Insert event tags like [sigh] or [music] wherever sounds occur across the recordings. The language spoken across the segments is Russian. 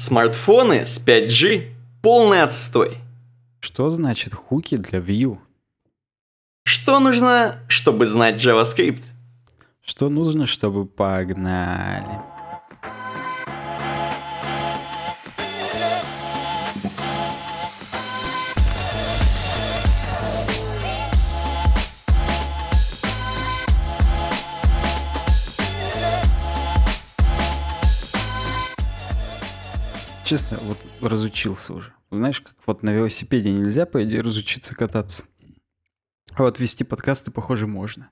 Смартфоны с 5G – полный отстой. Что значит хуки для Vue? Что нужно, чтобы знать JavaScript? Что нужно, чтобы погнали? честно, вот разучился уже. Знаешь, как вот на велосипеде нельзя, по идее, разучиться кататься. А вот вести подкасты, похоже, можно.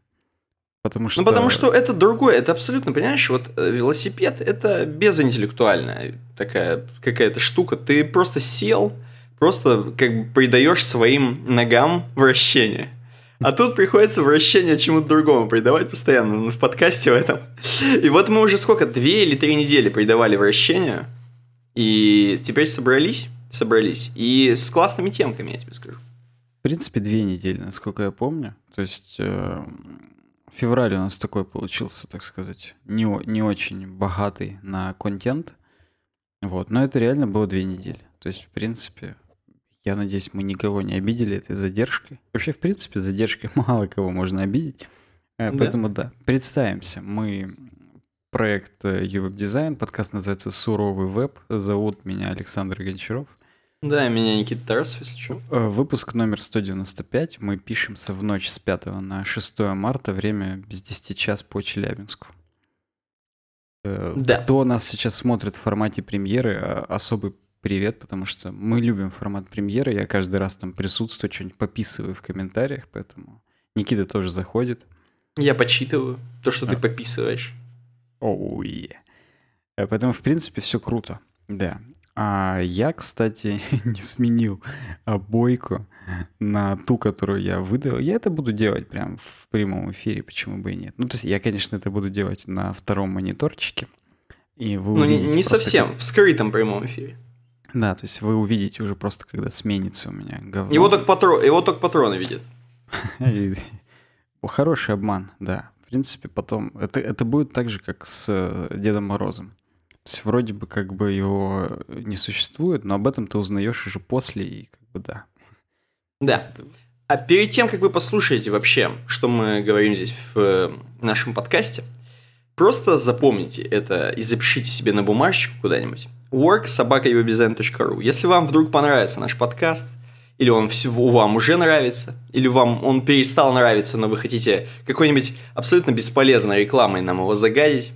Потому ну, что... Ну, потому что это другое, это абсолютно, понимаешь, вот э, велосипед – это безинтеллектуальная такая какая-то штука. Ты просто сел, просто как бы придаешь своим ногам вращение. А тут приходится вращение чему-то другому придавать постоянно, ну, в подкасте в этом. И вот мы уже сколько, две или три недели придавали вращению – и теперь собрались, собрались. И с классными темками, я тебе скажу. В принципе, две недели, насколько я помню. То есть э, февраль у нас такой получился, так сказать, не, не очень богатый на контент. Вот, но это реально было две недели. То есть, в принципе, я надеюсь, мы никого не обидели этой задержкой. Вообще, в принципе, задержкой [laughs] мало кого можно обидеть. Э, поэтому да, да представимся. Мы проект Ювеб э, Дизайн. Подкаст называется «Суровый веб». Зовут меня Александр Гончаров. Да, меня Никита Тарасов, если что. Э, выпуск номер 195. Мы пишемся в ночь с 5 на 6 марта. Время без 10 час по Челябинску. Э, да. Кто нас сейчас смотрит в формате премьеры, а, особый привет, потому что мы любим формат премьеры. Я каждый раз там присутствую, что-нибудь пописываю в комментариях, поэтому Никита тоже заходит. Я почитываю то, что а. ты пописываешь. Оу, oh, yeah. Э, поэтому, в принципе, все круто. Да. А я, кстати, [laughs] не сменил а, бойку на ту, которую я выдал. Я это буду делать прям в прямом эфире, почему бы и нет. Ну, то есть я, конечно, это буду делать на втором мониторчике. И вы ну, не, не совсем, как... в скрытом прямом эфире. Да, то есть вы увидите уже просто, когда сменится у меня говно. Его только, патро... Его только патроны видят. [laughs] Хороший обман, да в принципе, потом... Это, это будет так же, как с э, Дедом Морозом. То есть вроде бы как бы его э, не существует, но об этом ты узнаешь уже после, и как бы да. Да. А перед тем, как вы послушаете вообще, что мы говорим здесь в э, нашем подкасте, просто запомните это и запишите себе на бумажечку куда-нибудь. worksobakayobizen.ru Если вам вдруг понравится наш подкаст, или он всего вам уже нравится, или вам он перестал нравиться, но вы хотите какой-нибудь абсолютно бесполезной рекламой нам его загадить,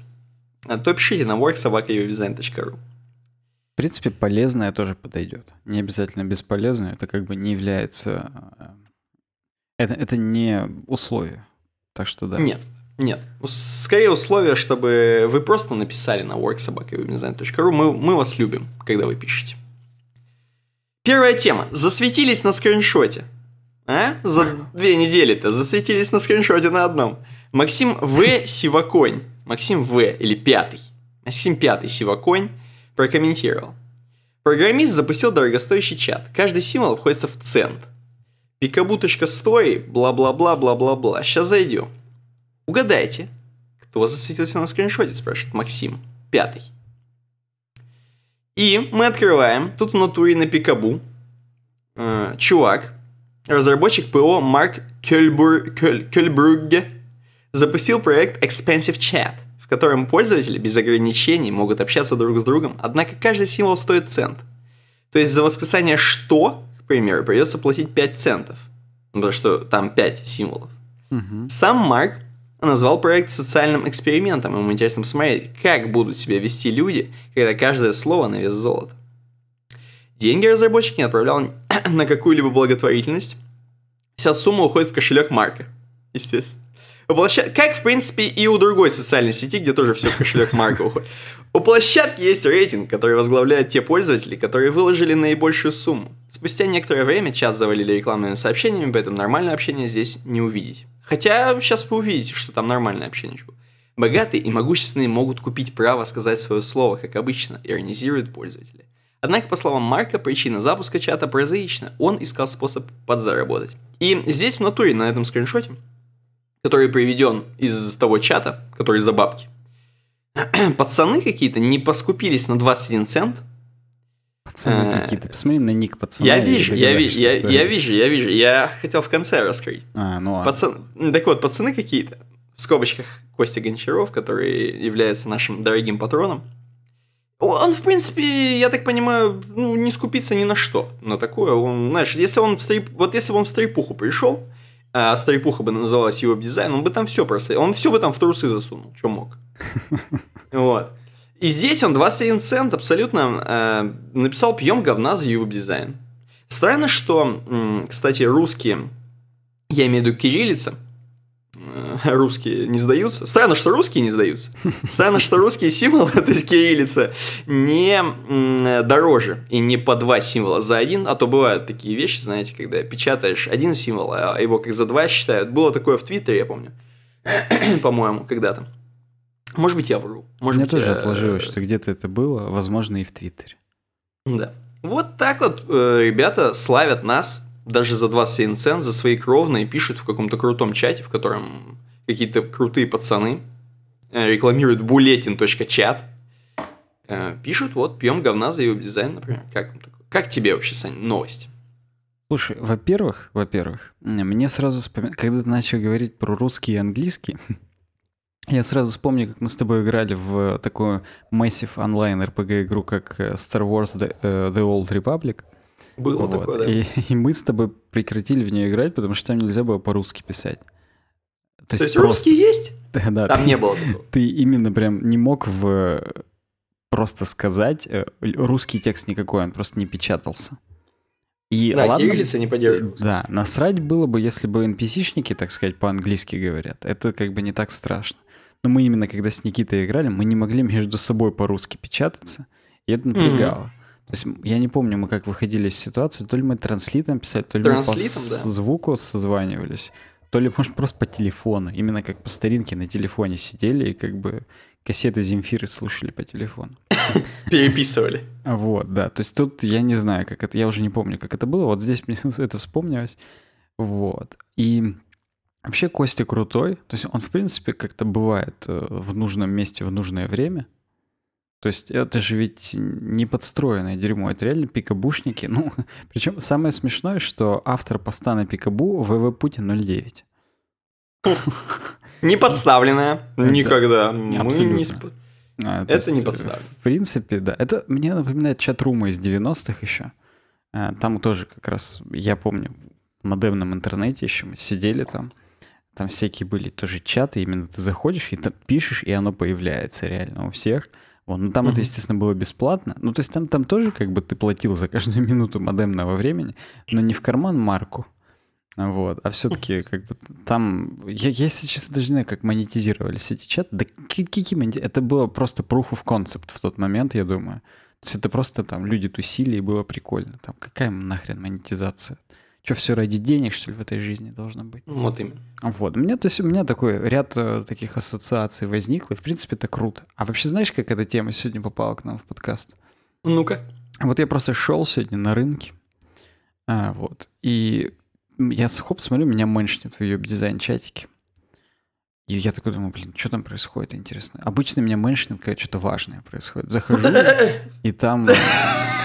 а то пишите на worksobaka.uvdesign.ru В принципе, полезное тоже подойдет. Не обязательно бесполезное, это как бы не является... Э, это, это не условие. Так что да. Нет, нет. Ну, скорее условие, чтобы вы просто написали на worksobaka.uvdesign.ru. Мы, мы вас любим, когда вы пишете. Первая тема. Засветились на скриншоте. А? За две недели-то засветились на скриншоте на одном. Максим В. Сиваконь. Максим В. или Пятый. Максим Пятый Сиваконь прокомментировал. Программист запустил дорогостоящий чат. Каждый символ обходится в цент. Пикабуточка Пикабу.стори, бла-бла-бла-бла-бла-бла. Сейчас зайдю. Угадайте, кто засветился на скриншоте, спрашивает Максим. Пятый. И мы открываем, тут в натуре на пикабу, э, чувак, разработчик ПО Марк Кельбур, Кель, Кельбурге, запустил проект Expensive Chat, в котором пользователи без ограничений могут общаться друг с другом, однако каждый символ стоит цент. То есть за восклицание «что», к примеру, придется платить 5 центов, ну, потому что там 5 символов. Угу. Сам Марк назвал проект социальным экспериментом, ему интересно посмотреть, как будут себя вести люди, когда каждое слово на вес золота. Деньги разработчики не отправлял [clears throat] на какую-либо благотворительность. Вся сумма уходит в кошелек Марка, естественно. площад... Как, в принципе, и у другой социальной сети, где тоже все в кошелек Марка уходит. У площадки есть рейтинг, который возглавляют те пользователи, которые выложили наибольшую сумму. Спустя некоторое время час завалили рекламными сообщениями, поэтому нормальное общение здесь не увидеть. Хотя сейчас вы увидите, что там нормальное общение. Богатые и могущественные могут купить право сказать свое слово, как обычно, иронизируют пользователи. Однако, по словам Марка, причина запуска чата прозаична. Он искал способ подзаработать. И здесь в натуре, на этом скриншоте, который приведен из того чата, который за бабки, [clears throat] пацаны какие-то не поскупились на 21 цент – Пацаны э, какие-то, посмотри на ник пацаны. Я вижу, я вижу, я, я вижу, я вижу, я хотел в конце раскрыть. А, ну ладно. Пацан... Так вот, пацаны какие-то, в скобочках Костя Гончаров, который является нашим дорогим патроном, он, в принципе, я так понимаю, ну, не скупится ни на что. На такое он, знаешь, если он в стрип... Вот если бы он в стрипуху пришел, а стрипуха бы называлась его дизайн, он бы там все просыл. Он все бы там в трусы засунул, что мог. [laughs] Вот. И здесь он 21 цент абсолютно э, написал «Пьем говна за юб дизайн». Странно, что, кстати, русские, я имею в виду кириллица, э, русские не сдаются. Странно, что русские не сдаются. Странно, что русские символы, [laughs] то есть кириллица, не дороже и не по два символа за один, а то бывают такие вещи, знаете, когда печатаешь один символ, а его как за два считают. Было такое в Твиттере, я помню, [clears throat] по-моему, когда-то. Может быть, я вру. Может Мне быть, тоже я... отложилось, э, что где-то это было, возможно, и в Твиттере. Да. Вот так вот э, ребята славят нас даже за 27 цент, за свои кровные, пишут в каком-то крутом чате, в котором какие-то крутые пацаны э, рекламируют булетин.чат. Э, пишут, вот, пьем говна за его дизайн, например. Как, как тебе вообще, Сань, новость? Слушай, во-первых, во-первых, мне сразу вспоминается, когда ты начал говорить про русский и английский, [laughs] Я сразу вспомню, как мы с тобой играли в такую массив онлайн RPG игру, как э, Star Wars The, э, The Old Republic. Было вот. такое, да. И, [laughs] и мы с тобой прекратили в нее играть, потому что там нельзя было по-русски писать. То, То есть, есть просто... русский есть? [laughs] Да, да. Там ты, не было такого. [laughs] Ты именно прям не мог в э, просто сказать, русский текст никакой, он просто не печатался. И да, ладно, кириллица не поддерживалась. Да, насрать было бы, если бы NPC-шники, так сказать, по-английски говорят. Это как бы не так страшно. Но мы именно когда с Никитой играли, мы не могли между собой по-русски печататься, и это напрягало. Mm-hmm. То есть я не помню, мы как выходили из ситуации, то ли мы транслитом писали, то ли транслитом, мы по да. звуку созванивались, то ли, может, просто по телефону. Именно как по старинке на телефоне сидели и как бы кассеты Земфиры слушали по телефону. [laughs] Переписывали. Вот, да. То есть тут я не знаю, как это... Я уже не помню, как это было. Вот здесь мне [laughs] это вспомнилось. Вот. И Вообще Костя крутой. То есть он, в принципе, как-то бывает э, в нужном месте в нужное время. То есть это же ведь не подстроенное дерьмо, это реально пикабушники. Ну, [laughs] причем самое смешное, что автор поста на пикабу ВВ Путин 09. Не подставленная. Никогда. Абсолютно. А, не это не подставлено. В принципе, да. Это мне напоминает чат-румы из 90-х еще. Э, там тоже как раз, я помню, в модемном интернете еще мы сидели там. Там всякие были тоже чаты, именно ты заходишь и там пишешь, и оно появляется реально у всех. Вот. Но ну, там mm-hmm. это, естественно, было бесплатно. Ну, то есть там, там тоже как бы ты платил за каждую [laughs] минуту модемного времени, но не в карман марку. Вот. А все-таки как бы там... Я, я если честно, даже не знаю, как монетизировались эти чаты. Да какие монетизировали? Это было просто proof of concept в тот момент, я думаю. То есть это просто там люди тусили, и было прикольно. Там какая нахрен монетизация? что все ради денег, что ли, в этой жизни должно быть. Ну, вот именно. Вот. У меня, то есть, у меня такой ряд э, таких ассоциаций возникло, и, в принципе, это круто. А вообще знаешь, как эта тема сегодня попала к нам в подкаст? Ну-ка. Вот я просто шел сегодня на рынке, а, вот, и я хоп, смотрю, меня меншнет в ее дизайн-чатике. И я такой думаю, блин, что там происходит, интересно. Обычно меня меншинг, когда что-то важное происходит. Захожу, [laughs] и там э, [laughs]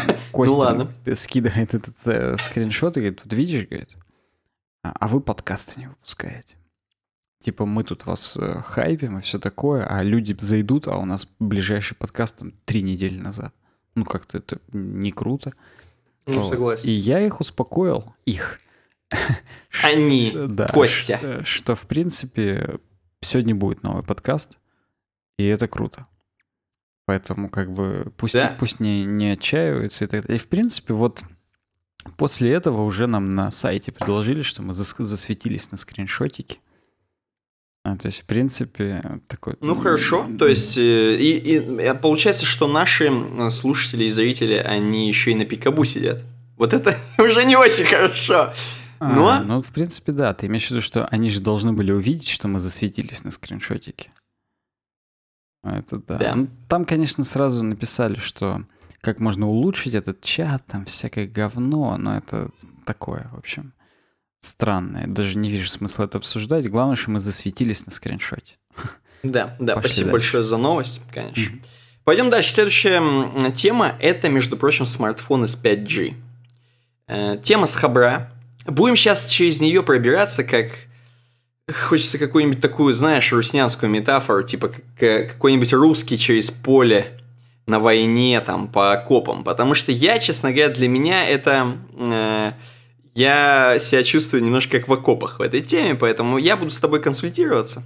ну Костя скидывает этот э, скриншот и говорит, тут видишь, говорит, «А, а вы подкасты не выпускаете. Типа мы тут вас э, хайпим и все такое, а люди зайдут, а у нас ближайший подкаст там три недели назад. Ну как-то это не круто. Ну, вот. согласен. И я их успокоил, их. Они, [laughs] да, Костя. что, в принципе, Сегодня будет новый подкаст, и это круто. Поэтому как бы пусть, да? пусть не, не отчаиваются и так далее. И в принципе вот после этого уже нам на сайте предложили, что мы зас засветились на скриншотике. А, то есть, в принципе, такой... Ну, хорошо. То есть, э, и, и, э, получается, что наши слушатели и зрители, они еще и на пикабу сидят. Вот это [laughs] уже не очень хорошо. А, но... А, ну, в принципе, да. Ты имеешь в виду, что они же должны были увидеть, что мы засветились на скриншотике. А, это да. да. Ну, там, конечно, сразу написали, что как можно улучшить этот чат, там всякое говно, но это такое, в общем, странное. Даже не вижу смысла это обсуждать. Главное, что мы засветились на скриншоте. Да, да, Пошли спасибо дальше. большое за новость, конечно. Mm-hmm. Пойдем дальше. Следующая тема это, между прочим, смартфоны с 5G. Э, тема с Хабра Будем сейчас через нее пробираться, как хочется какую-нибудь такую, знаешь, руснянскую метафору, типа какой-нибудь русский через поле на войне, там, по окопам. Потому что я, честно говоря, для меня это... Э, я себя чувствую немножко как в окопах в этой теме, поэтому я буду с тобой консультироваться.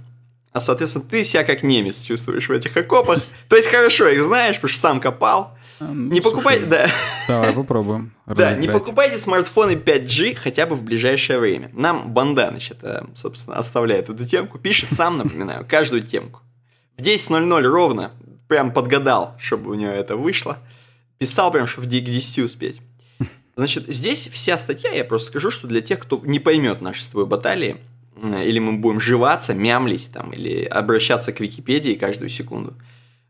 А, соответственно, ты себя как немец чувствуешь в этих окопах. То есть, хорошо их знаешь, потому что сам копал. Эм, не покупайте, да. Давай попробуем. [laughs] Да, не покупайте смартфоны 5G хотя бы в ближайшее время. Нам банда, значит, э, собственно, оставляет эту темку. Пишет сам, напоминаю, каждую темку. В 10.00 ровно, прям подгадал, чтобы у него это вышло. Писал прям, чтобы к 10 успеть. Значит, здесь вся статья, я просто скажу, что для тех, кто не поймет наши с тобой баталии, э, или мы будем жеваться, мямлить там, или обращаться к Википедии каждую секунду –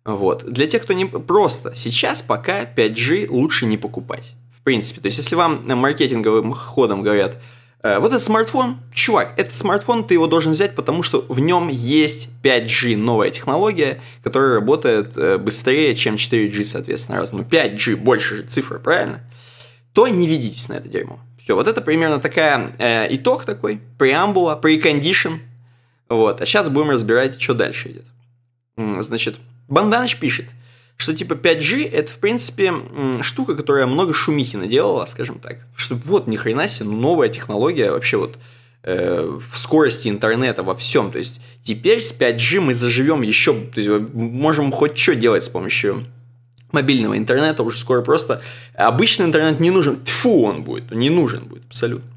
вот. Для тех, кто не... Просто сейчас пока 5G лучше не покупать. В принципе. То есть, если вам маркетинговым ходом говорят, э, вот этот смартфон, чувак, этот смартфон, ты его должен взять, потому что в нем есть 5G, новая технология, которая работает э, быстрее, чем 4G, соответственно, раз. Ну, 5G, больше же цифры, правильно? То не ведитесь на это дерьмо. Все, вот это примерно такая э, итог такой, преамбула, прекондишн. Вот, а сейчас будем разбирать, что дальше идет. Значит, Банданыч пишет, что типа 5G это, в принципе, штука, которая много шумихи наделала, скажем так. Что вот, ни хрена себе, ну, новая технология вообще вот э, в скорости интернета, во всем. То есть теперь с 5G мы заживем еще, то есть э, можем хоть что делать с помощью мобильного интернета, уже скоро просто обычный интернет не нужен, тьфу он будет, не нужен будет абсолютно.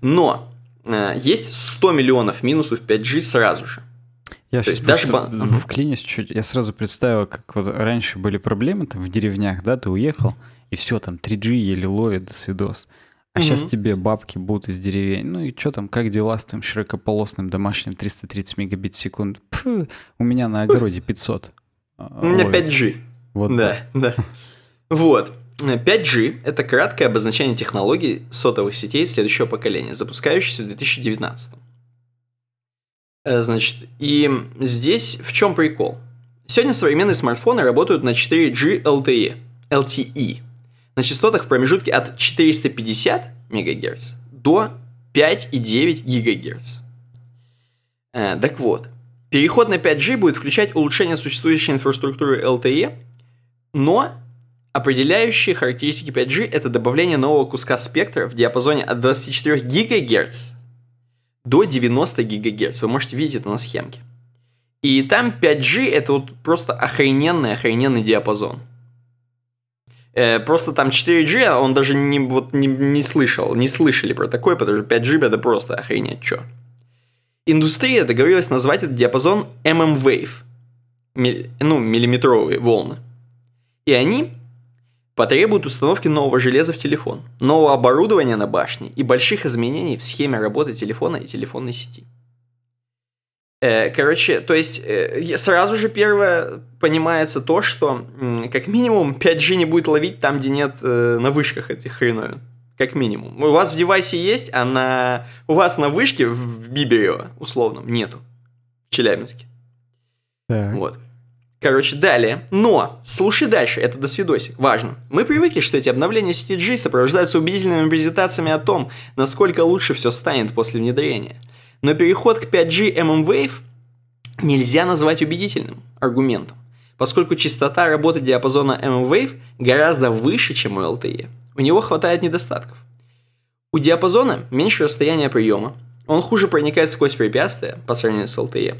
Но э, есть 100 миллионов минусов 5G сразу же. Я сейчас даже в вклинюсь чуть. Я сразу представил, как вот раньше были проблемы там в деревнях, да, ты уехал, и все, там 3G еле ловит, до свидос. А угу. сейчас тебе бабки будут из деревень. Ну и что там, как дела с твоим широкополосным домашним 330 мегабит в секунду? Пфу, у меня на огороде 500. А, у меня ловит. 5G. Вот да, да. да. Вот. 5G – это краткое обозначение технологий сотовых сетей следующего поколения, запускающейся в 2019. Э, значит, и здесь в чем прикол? Сегодня современные смартфоны работают на 4G LTE, LTE на частотах в промежутке от 450 МГц до 5,9 ГГц. Э, так вот, переход на 5G будет включать улучшение существующей инфраструктуры LTE, но определяющие характеристики 5G это добавление нового куска спектра в диапазоне от 24 ГГц до 90 ГГц. Вы можете видеть это на схемке. И там 5G это вот просто охрененный, охрененный диапазон. Э, просто там 4G, а он даже не, вот, не, не слышал, не слышали про такое, потому что 5G это просто охренеть что. Индустрия договорилась назвать этот диапазон MM-Wave, милли, ну, миллиметровые волны. И они потребует установки нового железа в телефон, нового оборудования на башне и больших изменений в схеме работы телефона и телефонной сети. Э, короче, то есть э, сразу же первое понимается то, что как минимум 5G не будет ловить там, где нет э, на вышках этих хреновин. Как минимум. У вас в девайсе есть, а на... у вас на вышке в Биберево условном нету. В Челябинске. Так. Вот. Короче, далее. Но, слушай дальше, это досвидосик, важно. Мы привыкли, что эти обновления CTG сопровождаются убедительными презентациями о том, насколько лучше все станет после внедрения. Но переход к 5G mmWave нельзя назвать убедительным аргументом, поскольку частота работы диапазона mmWave гораздо выше, чем у LTE. У него хватает недостатков. У диапазона меньше расстояния приема, он хуже проникает сквозь препятствия по сравнению с LTE,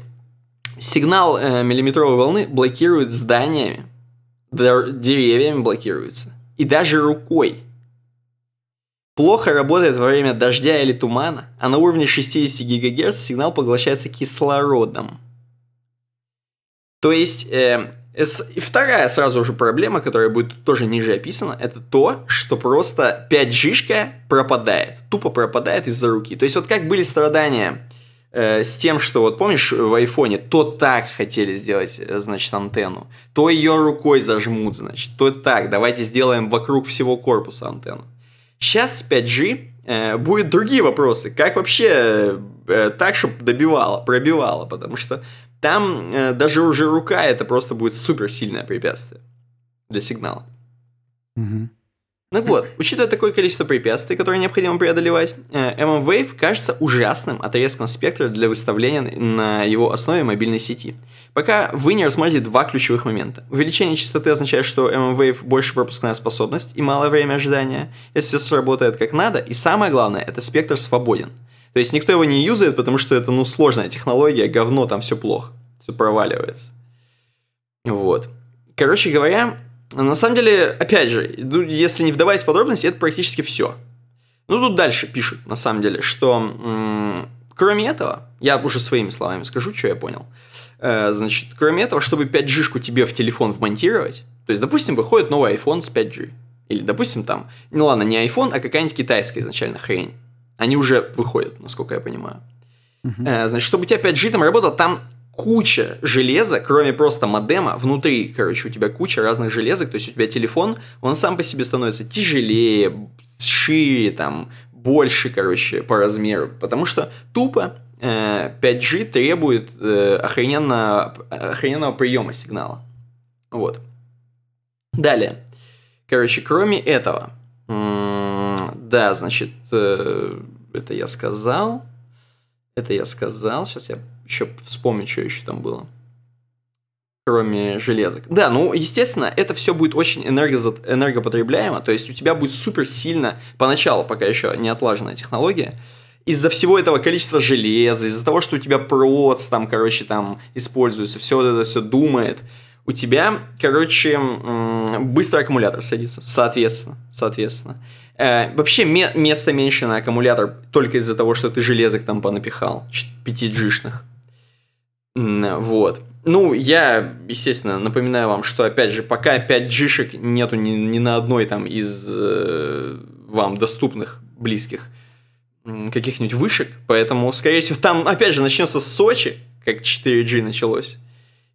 Сигнал э, миллиметровой волны блокирует зданиями, деревьями блокируется, и даже рукой. Плохо работает во время дождя или тумана, а на уровне 60 ГГц сигнал поглощается кислородом. То есть, э, и вторая сразу же проблема, которая будет тоже ниже описана, это то, что просто 5G пропадает. Тупо пропадает из-за руки. То есть вот как были страдания Э, с тем, что вот помнишь в айфоне, то так хотели сделать, э, значит, антенну, то ее рукой зажмут, значит, то так, давайте сделаем вокруг всего корпуса антенну. Сейчас 5G э, будут другие вопросы, как вообще э, так, чтобы добивало, пробивало, потому что там э, даже уже рука это просто будет супер сильное препятствие для сигнала. Угу. Ну вот, учитывая такое количество препятствий, которые необходимо преодолевать, MM-Wave э, кажется ужасным отрезком спектра для выставления на его основе мобильной сети. Пока вы не рассмотрите два ключевых момента. Увеличение частоты означает, что MM-Wave больше пропускная способность и малое время ожидания, если все сработает как надо, и самое главное, это спектр свободен. То есть никто его не юзает, потому что это, ну, сложная технология, говно, там все плохо, все проваливается. Вот. Короче говоря, а на самом деле, опять же, ну, если не вдаваясь в подробности, это практически все. Ну, тут дальше пишут, на самом деле, что м- кроме этого, я уже своими словами скажу, что я понял. Э, значит, кроме этого, чтобы 5G-шку тебе в телефон вмонтировать, то есть, допустим, выходит новый iPhone с 5G. Или, допустим, там, ну ладно, не iPhone, а какая-нибудь китайская изначально хрень. Они уже выходят, насколько я понимаю. Uh-huh. Э, значит, чтобы у тебя 5G там работал, там куча железа, кроме просто модема, внутри, короче, у тебя куча разных железок, то есть у тебя телефон, он сам по себе становится тяжелее, шире, там, больше, короче, по размеру, потому что тупо 5G э, требует э, охрененного охрененного приема сигнала. Вот. Далее. Короче, кроме этого, да, значит, э, это я сказал. Это я сказал. Сейчас я Че вспомнить, что еще там было. Кроме железок. Да, ну, естественно, это все будет очень энергозат... энергопотребляемо, то есть у тебя будет супер сильно, поначалу пока еще не отлаженная технология, из-за всего этого количества железа, из-за того, что у тебя проц там, короче, там используется, все вот это все думает, у тебя, короче, быстрый аккумулятор садится, соответственно, соответственно. Э, вообще место меньше на аккумулятор только из-за того, что ты железок там понапихал, 5G-шных. Вот. Ну, я, естественно, напоминаю вам, что, опять же, пока 5G-шек нету ни, ни на одной там из э, вам доступных, близких каких-нибудь вышек, поэтому, скорее всего, там, опять же, начнется с Сочи, как 4G началось,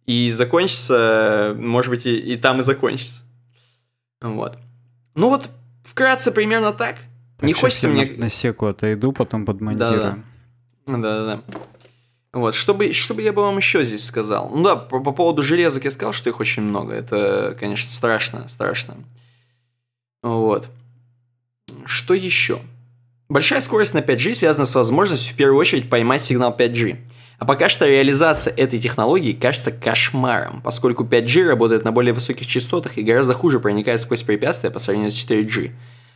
и закончится, может быть, и, и там и закончится. Вот. Ну вот, вкратце примерно так. так Не хочется мне... На, на секу отойду, потом подмонтирую. Да-да-да. Вот, чтобы, чтобы я бы вам еще здесь сказал. Ну да, по, по поводу железок я сказал, что их очень много. Это, конечно, страшно, страшно. Вот. Что еще? Большая скорость на 5G связана с возможностью в первую очередь поймать сигнал 5G. А пока что реализация этой технологии кажется кошмаром, поскольку 5G работает на более высоких частотах и гораздо хуже проникает сквозь препятствия по сравнению с 4G.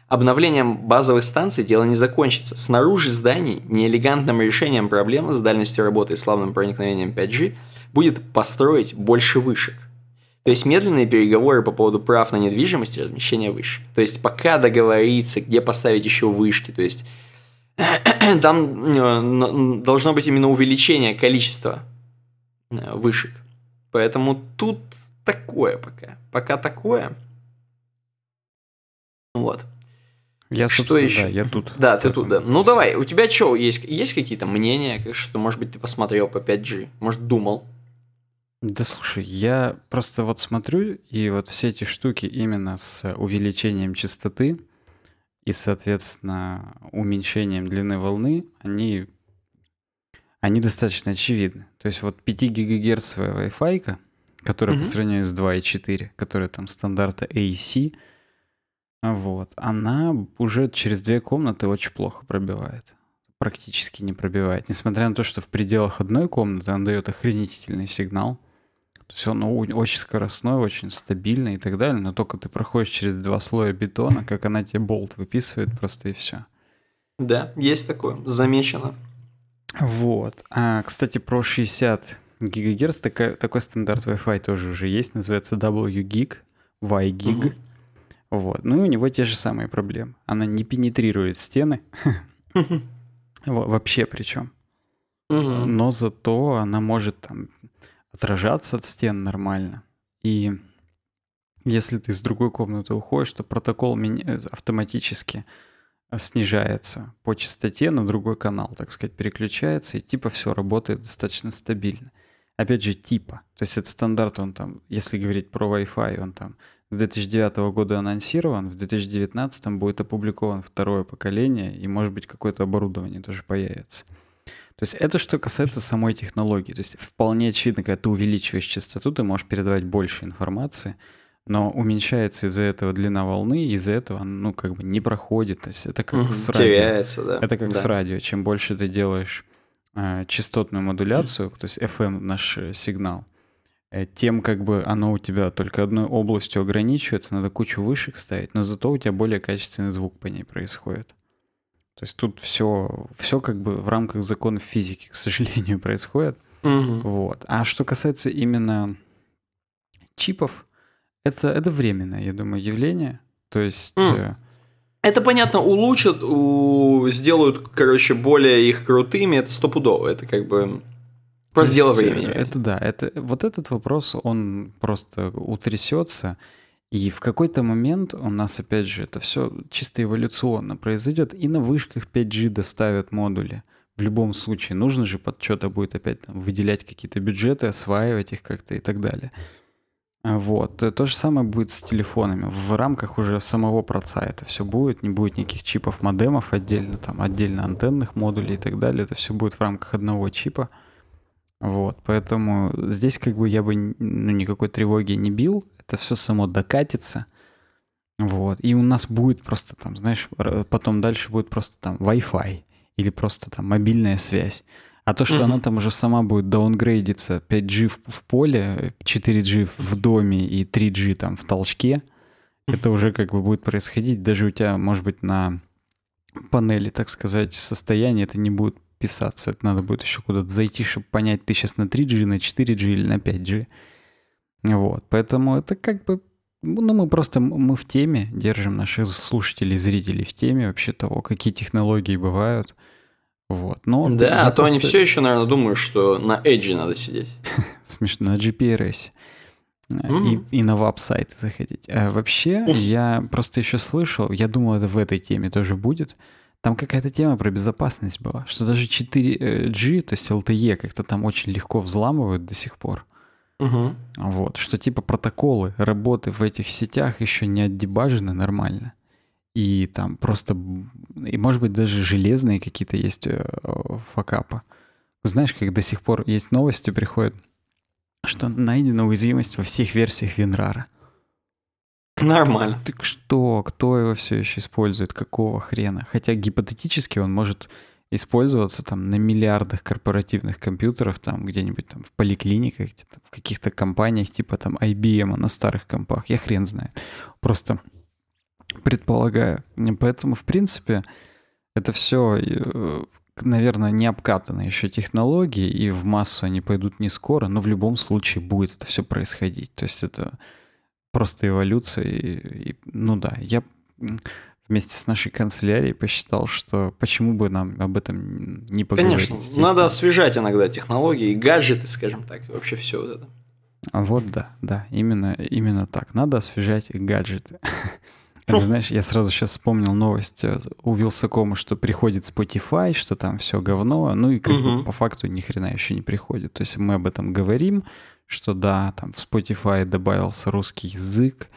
Обновлением базовой станции дело не закончится. Снаружи зданий неэлегантным решением проблемы с дальностью работы и славным проникновением 5G будет построить больше вышек. То есть медленные переговоры по поводу прав на недвижимость и размещения вышек. То есть пока договориться, где поставить еще вышки, то есть [clears throat] там э, должно быть именно увеличение количества э, вышек. Поэтому тут такое пока. Пока такое. Вот. Я, что еще? Да, я тут. Да, ты тут, да. Месте. Ну давай, у тебя что, есть, есть какие-то мнения, что, может быть, ты посмотрел по 5G, может, думал? Да слушай, я просто вот смотрю, и вот все эти штуки именно с увеличением частоты и, соответственно, уменьшением длины волны, они, они достаточно очевидны. То есть вот 5 гигагерцовая Wi-Fi, которая угу. по сравнению с 2,4, которая там стандарта AC, вот. Она уже через две комнаты очень плохо пробивает. Практически не пробивает. Несмотря на то, что в пределах одной комнаты она дает охренительный сигнал. То есть он очень скоростной, очень стабильный и так далее. Но только ты проходишь через два слоя бетона, как она тебе болт выписывает просто и все. Да, есть такое. Замечено. Вот. А, кстати, про 60 гигагерц такой, такой стандарт Wi-Fi тоже уже есть. Называется WGIG, YGIG. Угу. Вот. Ну и у него те же самые проблемы. Она не пенетрирует стены. [laughs] Вообще причем. Но зато она может там отражаться от стен нормально. И если ты из другой комнаты уходишь, то протокол э, автоматически э, снижается по частоте на другой канал, так сказать, переключается, и типа все работает достаточно стабильно. Опять же, типа. То есть это стандарт, он там, если говорить про Wi-Fi, он там с 2009 года анонсирован, в 2019 будет опубликован второе поколение, и, может быть, какое-то оборудование тоже появится. То есть это что касается самой технологии. То есть вполне очевидно, когда ты увеличиваешь частоту, ты можешь передавать больше информации, но уменьшается из-за этого длина волны, из-за этого ну, как бы не проходит. То есть это как с радио. Теряется, да. Это как да. с радио. Чем больше ты делаешь э, частотную модуляцию, то есть FM наш э, сигнал, Э, тем как бы оно у тебя только одной областью ограничивается, надо кучу вышек ставить, но зато у тебя более качественный звук по ней происходит. То есть тут все, все как бы в рамках законов физики, к сожалению, [laughs] происходит. Угу. Вот. А что касается именно чипов, это, это временное, я думаю, явление. То есть... Mm. Это понятно, улучшат, у... сделают, короче, более их крутыми, это стопудово, это как бы Просто дело э, времени. Это да, это, вот этот вопрос, он просто утрясется. И в какой-то момент у нас, опять же, это все чисто эволюционно произойдет, и на вышках 5G доставят модули. В любом случае, нужно же под что-то будет опять там, выделять какие-то бюджеты, осваивать их как-то и так далее. А вот. Э, то же самое будет с телефонами. В рамках уже самого проца это все будет. Не будет никаких чипов, модемов отдельно, там, отдельно антенных модулей и так далее. Это все будет в рамках одного чипа. Вот, поэтому здесь как бы я бы ну, никакой тревоги не бил, это все само докатится. Вот, и у нас будет просто там, знаешь, потом дальше будет просто там Wi-Fi или просто там мобильная связь. А то, что mm-hmm. она там уже сама будет даунгрейдиться 5G в, в поле, 4G в доме и 3G там в толчке, mm-hmm. это уже как бы будет происходить. Даже у тебя, может быть, на панели, так сказать, состояние это не будет подписаться. Это надо будет еще куда-то зайти, чтобы понять, ты сейчас на 3G, на 4G или на 5G. Вот, поэтому это как бы... Ну, мы просто, мы в теме, держим наших слушателей, зрителей в теме вообще того, какие технологии бывают. Вот, но... Да, а то они все еще, наверное, думают, что на Edge надо сидеть. [laughs] Смешно, на GPRS. Mm-hmm. Э, и, и на веб-сайты заходить. А вообще, mm-hmm. я просто еще слышал, я думал, это в этой теме тоже будет, там какая-то тема про безопасность была, что даже 4G, э, то есть LTE, как-то там очень легко взламывают до сих пор. Угу. Вот, что типа протоколы работы в этих сетях еще не отдебажены нормально. И там просто, и может быть даже железные какие-то есть э, факапы. Знаешь, как до сих пор есть новости приходят, что найдена уязвимость во всех версиях Винрара. Нормально. Так что, кто его все еще использует, какого хрена? Хотя гипотетически он может использоваться там на миллиардах корпоративных компьютеров, там где-нибудь там в поликлиниках, где в каких-то компаниях типа там IBM а на старых компах, я хрен знает. Просто предполагаю. Поэтому, в принципе, это все, э, наверное, не обкатаны еще технологии, и в массу они пойдут не скоро, но в любом случае будет это все происходить. То есть это просто эволюция. И, и, ну да, я вместе с нашей канцелярией посчитал, что почему бы нам об этом не поговорить. Конечно, здесь, надо да. освежать иногда технологии, гаджеты, скажем так, и вообще все вот это. Вот да, да, именно, именно так. Надо освежать гаджеты. [laughs] Это, знаешь, я сразу сейчас вспомнил новость э, у Вилсакома, что приходит Spotify, что там все говно, ну и как угу. бы по факту ни хрена еще не приходит. То есть мы об этом говорим, что да, там в Spotify добавился русский язык,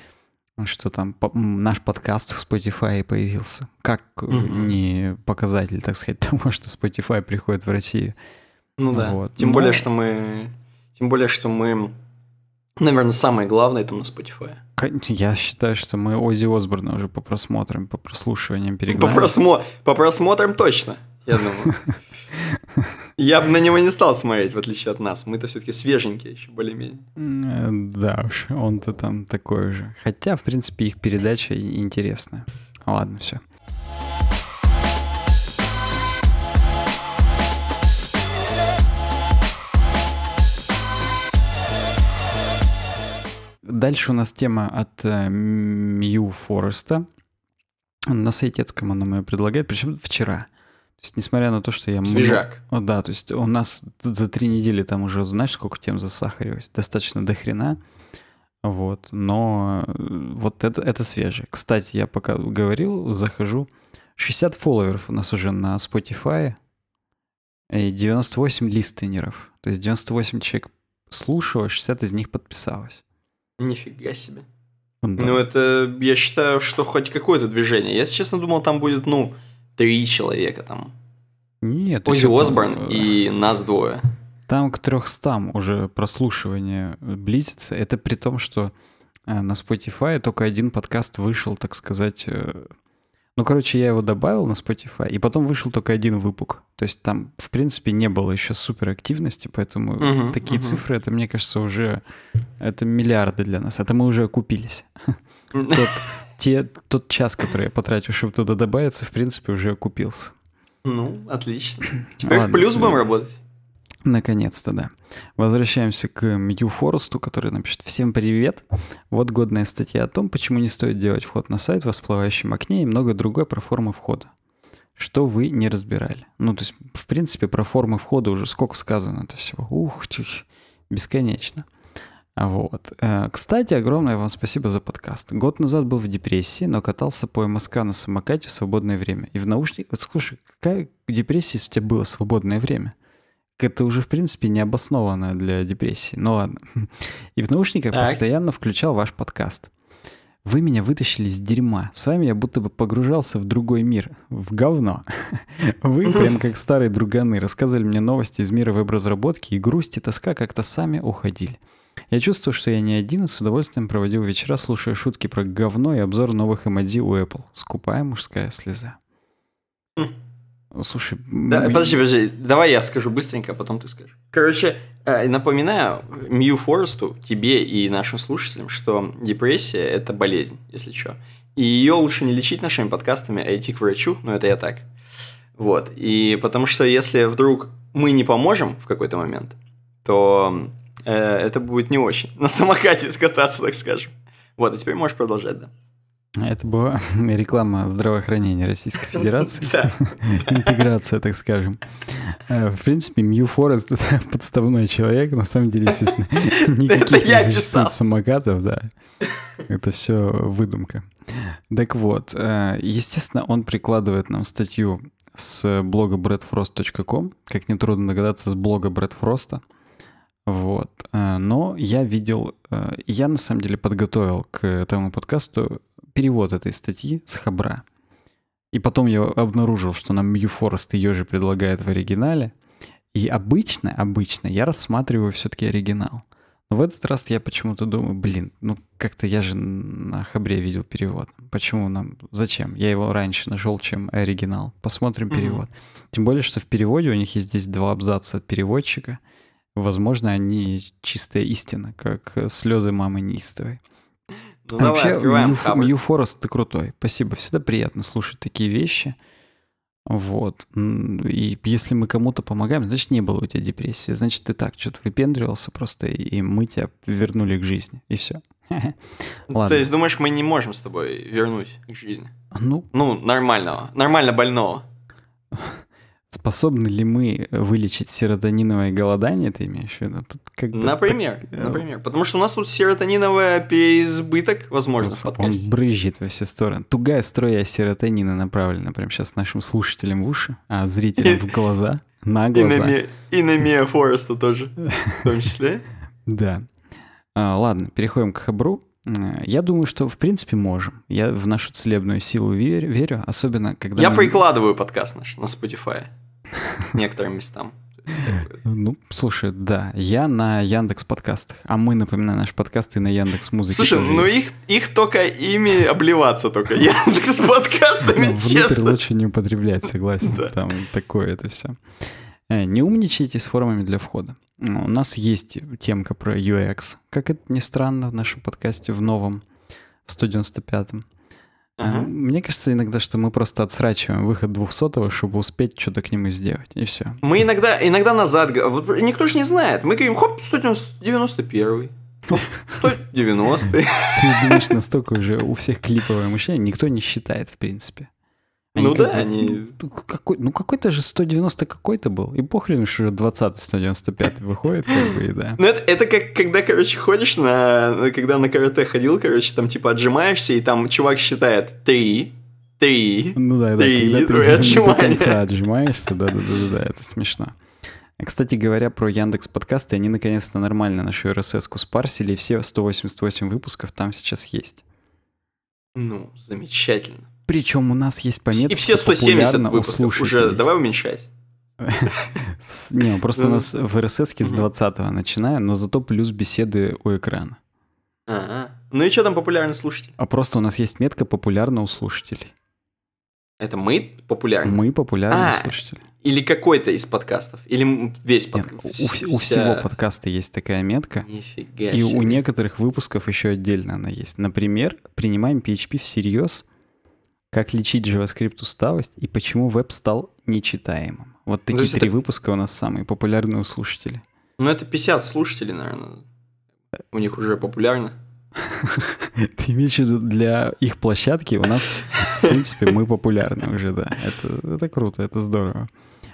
что там по- наш подкаст в Spotify появился. Как mm-hmm. не показатель, так сказать, [laughs] того, что Spotify приходит в Россию. Ну да. Вот. Тем Но... более, что мы, тем более, что мы, наверное, самое главное там на Spotify. Я считаю, что мы Ози Осборна уже по просмотрам, по прослушиваниям перегнали. По, просмо... по просмотрам точно, я думаю. [laughs] Я бы на него не стал смотреть, в отличие от нас. Мы-то все-таки свеженькие еще, более-менее. Э, да уж, он-то там такой же. Хотя, в принципе, их передача интересная. Ладно, все. Дальше у нас тема от э, Мью Фореста. На сайтецком она мне предлагает, причем вчера есть, несмотря на то, что я... Свежак. Много... да, то есть у нас за три недели там уже, знаешь, сколько тем засахарилось? Достаточно до хрена. Вот, но э, вот это, это свежее. Кстати, я пока говорил, захожу. 60 фолловеров у нас уже на Spotify и 98 листенеров. То есть 98 человек слушало, 60 из них подписалось. Нифига себе. Да. Ну это, я считаю, что хоть какое-то движение. Я, честно, думал, там будет, ну, три человека там. Нет. Ози Осборн там... Э, и нас двое. Там к 300 уже прослушивание э, близится. Это при том, что э, на Spotify только один подкаст вышел, так сказать... Ну, короче, я его добавил на Spotify, и потом вышел только один выпуск. То есть там, в принципе, не было еще супер активности, поэтому угу, такие угу. цифры, это, мне кажется, уже... Это миллиарды для нас. Это мы уже окупились. [laughs] те, тот час, который я потратил, чтобы туда добавиться, в принципе, уже купился. Ну, отлично. [clears throat] Теперь Ладно, в плюс будем работать. Наконец-то, да. Возвращаемся к Мью Форесту, который напишет «Всем привет! Вот годная статья о том, почему не стоит делать вход на сайт в всплывающем окне и много другое про формы входа. Что вы не разбирали?» Ну, то есть, в принципе, про формы входа уже сколько сказано это всего. Ух, тих, бесконечно. Вот. Э, кстати, огромное вам спасибо за подкаст. Год назад был в депрессии, но катался по МСК на самокате в свободное время. И в наушниках... Слушай, какая депрессия, если у тебя было свободное время? Это уже, в принципе, не обоснованно для депрессии. Ну ладно. [laughs] И в наушниках так. постоянно включал ваш подкаст. Вы меня вытащили из дерьма. С вами я будто бы погружался в другой мир. В говно. [laughs] Вы, прям как старые друганы, рассказывали мне новости из мира веб-разработки, и грусть и тоска как-то сами уходили. Я чувствую, что я не один и с удовольствием проводил вечера, слушая шутки про говно и обзор новых эмодзи у Apple. Скупая мужская слеза. Хм. Слушай, да, мы... подожди, подожди, давай я скажу быстренько, а потом ты скажешь. Короче, э, напоминаю Мью Форесту, тебе и нашим слушателям, что депрессия – это болезнь, если что. И ее лучше не лечить нашими подкастами, а идти к врачу, но это я так. Вот, и потому что если вдруг мы не поможем в какой-то момент, то Э, это будет не очень. На самокате скататься, так скажем. Вот, а теперь можешь продолжать, да. Это была [laughs] реклама здравоохранения Российской Федерации. [laughs] [laughs] Интеграция, так скажем. Э, в принципе, Мью Форест — это подставной человек. На самом деле, естественно, никаких не существует самокатов, да. Это все выдумка. Так вот, э, естественно, он прикладывает нам статью с блога bradfrost.com, как нетрудно догадаться, с блога Брэд Фроста. Вот. Э, но я видел, э, я на самом деле подготовил к этому подкасту перевод этой статьи с Хабра. И потом я обнаружил, что нам Мью ее же предлагает в оригинале. И обычно, обычно я рассматриваю все-таки оригинал. Но в этот раз я почему-то думаю, блин, ну как-то я же на Хабре видел перевод. Почему нам, зачем? Я его раньше нашел, чем оригинал. Посмотрим перевод. Mm-hmm. Тем более, что в переводе у них есть здесь два абзаца от переводчика — Возможно, они чистая истина, как э, слезы мамы неистовой. Ну, а вообще, Мью, Форест, ты крутой. Спасибо, всегда приятно слушать такие вещи. Вот. И если мы кому-то помогаем, значит, не было у тебя депрессии. Значит, ты так что-то выпендривался просто, и мы тебя вернули к жизни. И все. [laughs] Ну, Ладно. То есть, думаешь, мы не можем с тобой вернуть к жизни? Ну? Ну, нормального. Нормально больного. [laughs] Способны ли мы э, вылечить серотониновое голодание, ты имеешь в виду? Тут как бы например, так... Э, например. Потому что у нас тут серотониновый переизбыток, возможно, Просто в Он брызжет во все стороны. Тугая строя серотонина направлена прямо сейчас нашим слушателям в уши, а зрителям в глаза, на глаза. И на Мия Фореста тоже, в том числе. [laughs] Да. А, ладно, переходим к хабру. Я думаю, что в принципе можем. Я в нашу целебную силу верю, верю особенно когда... Я мы... прикладываю подкаст наш на Spotify некоторым местам. Ну, слушай, да, я на Яндекс подкастах, а мы, напоминаю, наши подкасты на Яндекс музыке. Слушай, ну есть. их, их только ими обливаться только Яндекс подкастами, ну, честно. лучше не употреблять, согласен. Да. Там такое это все. Э, не умничайте с формами для входа. Ну, у нас есть темка про UX, как это ни странно, в нашем подкасте в новом, в 195-м. Ага. Мне кажется иногда, что мы просто отсрачиваем выход 200 чтобы успеть что-то к нему сделать, и все. Мы иногда, иногда назад, вот, никто же не знает, мы говорим, хоп, 191 190 [laughs] Ты думаешь, настолько уже у всех клиповое мышление, никто не считает, в принципе. Они ну да, бы, они... Ну, какой, ну какой-то же 190 какой-то был. И похрен, что 20 195 выходит, как бы, и да. Ну это, это как когда, короче, ходишь на... Когда на карате ходил, короче, там типа отжимаешься, и там чувак считает 3, три, ну, да, три, да, когда ты отжимания. до отжимаешься, да-да-да, это смешно. Кстати говоря, про Яндекс подкасты, они наконец-то нормально нашу RSS-ку спарсили, и все 188 выпусков там сейчас есть. Ну, замечательно. Причем у нас есть пометки. И все 170 выпусков уже. Давай уменьшать. [laughs] Не, ну, просто у ну. нас в РСС с 20 начинаем, но зато плюс беседы у экрана. Ага. Ну и что там популярный слушатель? А просто у нас есть метка популярно у слушателей. Это мы популярны? Мы популярные а, слушатели. Или какой-то из подкастов? Или весь подкаст? У, у всего подкаста есть такая метка. Нифига и себе. у некоторых выпусков еще отдельно она есть. Например, принимаем PHP всерьез – как лечить JavaScript усталость и почему веб стал нечитаемым? Вот ну, такие три это... выпуска у нас самые популярные у слушателей. Ну, это 50 слушателей, наверное. У них уже популярно. [laughs] Ты имеешь в виду для их площадки у нас, в принципе, мы популярны уже, да. Это, это круто, это здорово.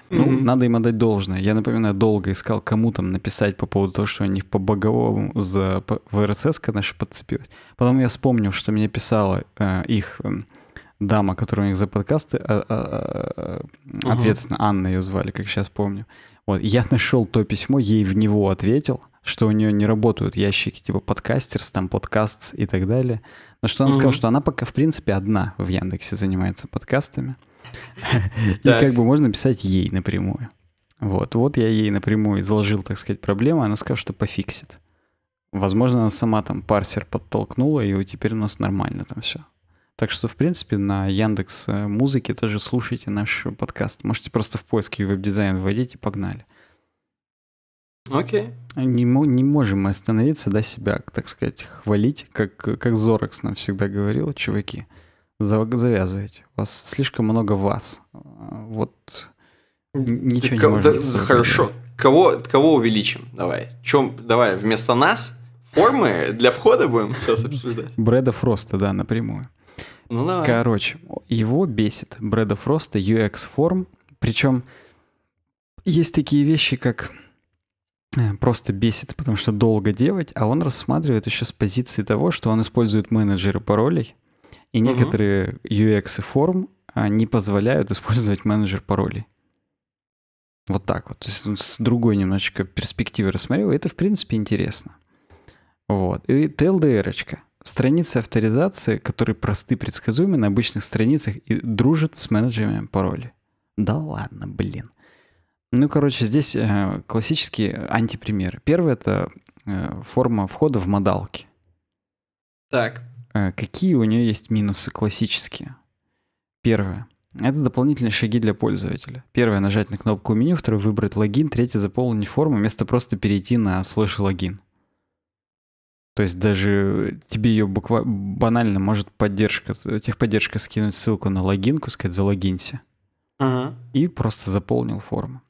Ну, mm-hmm. надо им отдать должное. Я, напоминаю, долго искал, кому там написать по поводу того, что они по боговому за в РСС, конечно, подцепилось. Потом я вспомнил, что мне писала э, их эм, дама, которая у них за подкасты а, а, а ответственно, угу. Анна ее звали, как сейчас помню. Вот, я нашел то письмо, ей в него ответил, что у нее не работают ящики типа подкастерс, там подкастс и так далее. Но что она угу. сказала, что она пока в принципе одна в Яндексе занимается подкастами. [laughs] И как бы можно писать ей напрямую. Вот, вот я ей напрямую заложил, так сказать, проблему, она сказала, что пофиксит. Возможно, она сама там парсер подтолкнула, и теперь у нас нормально там все. Так что, в принципе, на Яндекс э, Музыке тоже слушайте наш подкаст. Можете просто в поиске веб-дизайн вводить и погнали. Окей. Okay. Не, не можем мы остановиться, да, себя, так сказать, хвалить, как, как Зорекс нам всегда говорил, чуваки, завязывайте. У вас слишком много вас. Вот ничего да, не можно. Да, хорошо. Кого, кого увеличим? Давай. Чем, давай, вместо нас формы для входа будем сейчас обсуждать. Брэда Фроста, да, напрямую. Ну, давай. Короче, его бесит Брэда Фроста UX-форм. Причем есть такие вещи, как э, просто бесит, потому что долго делать, а он рассматривает еще с позиции того, что он использует менеджеры паролей, и некоторые угу. UX и форм а, не позволяют использовать менеджер паролей. Вот так вот. То есть он с другой немножечко перспективы рассмотрел, и это, в принципе, интересно. Вот. И ТЛДРочка. Страницы авторизации, которые просты предсказуемы на обычных страницах и дружат с менеджерами паролей. Да ладно, блин. Ну, короче, здесь э, классические антипримеры. Первый — это э, форма входа в модалки. Так. Э, какие у нее есть минусы классические? Первое. Это дополнительные шаги для пользователя. Первое — нажать на кнопку меню, второе — выбрать логин, третье — заполнить форму, вместо просто перейти на слэш логин. То есть даже тебе ее буквально банально может поддержка, техподдержка скинуть ссылку на логинку, сказать «залогинься». Ага. И просто заполнил форму.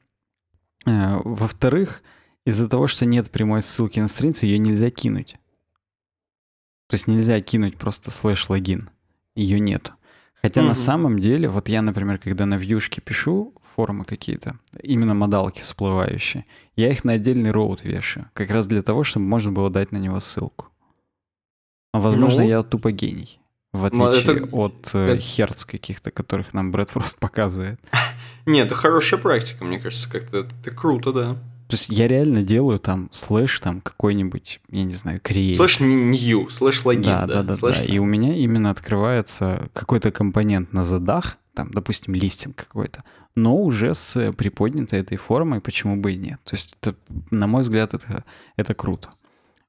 Э, во-вторых, из-за того, что нет прямой ссылки на страницу, ее нельзя кинуть. То есть нельзя кинуть просто слэш-логин. Ее нет. Хотя угу. на самом деле, вот я, например, когда на вьюшке пишу, формы какие-то, именно модалки всплывающие. Я их на отдельный роут вешаю, как раз для того, чтобы можно было дать на него ссылку. Возможно, ну, я тупо гений, в ну, отличие это, от э, херц каких-то, которых нам Брэд Фрост [laughs] показывает. Нет, это хорошая практика, мне кажется, как-то это, это круто, да. То есть я реально делаю там слэш там какой-нибудь, я не знаю, create. Слэш new, слэш логин. да, да. да, да. И у меня именно открывается какой-то компонент на задах, там, допустим, листинг какой-то но уже с э, приподнятой этой формой, почему бы и нет. То есть, это, на мой взгляд, это, это круто.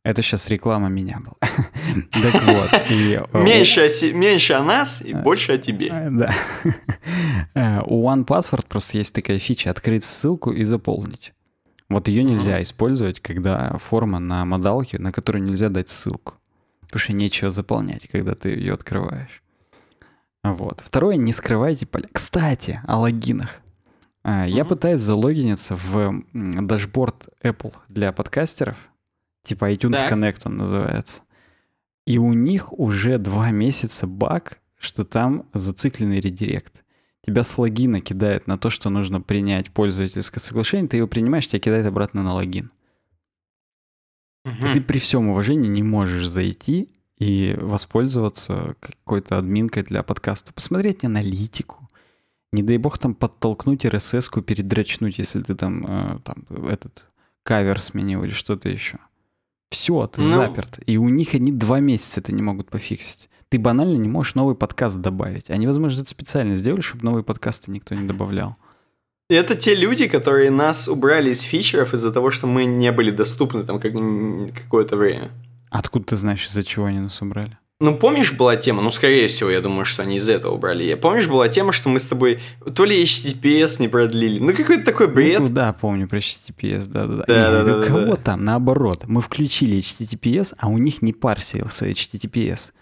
Это сейчас реклама меня была. [laughs] так вот. Э, меньше, о, меньше о нас и э, больше о тебе. Да. [laughs] У OnePassword просто есть такая фича «Открыть ссылку и заполнить». Вот ее нельзя использовать, когда форма на модалке, на которую нельзя дать ссылку. Потому что нечего заполнять, когда ты ее открываешь. Вот. Второе, не скрывайте поля. Кстати, о логинах. Mm-hmm. Я пытаюсь залогиниться в дашборд Apple для подкастеров. Типа iTunes так. Connect он называется. И у них уже два месяца баг, что там зацикленный редирект. Тебя с логина кидает на то, что нужно принять пользовательское соглашение, ты его принимаешь, тебя кидает обратно на логин. Угу. И ты при всем уважении не можешь зайти и воспользоваться какой-то админкой для подкаста, посмотреть аналитику, не дай бог там подтолкнуть RSS-ку, передрачнуть, если ты там, э, там этот кавер сменил или что-то еще. Все, ты ну... заперт. И у них они два месяца это не могут пофиксить. Ты банально не можешь новый подкаст добавить. Они, возможно, это специально сделали, чтобы новые подкасты никто не добавлял. Это те люди, которые нас убрали из фичеров из-за того, что мы не были доступны там как... какое-то время. Откуда ты знаешь, из-за чего они нас убрали? Ну, помнишь, была тема, ну, скорее всего, я думаю, что они из за этого убрали. Я помнишь, была тема, что мы с тобой то ли HTTPS не продлили, ну, какой-то такой ну, бред. Ну, да, помню про HTTPS, да-да-да. Да, ну, да, да, кого там, наоборот, мы включили HTTPS, а у них не парсился HTTPS.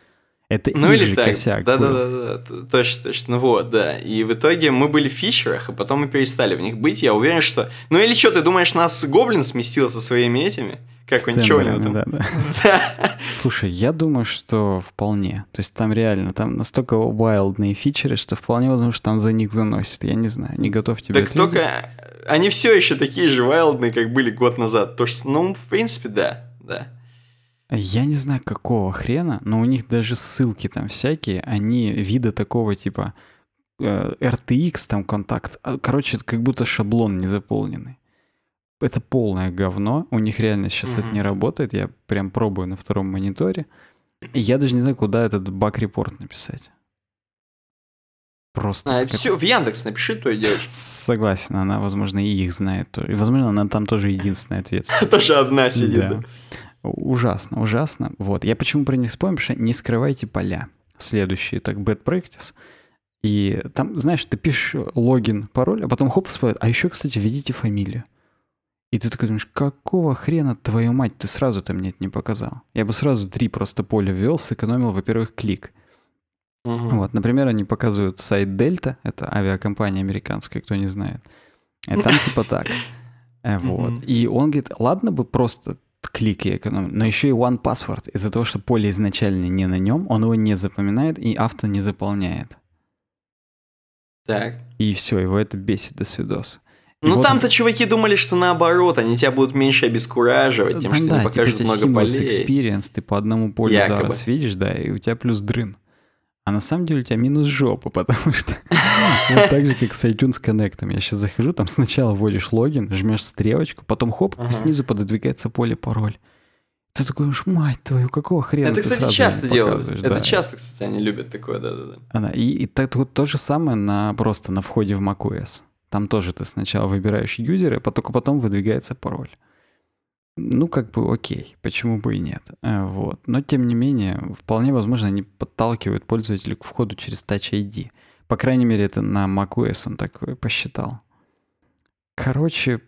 Это ну, или же так. косяк. Да, был. да, да, да, точно, точно. Ну вот, да. И в итоге мы были в фичерах, и потом мы перестали в них быть. Я уверен, что. Ну или что, ты думаешь, нас гоблин сместил со своими этими? Как он ничего не там? Да, [laughs] да. Слушай, я думаю, что вполне. То есть там реально, там настолько вайлдные фичеры, что вполне возможно, что там за них заносит. Я не знаю, не готов тебе. Так ответить. только они все еще такие же вайлдные, как были год назад. То есть, ну, в принципе, да, да. Я не знаю, какого хрена, но у них даже ссылки там всякие, они вида такого типа RTX э, там контакт. А, короче, как будто шаблон не заполненный. Это полное говно. У них реально сейчас mm это не работает. Я прям пробую на втором мониторе. И я даже не знаю, куда этот баг-репорт написать. Просто. А, как... все, в Яндекс напиши и девочке. [laughs] Согласен, она, возможно, и их знает возможно, она там тоже единственная ответственная. [laughs] Тоже одна сидит. Ужасно, ужасно. Вот. Я почему про них вспомнил, потому что не скрывайте поля. Следующий, так, bad practice. И там, знаешь, ты пишешь логин, пароль, а потом хоп, всплывает. А еще, кстати, введите фамилию. И ты такой думаешь, какого хрена, твою мать, ты сразу ты мне это не показал? Я бы сразу три просто поля ввел, сэкономил, во-первых, клик. Uh -huh. Вот, например, они показывают сайт Дельта, это авиакомпания американская, кто не знает. И э, там типа так. Э, вот. И он говорит, ладно бы просто клик я экономлю. Но еще и one password. Из-за того, что поле изначально не на нем, он его не запоминает и авто не заполняет. Так. И все, его это бесит до свидос. И ну вот там-то он... чуваки думали, что наоборот, они тебя будут меньше обескураживать, тем, да, что да, тебе типа, покажут много полей. Experience, ты по одному полю Якобы. зараз видишь, да, и у тебя плюс дрын. А на самом деле у тебя минус жопа, [laughs] потому что вот так же, как с iTunes Connect. Я сейчас захожу, там сначала вводишь логин, жмешь стрелочку, потом хоп, ага. снизу пододвигается поле пароль. Ты такой уж, мать твою, какого хрена Это, ты кстати, сразу часто делают. Это да. часто, кстати, они любят такое, да-да-да. Она, и, и так, вот то же самое на, просто на входе в macOS. Там тоже ты сначала выбираешь юзеры, а только потом выдвигается пароль ну, как бы окей, почему бы и нет. Э, вот. Но, тем не менее, вполне возможно, они подталкивают пользователя к входу через Touch ID. По крайней мере, это на macOS он так э, посчитал. Короче,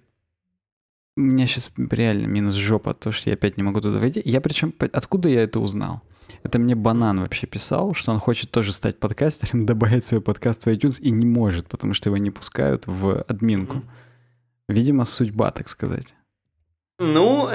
у меня сейчас реально минус жопа, то, что я опять не могу туда войти. Я причем, откуда я это узнал? Это мне банан вообще писал, что он хочет тоже стать подкастером, [laughs] добавить свой подкаст в iTunes и не может, потому что его не пускают в админку. Видимо, судьба, так сказать. Ну,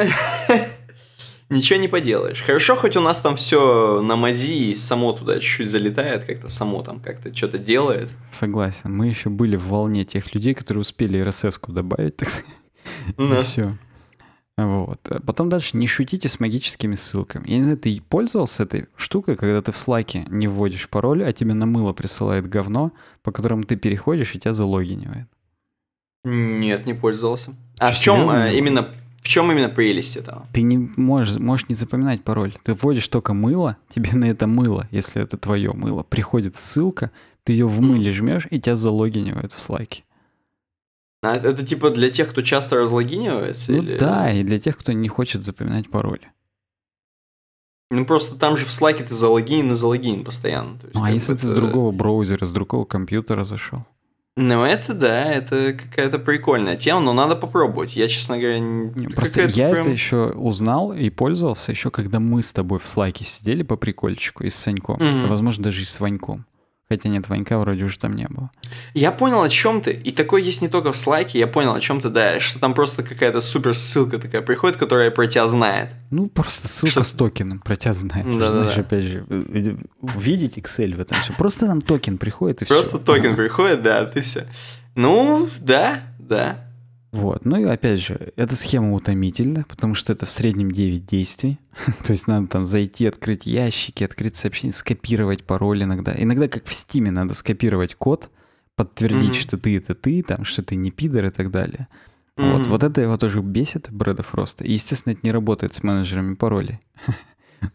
[laughs] ничего не поделаешь. Хорошо, хоть у нас там все на мази и само туда чуть-чуть залетает, как-то само там как-то что-то делает. Согласен. Мы еще были в волне тех людей, которые успели РСС-ку добавить, так сказать. [laughs] Да. все. Вот. А потом дальше не шутите с магическими ссылками. Я не знаю, ты пользовался этой штукой, когда ты в слаке не вводишь пароль, а тебе на мыло присылает говно, по которому ты переходишь и тебя залогинивает. Нет, не пользовался. А Чуть в чем а, именно в чем именно прелесть этого? Ты не можешь, можешь не запоминать пароль. Ты вводишь только мыло, тебе на это мыло, если это твое мыло, приходит ссылка, ты ее в мыле жмешь, и тебя залогинивают в слайке. А это, это типа для тех, кто часто разлогинивается? Ну или... да, и для тех, кто не хочет запоминать пароли. Ну просто там же в слайке ты залогинен и залогинен постоянно. Есть, ну а если это... ты с другого браузера, с другого компьютера зашел? Ну, это да, это какая-то прикольная тема, но надо попробовать. Я, честно говоря, не... Просто я прям... это еще узнал и пользовался еще, когда мы с тобой в слайке сидели по прикольчику и с Саньком, mm возможно, даже и с Ваньком. Хотя нет, Ванька вроде уж там не было. Я понял, о чем ты. И такое есть не только в слайке, я понял, о чем ты, да, что там просто какая-то супер ссылка такая приходит, которая про тебя знает. Ну, просто ссылка что... с токеном про тебя знает. Да, да, знаешь, да. опять же, увидеть Excel в этом все. Просто нам токен приходит и просто все. Просто токен а. приходит, да, ты все. Ну, да, да. Вот. Ну и опять же, эта схема утомительна, потому что это в среднем 9 действий. [laughs] То есть надо там зайти, открыть ящики, открыть сообщение, скопировать пароль иногда. Иногда, как в Стиме, надо скопировать код, подтвердить, mm-hmm. что ты это ты, там, что ты не пидор и так далее. Mm-hmm. Вот, вот это его тоже бесит, Брэда Фроста. И, естественно, это не работает с менеджерами паролей. [laughs]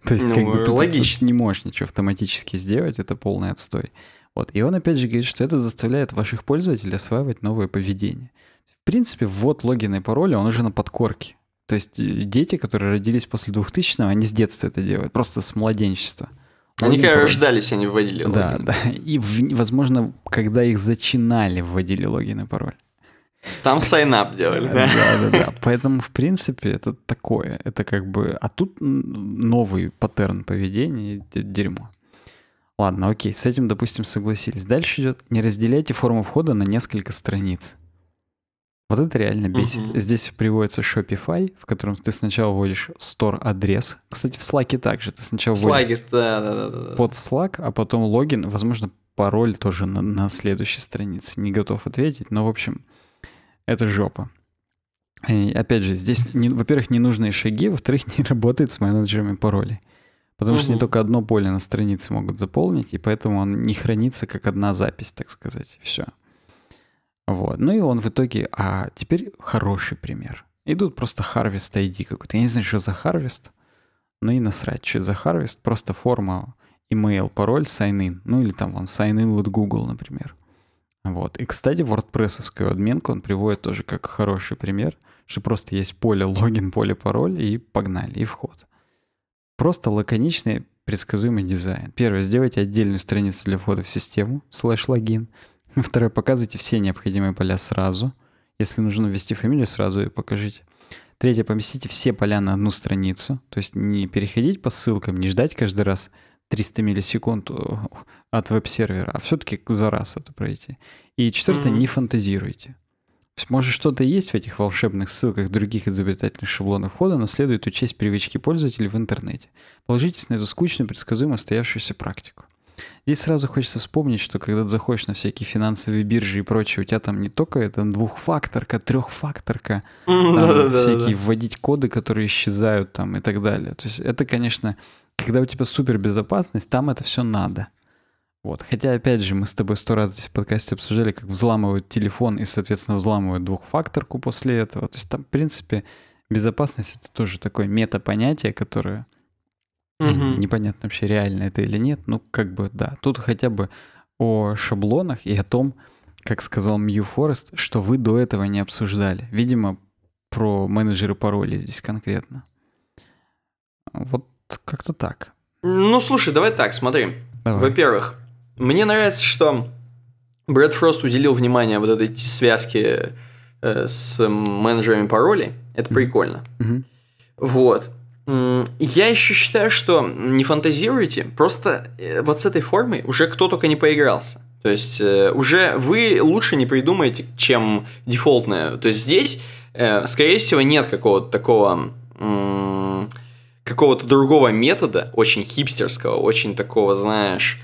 То есть, ну, как бы ты логично. не можешь ничего автоматически сделать, это полный отстой. Вот. И он опять же говорит, что это заставляет ваших пользователей осваивать новое поведение. В принципе, ввод логина и пароля, он уже на подкорке. То есть э, дети, которые родились после 2000 они с детства это делают, просто с младенчества. они, как ждались, они вводили логин. Да, да. И, возможно, когда их зачинали, вводили логин и пароль. Там сайнап делали, да? Да, да, да. Поэтому, в принципе, это такое. Это как бы... А тут новый паттерн поведения — дерьмо. Ладно, окей, с этим, допустим, согласились. Дальше идет «Не разделяйте форму входа на несколько страниц». Вот это реально бесит. Угу. Здесь приводится Shopify, в котором ты сначала вводишь store адрес. Кстати, в Slack также ты сначала вводишь Slack, да, да, да, под Slack, а потом логин, возможно, пароль тоже на, на следующей странице. Не готов ответить, но в общем это жопа. И опять же, здесь, во-первых, ненужные шаги, во-вторых, [laughs] не работает с менеджерами паролей. Потому угу. что не только одно поле на странице могут заполнить, и поэтому он не хранится как одна запись, так сказать. Все. Вот. Ну и он в итоге, а теперь хороший пример. Идут просто Harvest ID какой-то. Я не знаю, что за Harvest, но и насрать, что за Harvest. Просто форма, email, пароль, sign in. Ну или там он sign in вот Google, например. Вот. И, кстати, wordpress админку он приводит тоже как хороший пример, что просто есть поле логин, поле пароль, и погнали, и вход. Просто лаконичный, предсказуемый дизайн. Первое, сделайте отдельную страницу для входа в систему, слэш логин — Второе, показывайте все необходимые поля сразу. Если нужно ввести фамилию, сразу ее покажите. Третье, поместите все поля на одну страницу. То есть не переходить по ссылкам, не ждать каждый раз 300 миллисекунд э, от веб-сервера, а все-таки за раз это пройти. И четвертое, mm-hmm. не фантазируйте. Может что-то есть в этих волшебных ссылках других изобретательных шаблонов входа, но следует учесть привычки пользователей в интернете. Положитесь на эту скучную, предсказуемо стоявшуюся практику. Здесь сразу хочется вспомнить, что когда ты заходишь на всякие финансовые биржи и прочее, у тебя там не только это двухфакторка, трехфакторка, всякие вводить коды, которые исчезают там и так далее. То есть это, конечно, когда у тебя супербезопасность, там это все надо. Вот. Хотя, опять же, мы с тобой сто раз здесь в подкасте обсуждали, как взламывают телефон и, соответственно, взламывают двухфакторку после этого. То есть там, в принципе, безопасность — это тоже такое мета-понятие, которое Угу. Непонятно вообще, реально это или нет. Ну, как бы, да. Тут хотя бы о шаблонах и о том, как сказал Мью Форест, что вы до этого не обсуждали. Видимо, про менеджеры паролей здесь конкретно. Вот как-то так. Ну, слушай, давай так, смотри. Во-первых, мне нравится, что Брэд Фрост уделил внимание вот этой связке э, с менеджерами паролей. Это mm-hmm. прикольно. Mm-hmm. Вот. Я еще считаю, что не фантазируйте, просто э, вот с этой формой уже кто только не поигрался. То есть э, уже вы лучше не придумаете, чем дефолтная. То есть здесь, э, скорее всего, нет какого-то такого какого-то другого метода, очень хипстерского, очень такого, знаешь,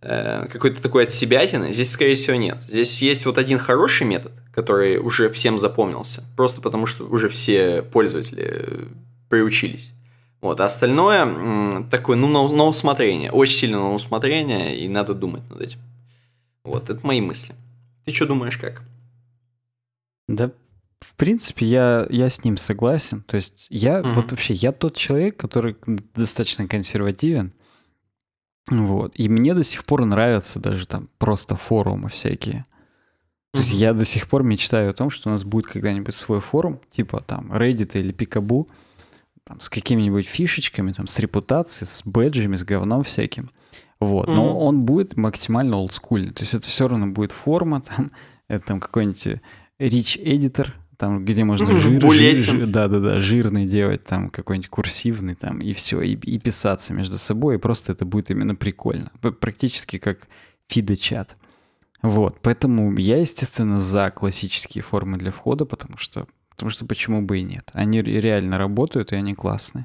какой-то такой от себятины, здесь, скорее всего, нет. Здесь есть вот один хороший метод, который уже всем запомнился, просто потому что уже все пользователи приучились. Вот, а остальное такое, ну, на, на усмотрение. Очень сильно на усмотрение, и надо думать над этим. Вот, это мои мысли. Ты что думаешь, как? Да, в принципе, я, я с ним согласен. То есть я угу. вот вообще, я тот человек, который достаточно консервативен. Вот. И мне до сих пор нравятся даже там просто форумы всякие. То есть угу. я до сих пор мечтаю о том, что у нас будет когда-нибудь свой форум, типа там Reddit или Пикабу, там, с какими-нибудь фишечками, там, с репутацией, с бэджами, с говном всяким. Вот, mm-hmm. но он будет максимально олдскульный. То есть это все равно будет форма, там, [laughs] это там какой-нибудь rich э, editor, там, где можно mm-hmm. жир, жир, жир, да, да, да, жирный делать, там, какой-нибудь курсивный, там, и все, и, и писаться между собой, и просто это будет именно прикольно. Практически как фидо-чат. Вот, поэтому я, естественно, за классические формы для входа, потому что Потому что почему бы и нет? Они реально работают, и они классные.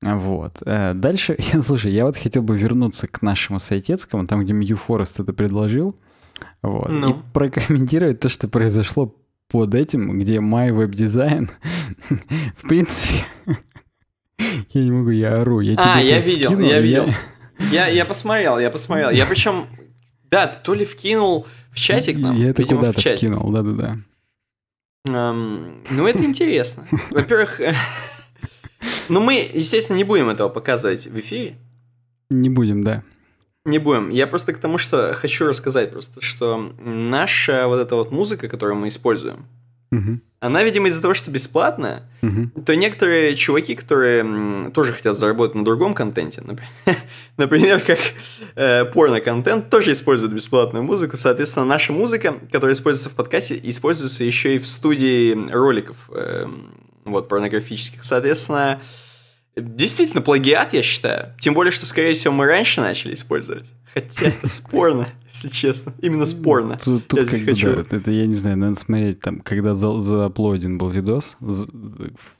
Вот. Э, дальше, я, [laughs] слушай, я вот хотел бы вернуться к нашему Сайтецкому, там, где Мью Форест это предложил, вот, ну. и прокомментировать то, что произошло под этим, где My Web Design, [laughs] в принципе, [laughs] я не могу, я ору. Я а, я видел, вкинул, я видел. Я... я, я посмотрел, я посмотрел. Я причем, да, ты то ли вкинул в чатик нам, Я это куда-то вкинул, да-да-да. Эм, ну, это интересно. [laughs] Во-первых, [laughs] ну, мы, естественно, не будем этого показывать в эфире. Не будем, да. Не будем. Я просто к тому, что хочу рассказать просто, что наша вот эта вот музыка, которую мы используем, она, видимо, из-за того, что бесплатная, угу. то некоторые чуваки, которые тоже хотят заработать на другом контенте, [laughs] например, как э, порно-контент, тоже используют бесплатную музыку. Соответственно, наша музыка, которая используется в подкасте, используется еще и в студии роликов э, вот, порнографических. Соответственно, э, Действительно, плагиат, я считаю. Тем более, что, скорее всего, мы раньше начали использовать. Хотя это спорно, если честно. Именно спорно. Тут, тут я здесь хочу... Да, это, я не знаю, надо смотреть, там, когда за, заплоден был видос, за,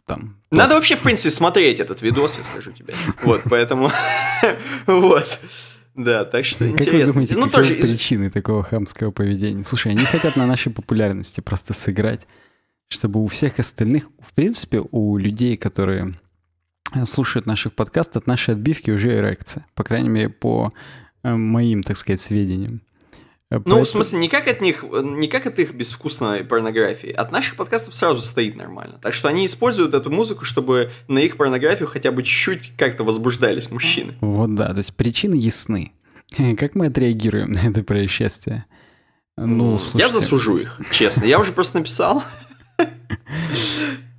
там... Надо плод. вообще, в принципе, смотреть этот видос, я скажу тебе. Вот, поэтому... [laughs] Вот. Да, так что как интересно. Как вы думаете, ну, тоже... причины такого хамского поведения? Слушай, они хотят на нашей популярности просто сыграть, чтобы у всех остальных, в принципе, у людей, которые Э, слушают наших подкастов, от нашей отбивки уже эрекция. По крайней мере, по э, моим, так сказать, сведениям. Поэтому... Ну, в смысле, не как от них, не как от их безвкусной порнографии. От наших подкастов сразу стоит нормально. Так что они используют эту музыку, чтобы на их порнографию хотя бы чуть-чуть как-то возбуждались мужчины. Вот да, то есть причины ясны. Э, как мы отреагируем на это происшествие? Ну, слушайте. Я засужу их, честно. Я уже просто написал. [laughs]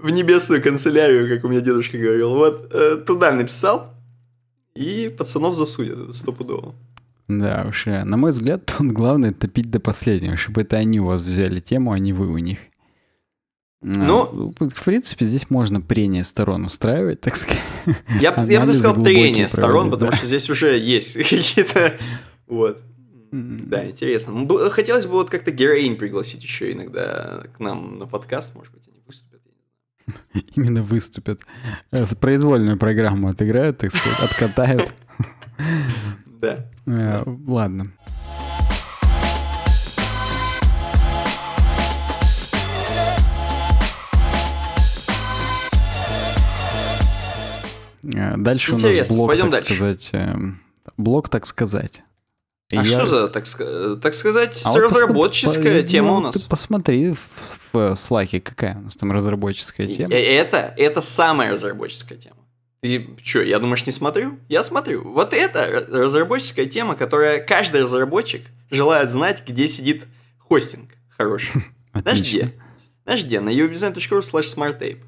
в небесную канцелярию, как у меня дедушка говорил. Вот э, туда написал, и пацанов засудят, это стопудово. Да, уж, э, на мой взгляд, тут [laughs] главное топить до последнего, чтобы это они у вас взяли тему, а не вы у них. А, ну, Но... в принципе, здесь можно прение сторон устраивать, так сказать. Я, я бы даже сказал трение сторон, да. потому что здесь уже есть [laughs] какие-то... Вот. Mm-hmm. Да, интересно. Хотелось бы вот как-то героинь пригласить еще иногда к нам на подкаст, может быть, [laughs] именно выступят. Э, произвольную программу отыграют, так сказать, откатают. [laughs] Да. Э, ладно. Э, дальше Интересно. у нас блок, Пойдем так дальше. сказать. Эм, блок, так сказать. А я... что за, так, э, так сказать, а разработческая вот тема ну, у нас? Ты посмотри в, в э, слаке, какая у нас там разработческая тема. Э, это, это самая разработческая тема. Ты что, я думаешь, не смотрю? Я смотрю. Вот это разработческая тема, которая каждый разработчик желает знать, где сидит хостинг хороший. [laughs] Знаешь где? Знаешь где? На uwebdesign.ru slash smarttape.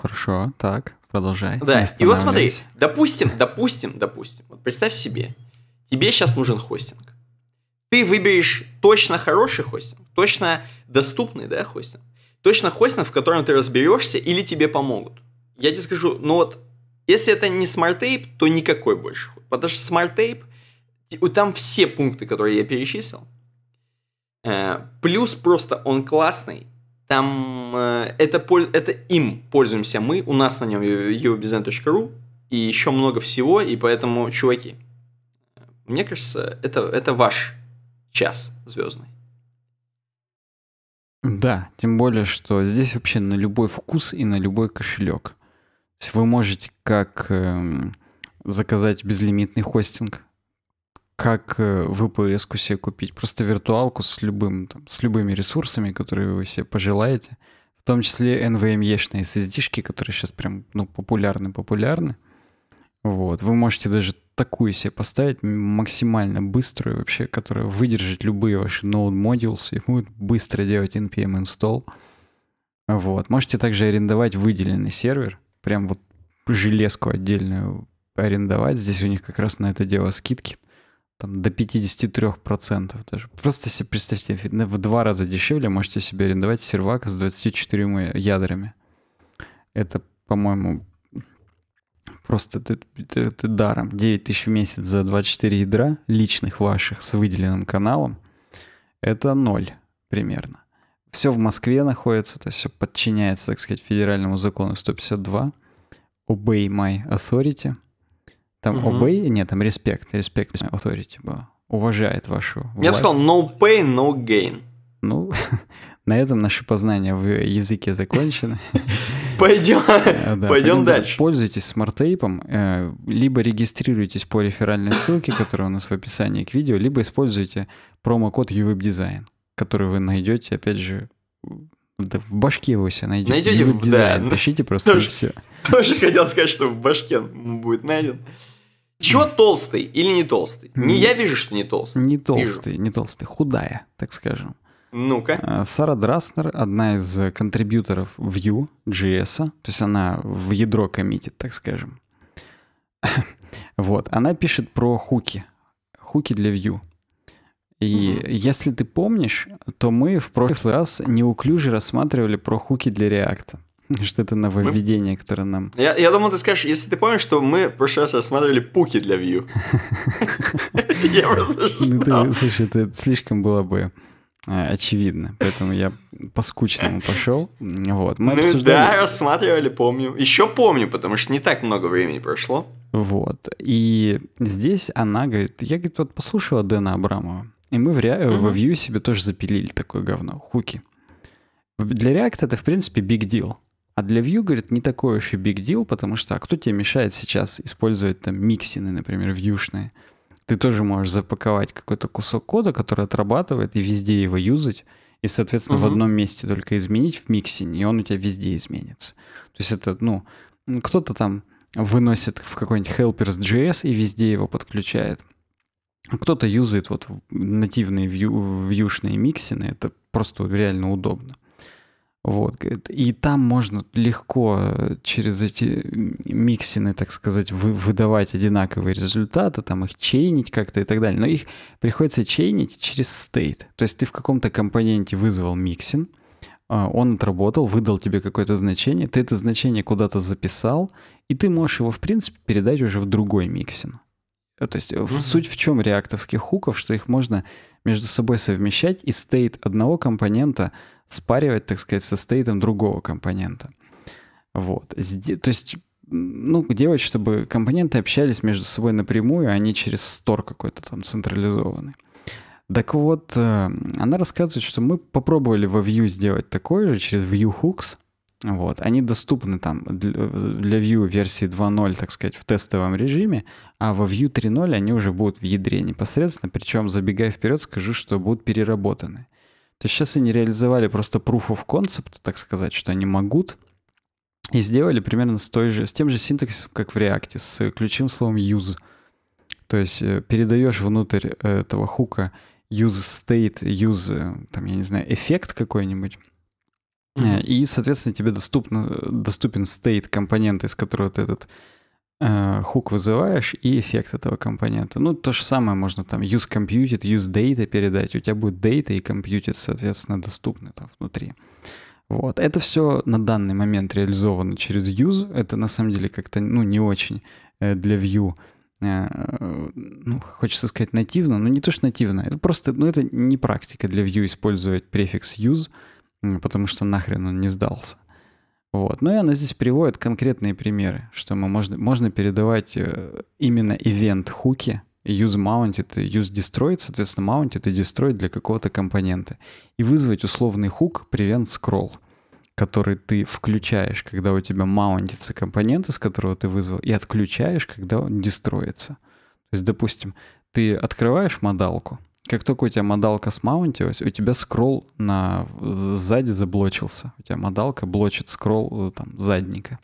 Хорошо, так, продолжай. Да, и вот смотри, допустим, допустим, допустим, вот представь себе, Тебе сейчас нужен хостинг. Ты выберешь точно хороший хостинг, точно доступный да, хостинг, точно хостинг, в котором ты разберешься или тебе помогут. Я тебе скажу, ну вот, если это не смарт-тейп, то никакой больше. Потому что смарт-тейп, там все пункты, которые я перечислил. Э, плюс просто он классный, там э, это, это им пользуемся мы, у нас на нем uobizn.ru и еще много всего, и поэтому, чуваки, мне кажется, это, это ваш час звездный. Да, тем более, что здесь вообще на любой вкус и на любой кошелек. То есть вы можете как э, заказать безлимитный хостинг, как э, VPS себе купить, просто виртуалку с, любым, там, с любыми ресурсами, которые вы себе пожелаете, в том числе NVMe-шные SSD-шки, которые сейчас прям ну, популярны-популярны. Э, вот. Вы можете даже такую себе поставить, максимально быструю вообще, которая выдержит любые ваши node modules и будет быстро делать npm install. Вот. Можете также арендовать выделенный сервер, прям вот железку отдельную арендовать. Здесь у них как раз на это дело скидки там до 53% даже. Просто себе представьте, в два раза дешевле можете себе арендовать сервак с 24 ядрами. Это, по-моему, Просто ты, ты, ты даром 9 тысяч в месяц за 24 ядра личных ваших с выделенным каналом. Это ноль примерно. Все в Москве находится, то есть все подчиняется, так сказать, федеральному закону 152. Obey my authority. Там угу. obey, нет, там респект, респект authority было. Уважает вашу власть. Я сказал no pain, no gain. Ну, [laughs] на этом наши познания в языке закончены. [laughs] Пойдем, да, [laughs] пойдем дальше. Пользуйтесь смарт-тейпом, э, либо регистрируйтесь по реферальной ссылке, которая у нас в описании к видео, либо используйте промокод uwebdesign, который вы найдете, опять же, да в башке вы все найдете. Найдете в да, Пишите просто тоже, все. Тоже хотел сказать, что в башке будет найден. Чё толстый или не толстый? Не, не я вижу, что не толстый. Не толстый, вижу. не толстый, худая, так скажем. Ну-ка. Э, Сара Драснер, одна из э, контрибьюторов Vue JS, а. то есть она в ядро коммитит, так скажем. [laughs] вот, она пишет про хуки, хуки для Vue. И угу. если ты помнишь, то мы в прошлый раз неуклюже рассматривали про хуки для React. [laughs] Что это нововведение, мы... которое нам... Я, я думал, ты скажешь, если ты помнишь, что мы в прошлый раз рассматривали пухи для Vue. [laughs] Я просто ну Слушай, это слишком было бы Э, очевидно. Поэтому я по-скучному пошел. Вот. Мы ну обсуждали... да, рассматривали, помню. Еще помню, потому что не так много времени прошло. Вот. И здесь она говорит, я, говорит, вот послушала Дэна Абрамова. И мы в, ре... mm-hmm. в Vue себе тоже запилили такое говно, хуки. Для React это, в принципе, big deal. А для Vue, говорит, не такой уж и big deal, потому что а кто тебе мешает сейчас использовать там миксины, например, вьюшные? ты тоже можешь запаковать какой-то кусок кода, который отрабатывает, и везде его юзать, и, соответственно, угу. в одном месте только изменить в миксинге, и он у тебя везде изменится. То есть это, ну, кто-то там выносит в какой-нибудь helpers.js и везде его подключает. Кто-то юзает вот нативные вью, вьюшные миксины, это просто реально удобно. Вот, говорит, и там можно легко э, через эти миксины, так сказать, вы, выдавать одинаковые результаты, там их чейнить как-то и так далее. Но их приходится чейнить через стейт. То есть ты в каком-то компоненте вызвал миксин, а, он отработал, выдал тебе какое-то значение, ты это значение куда-то записал, и ты можешь его, в принципе, передать уже в другой миксин. Э, то есть mm-hmm. суть в чем реактовских хуков, что их можно между собой совмещать, и стейт одного компонента — спаривать, так сказать, со стейтом другого компонента. Вот. То есть ну, делать, чтобы компоненты общались между собой напрямую, а не через стор какой-то там централизованный. Так вот, э, она рассказывает, что мы попробовали во Vue сделать такое же через Vue Hooks. Вот. Они доступны там для Vue версии 2.0, так сказать, в тестовом режиме, а во Vue 3.0 они уже будут в ядре непосредственно, причем, забегая вперед, скажу, что будут переработаны то сейчас они реализовали просто proof of concept, так сказать, что они могут, и сделали примерно с, той же, с тем же синтаксисом, как в React, с ключевым словом use. То есть э, передаешь внутрь э, этого хука use state, use, э, там, я не знаю, эффект какой-нибудь, и, соответственно, тебе доступно, доступен state компонента, из которого ты этот Э, хук вызываешь и эффект этого компонента. Ну, то же самое можно там use computed, use data передать. У тебя будет data и computed, соответственно, доступны там внутри. Вот. Это все на данный момент реализовано через use. Это на самом деле как-то ну, не очень э, для view э, ну, хочется сказать нативно, но не то, что нативно. Это просто, ну, это не практика для Vue использовать префикс use, потому что нахрен он не сдался. Вот. Ну и она здесь приводит конкретные примеры, что мы можно, можно передавать э, именно event хуки use mount mounted, use destroy соответственно, mount и destroy для какого-то компонента, и вызвать условный хук prevent scroll, который ты включаешь, когда у тебя маунтится компонент, из которого ты вызвал, и отключаешь, когда он дестроится. То есть, допустим, ты открываешь модалку, как только у тебя модалка смаунтилась, у тебя скролл на... сзади заблочился. У тебя модалка блочит скролл э, там, задника.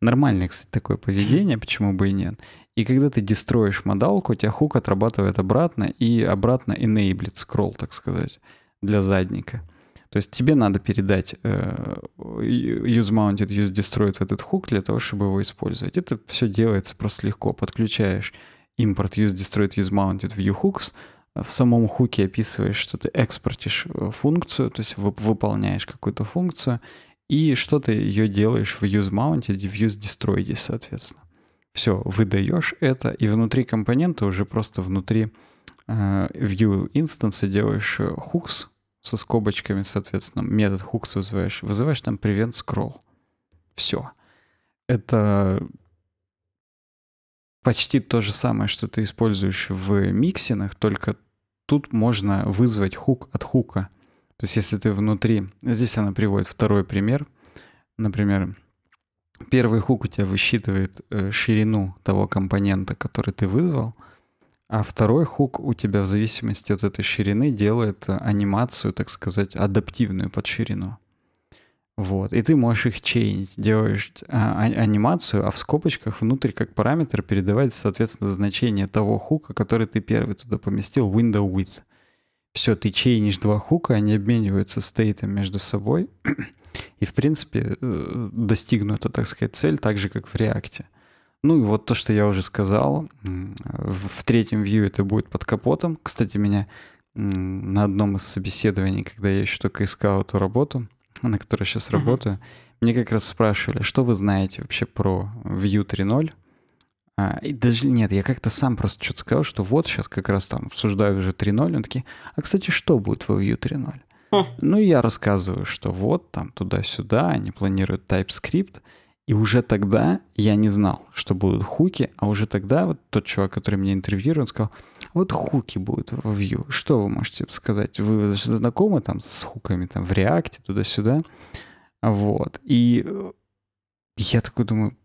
Нормальное, кстати, такое поведение, почему бы и нет. И когда ты дестроишь модалку, у тебя хук отрабатывает обратно и обратно enable скролл, так сказать, для задника. То есть тебе надо передать э, use mounted, use destroyed этот хук для того, чтобы его использовать. Это все делается просто легко. Подключаешь импорт use destroyed, use mounted, view hooks — в самом хуке описываешь, что ты экспортишь э, функцию, то есть выполняешь какую-то функцию, и что ты ее делаешь в useMount mounted и в useDestroy, соответственно. Все, выдаешь это, и внутри компонента уже просто внутри э, view инстанса делаешь э, hooks со скобочками, соответственно, метод hooks вызываешь, вызываешь там prevent scroll. Все. Это почти то же самое, что ты используешь в миксинах, только тут можно вызвать хук от хука. То есть если ты внутри... Здесь она приводит второй пример. Например, первый хук у тебя высчитывает э, ширину того компонента, который ты вызвал, а второй хук у тебя в зависимости от этой ширины делает э, анимацию, так сказать, адаптивную под ширину. Вот. И ты можешь их чейнить. Делаешь а, а, анимацию, а в скобочках внутрь как параметр передавать, соответственно, значение того хука, который ты первый туда поместил, window width. Все, ты чейнишь два хука, они обмениваются стейтом между собой. и, в принципе, э, достигнута, так сказать, цель, так же, как в React. Ну и вот то, что я уже сказал, в, в третьем view это будет под капотом. Кстати, меня на одном из собеседований, когда я еще только искал эту работу, на которой сейчас работаю, mm-hmm. мне как раз спрашивали, что вы знаете вообще про Vue 3.0. А, и даже нет, я как-то сам просто что-то сказал, что вот сейчас как раз там обсуждаю уже 3.0, он такие, а, кстати, что будет в Vue 3.0? mm хм. Ну, и я рассказываю, что вот там туда-сюда, они планируют TypeScript, и уже тогда я не знал, что будут хуки, а уже тогда вот тот чувак, который меня интервьюировал, сказал, вот хуки будут в Vue. Что вы можете сказать? Вы знакомы там с хуками там в React, туда-сюда? Вот. И э, я такой думаю,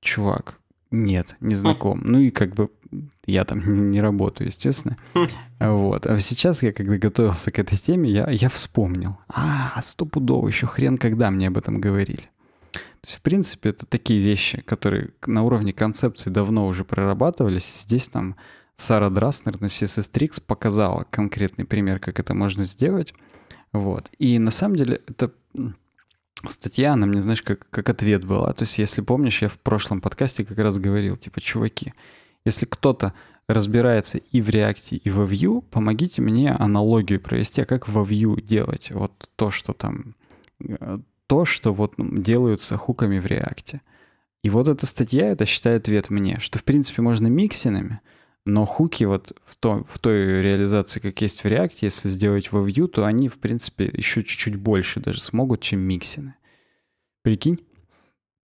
чувак, нет, не знаком. Ну и как бы я там не, работаю, естественно. Вот. А сейчас я, когда готовился к этой теме, я, я вспомнил. А, стопудово, еще хрен, когда мне об этом говорили. То есть, в принципе, это такие вещи, которые на уровне концепции давно уже прорабатывались. Здесь там Сара Драснер на CSS показала конкретный пример, как это можно сделать. Вот. И на самом деле это статья, она мне, знаешь, как, как ответ была. То есть, если помнишь, я в прошлом подкасте как раз говорил, типа, чуваки, если кто-то разбирается и в React, и во Vue, помогите мне аналогию провести, а как во Vue делать вот то, что там, э, то, что вот делаются хуками в React. И вот эта статья, это считает ответ мне, что, в принципе, можно миксинами, но хуки вот в, то, в той реализации, как есть в React, если сделать во Vue, то они, в принципе, еще чуть-чуть больше даже смогут, чем миксины. Прикинь?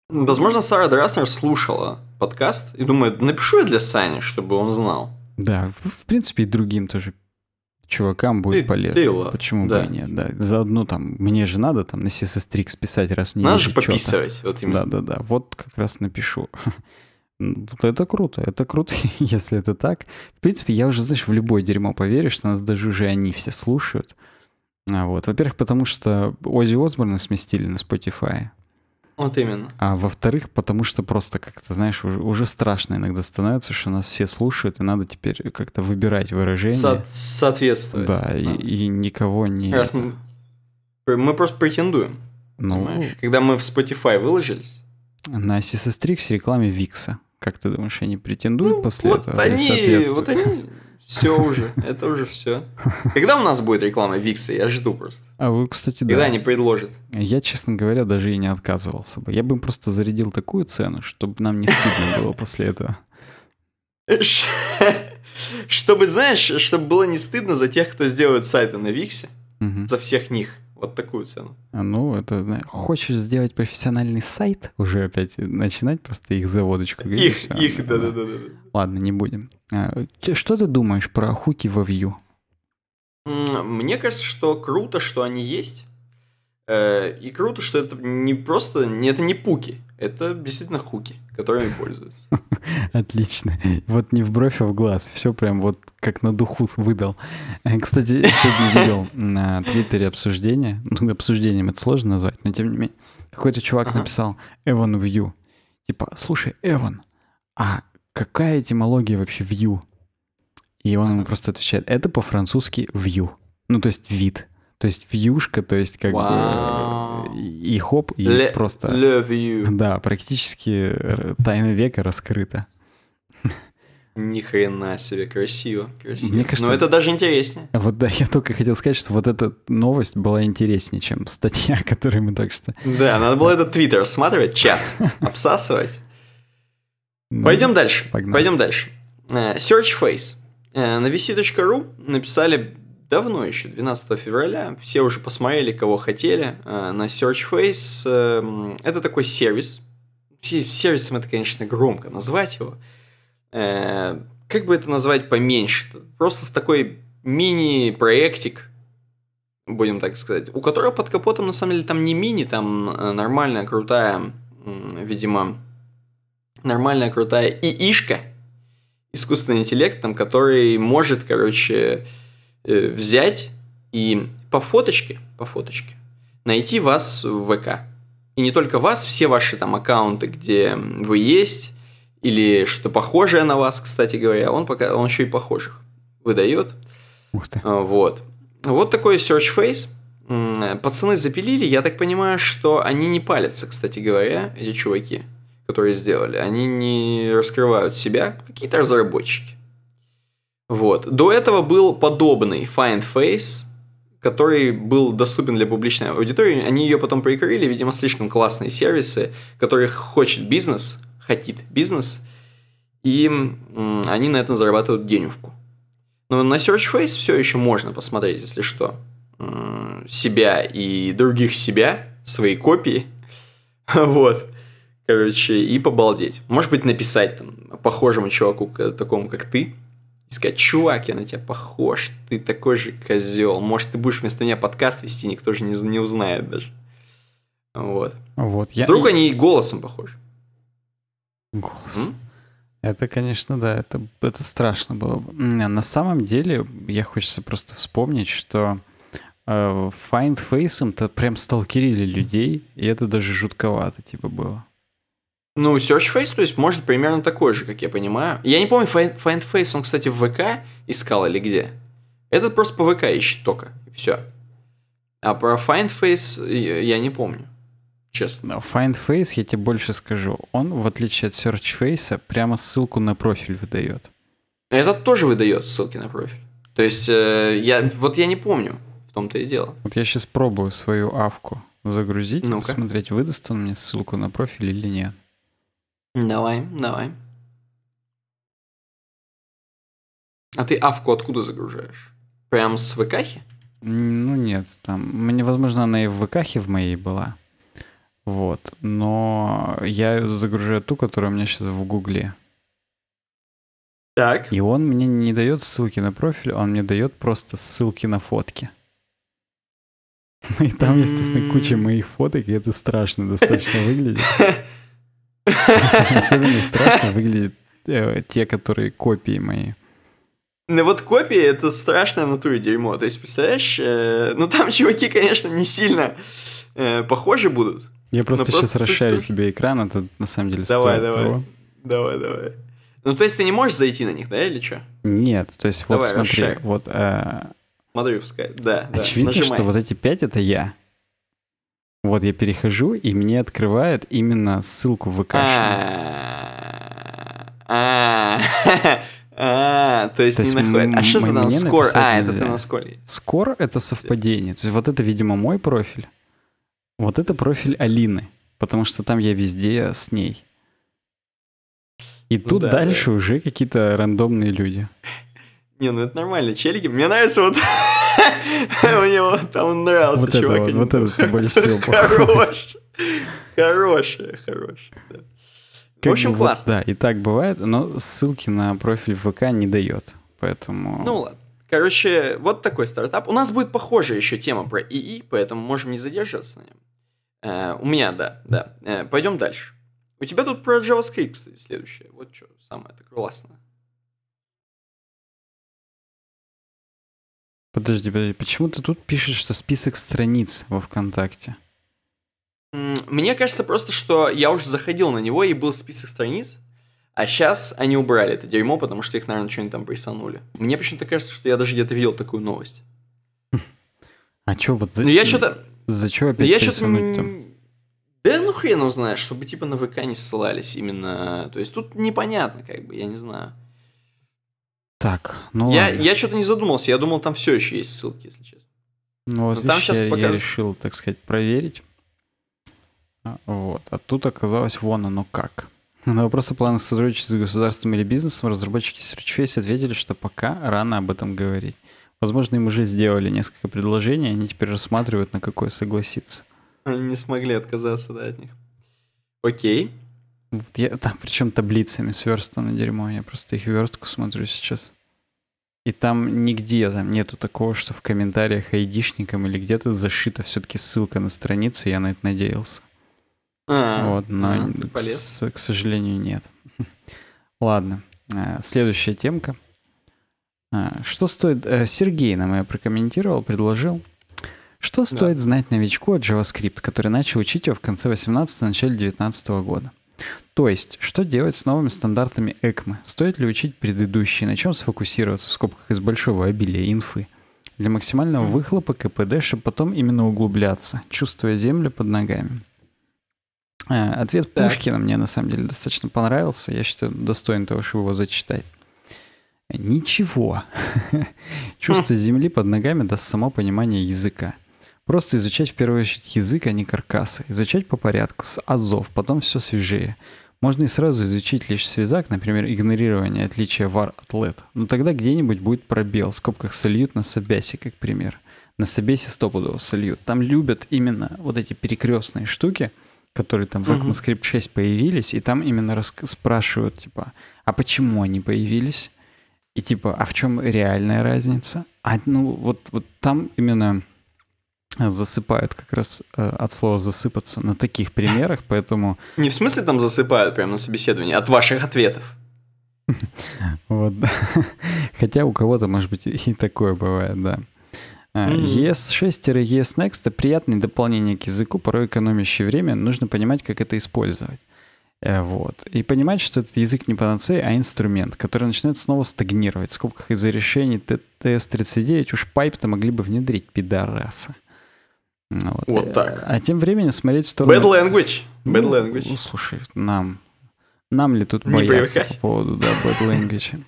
Возможно, Сара Драснер слушала подкаст и думает, напишу я для Сани, чтобы он знал. Да, в принципе, и другим тоже чувакам будет и, полезно. Дело. Почему да. бы и нет, да. Заодно там, мне же надо там на CSS Tricks писать, раз не Надо же пописывать, вот именно. Да-да-да, вот как раз напишу. [laughs] Это круто, это круто, [laughs] если это так. В принципе, я уже, знаешь, в любое дерьмо поверю, что нас даже уже они все слушают. А, вот. Во-первых, потому что Ози Осборна сместили на Spotify. Вот именно. А во-вторых, потому что просто как-то, знаешь, уже, уже страшно иногда становится, что нас все слушают, и надо теперь как-то выбирать выражение. Со- соответствовать. Да, И, и никого не... Раз мы, мы просто претендуем. Ну... Понимаешь? Когда мы в Spotify выложились... На Assassin's рекламе Викса. Как ты думаешь, они претендуют ну, после вот этого? Они, вот они, все уже, это уже все. Когда у нас будет реклама Викса? Я жду просто. А вы, кстати, Когда да. они предложат. Я, честно говоря, даже и не отказывался бы. Я бы им просто зарядил такую цену, чтобы нам не стыдно было после этого. [laughs] Чтобы, знаешь, чтобы было не стыдно за тех, кто сделает сайты на Виксе, за всех них. Вот такую цену. А, ну, это хочешь сделать профессиональный сайт, уже опять начинать просто их заводочку. Их, а, их, да, да, да, да. Ладно, не будем. А, что ты думаешь про хуки во вью? Мне кажется, что круто, что они есть. Э, и круто, что это не просто, это не пуки, это действительно хуки которыми пользуюсь. [laughs] Отлично. Вот не в бровь, а в глаз. Все прям вот как на духу выдал. Э, кстати, сегодня видел на Твиттере обсуждение. Ну, обсуждением это сложно назвать, но тем не менее. Какой-то чувак ага. написал Эван Вью. Типа, слушай, Эван, а какая этимология вообще Вью? И он ему просто отвечает, это по-французски Вью. Ну, то есть вид. То есть вьюшка, то есть как wow. бы и хоп, и le, просто... Le Да, практически э, тайна века раскрыта. Ни хрена себе, красиво, красиво. Мне кажется, Но это даже интереснее. Вот да, я только хотел сказать, что вот эта новость была интереснее, чем статья, [laughs] которую мы так что... Да, надо было этот твиттер рассматривать час, обсасывать. Ну, Пойдем дальше. Погнали. Пойдем дальше. Э, Search Face. Э, на vc.ru написали давно еще, 12 февраля, все уже посмотрели, кого хотели, э, на SearchFace. Эм, это такой сервис. Сервисом это, конечно, громко назвать его. Э, как бы это назвать поменьше? Просто такой мини-проектик, будем так сказать, у которого под капотом, на самом деле, там не мини, там э, нормальная, крутая, видимо, нормальная, крутая и ишка искусственный интеллект, там, который может, короче, Э, взять и по фоточке, по фоточке найти вас в ВК. И не только вас, все ваши там аккаунты, где вы есть, или что-то похожее на вас, кстати говоря, он, пока, он еще и похожих выдает. Ух ты. А, вот. Вот такой search face. Пацаны запилили, я так понимаю, что они не палятся, кстати говоря, эти чуваки, которые сделали. Они не раскрывают себя, какие-то разработчики. Вот. До этого был подобный Find Face, который был доступен для публичной аудитории. Они ее потом прикрыли, видимо, слишком классные сервисы, которые хочет бизнес, хотит бизнес, и они на этом зарабатывают денежку. Но на Search Face все еще можно посмотреть, если что. Себя и других себя, свои копии. [laughs] Вот. Короче, и побалдеть. Может быть, написать там похожему чуваку, такому как ты, сказать, чувак, я на тебя похож, ты такой же козел. Может, ты будешь вместо меня подкаст вести, никто же не, не узнает даже. Вот. вот я, Вдруг я... они и голосом похожи. Голос. М? Это, конечно, да, это, это страшно было. На самом деле, я хочется просто вспомнить, что э, Find Face-то прям сталкерили людей, и это даже жутковато, типа, было. Ну, Search Face, то есть, может, примерно такой же, как я понимаю. Я не помню, Find, find Face, он, кстати, в ВК искал или где? Этот просто по ВК ищет только, все. А про Find Face я не помню, честно. Find Face, я тебе больше скажу, он, в отличие от Search Face, прямо ссылку на профиль выдает. Этот тоже выдает ссылки на профиль. То есть, э, я, вот я не помню, в том-то и дело. Вот я сейчас пробую свою авку загрузить, ну посмотреть, выдаст он мне ссылку на профиль или нет. Давай, давай. А ты авку откуда загружаешь? Прям с ВКхи? Ну нет, там, мне, возможно, она и в ВКхе в моей была. Вот, но я загружаю ту, которая у меня сейчас в Гугле. Так. И он мне не дает ссылки на профиль, он мне дает просто ссылки на фотки. [laughs] И там, естественно, куча моих фоток, и это страшно достаточно выглядит. [laughs] Особенно страшно выглядят э, те, которые копии мои. Ну вот копии это страшное натуре дерьмо. То есть, представляешь, э, ну там чуваки, конечно, не сильно э, похожи будут. Я просто сейчас просто расширю тебе экран, это на самом деле давай, давай. Давай, давай. Ну то есть ты не можешь зайти на них, да, или что? Нет, то есть давай, вот смотри, расширю. вот... Э... Смотрю в скайп, да. Очевидно, да, что вот эти пять это я. Вот я перехожу, и мне открывает именно ссылку в А, то есть, не находит. А что за там скор? А, это ты на сколе. Скор — это совпадение. То есть вот это, видимо, мой профиль. Вот это профиль Алины. Потому что там я везде с ней. И тут дальше уже какие-то рандомные люди. Не, ну это нормально, челики. Мне нравится вот [laughs] Мне вот там нравился вот чувак. вот это больше всего. [laughs] Хорош. Хорошее, хорошее. В общем, классно. Да, и так бывает, но ссылки на профиль ВК не дает. Поэтому... Ну ладно. Короче, вот такой стартап. У нас будет похожая еще тема про ИИ, поэтому можем не задерживаться на нем. Э, у меня, да, да. Э, пойдем дальше. У тебя тут про JavaScript, кстати, следующее. Вот что самое-то классное. Подожди, подожди, почему ты тут пишешь, что список страниц во ВКонтакте? Мне кажется просто, что я уже заходил на него, и был список страниц, а сейчас они убрали это дерьмо, потому что их, наверное, что-нибудь там присанули. Мне почему-то кажется, что я даже где-то видел такую новость. А чё вот за... Ну, я что-то... За чё ну, опять я прессануть там? Да ну хрен узнает, чтобы типа на ВК не ссылались именно... То есть тут непонятно как бы, я не знаю. Так, ну я, Я что-то не задумался, я думал, там все еще есть ссылки, если честно. Ну вот, Но там сейчас я, показ... я решил, так сказать, проверить. А, вот. А тут оказалось вон оно как. [laughs] На вопрос о планах сотрудничества с государством или бизнесом разработчики Searchface ответили, что пока рано об этом говорить. Возможно, им уже сделали несколько предложений, они теперь рассматривают, на какое согласиться. Они [laughs] не смогли отказаться да, от них. Окей я, там причем таблицами сверстано дерьмо, я просто их верстку смотрю сейчас. И там нигде там нету такого, что в комментариях айдишникам или где-то зашита все-таки ссылка на страницу, я на это надеялся. А, вот, но, а, к, с, к сожалению, нет. [laughs] Ладно, э, следующая темка. Э, что стоит... Э, Сергей нам ее прокомментировал, предложил. Что стоит да. знать новичку от JavaScript, который начал учить его в конце 18 начале 19 года? То есть, что делать с новыми стандартами ECMO? Стоит ли учить предыдущие? На чем сфокусироваться в скобках из большого обилия инфы? Для максимального выхлопа КПД, чтобы потом именно углубляться, чувствуя землю под ногами. А, ответ так. Пушкина мне на самом деле достаточно понравился. Я считаю, достоин того, чтобы его зачитать. Ничего. [laughs] Чувство хм. земли под ногами даст само понимание языка. Просто изучать в первую очередь язык, а не каркасы. Изучать по порядку, с азов, потом все свежее. Можно и сразу изучить лишь связак, например, игнорирование отличия var от let. Но ну, тогда где-нибудь будет пробел, в скобках сольют на собясе, как пример. На собесе стопудово сольют. Там любят именно вот эти перекрестные штуки, которые там в ECMAScript 6 появились, и там именно спрашивают, типа, а почему они появились? И типа, а в чем реальная разница? А, ну, вот, вот там именно засыпают как раз э, от слова засыпаться на таких примерах, поэтому... Не в смысле там засыпают прямо на собеседовании, а от ваших ответов. Вот, да. Хотя у кого-то, может быть, и такое бывает, да. ES6 и ES Next — это приятные дополнения к языку, порой экономящие время, нужно понимать, как это использовать. Э, вот. И понимать, что этот язык не панацея, а инструмент, который начинает снова стагнировать. В скобках из-за решений ТТС-39 уж пайп-то могли бы внедрить, пидорасы. Ну вот, вот так. А, а тем временем смотреть в сторону... Bad language. Bad ну, language. Ну, слушай, нам... Нам ли тут бояться по поводу да, bad language?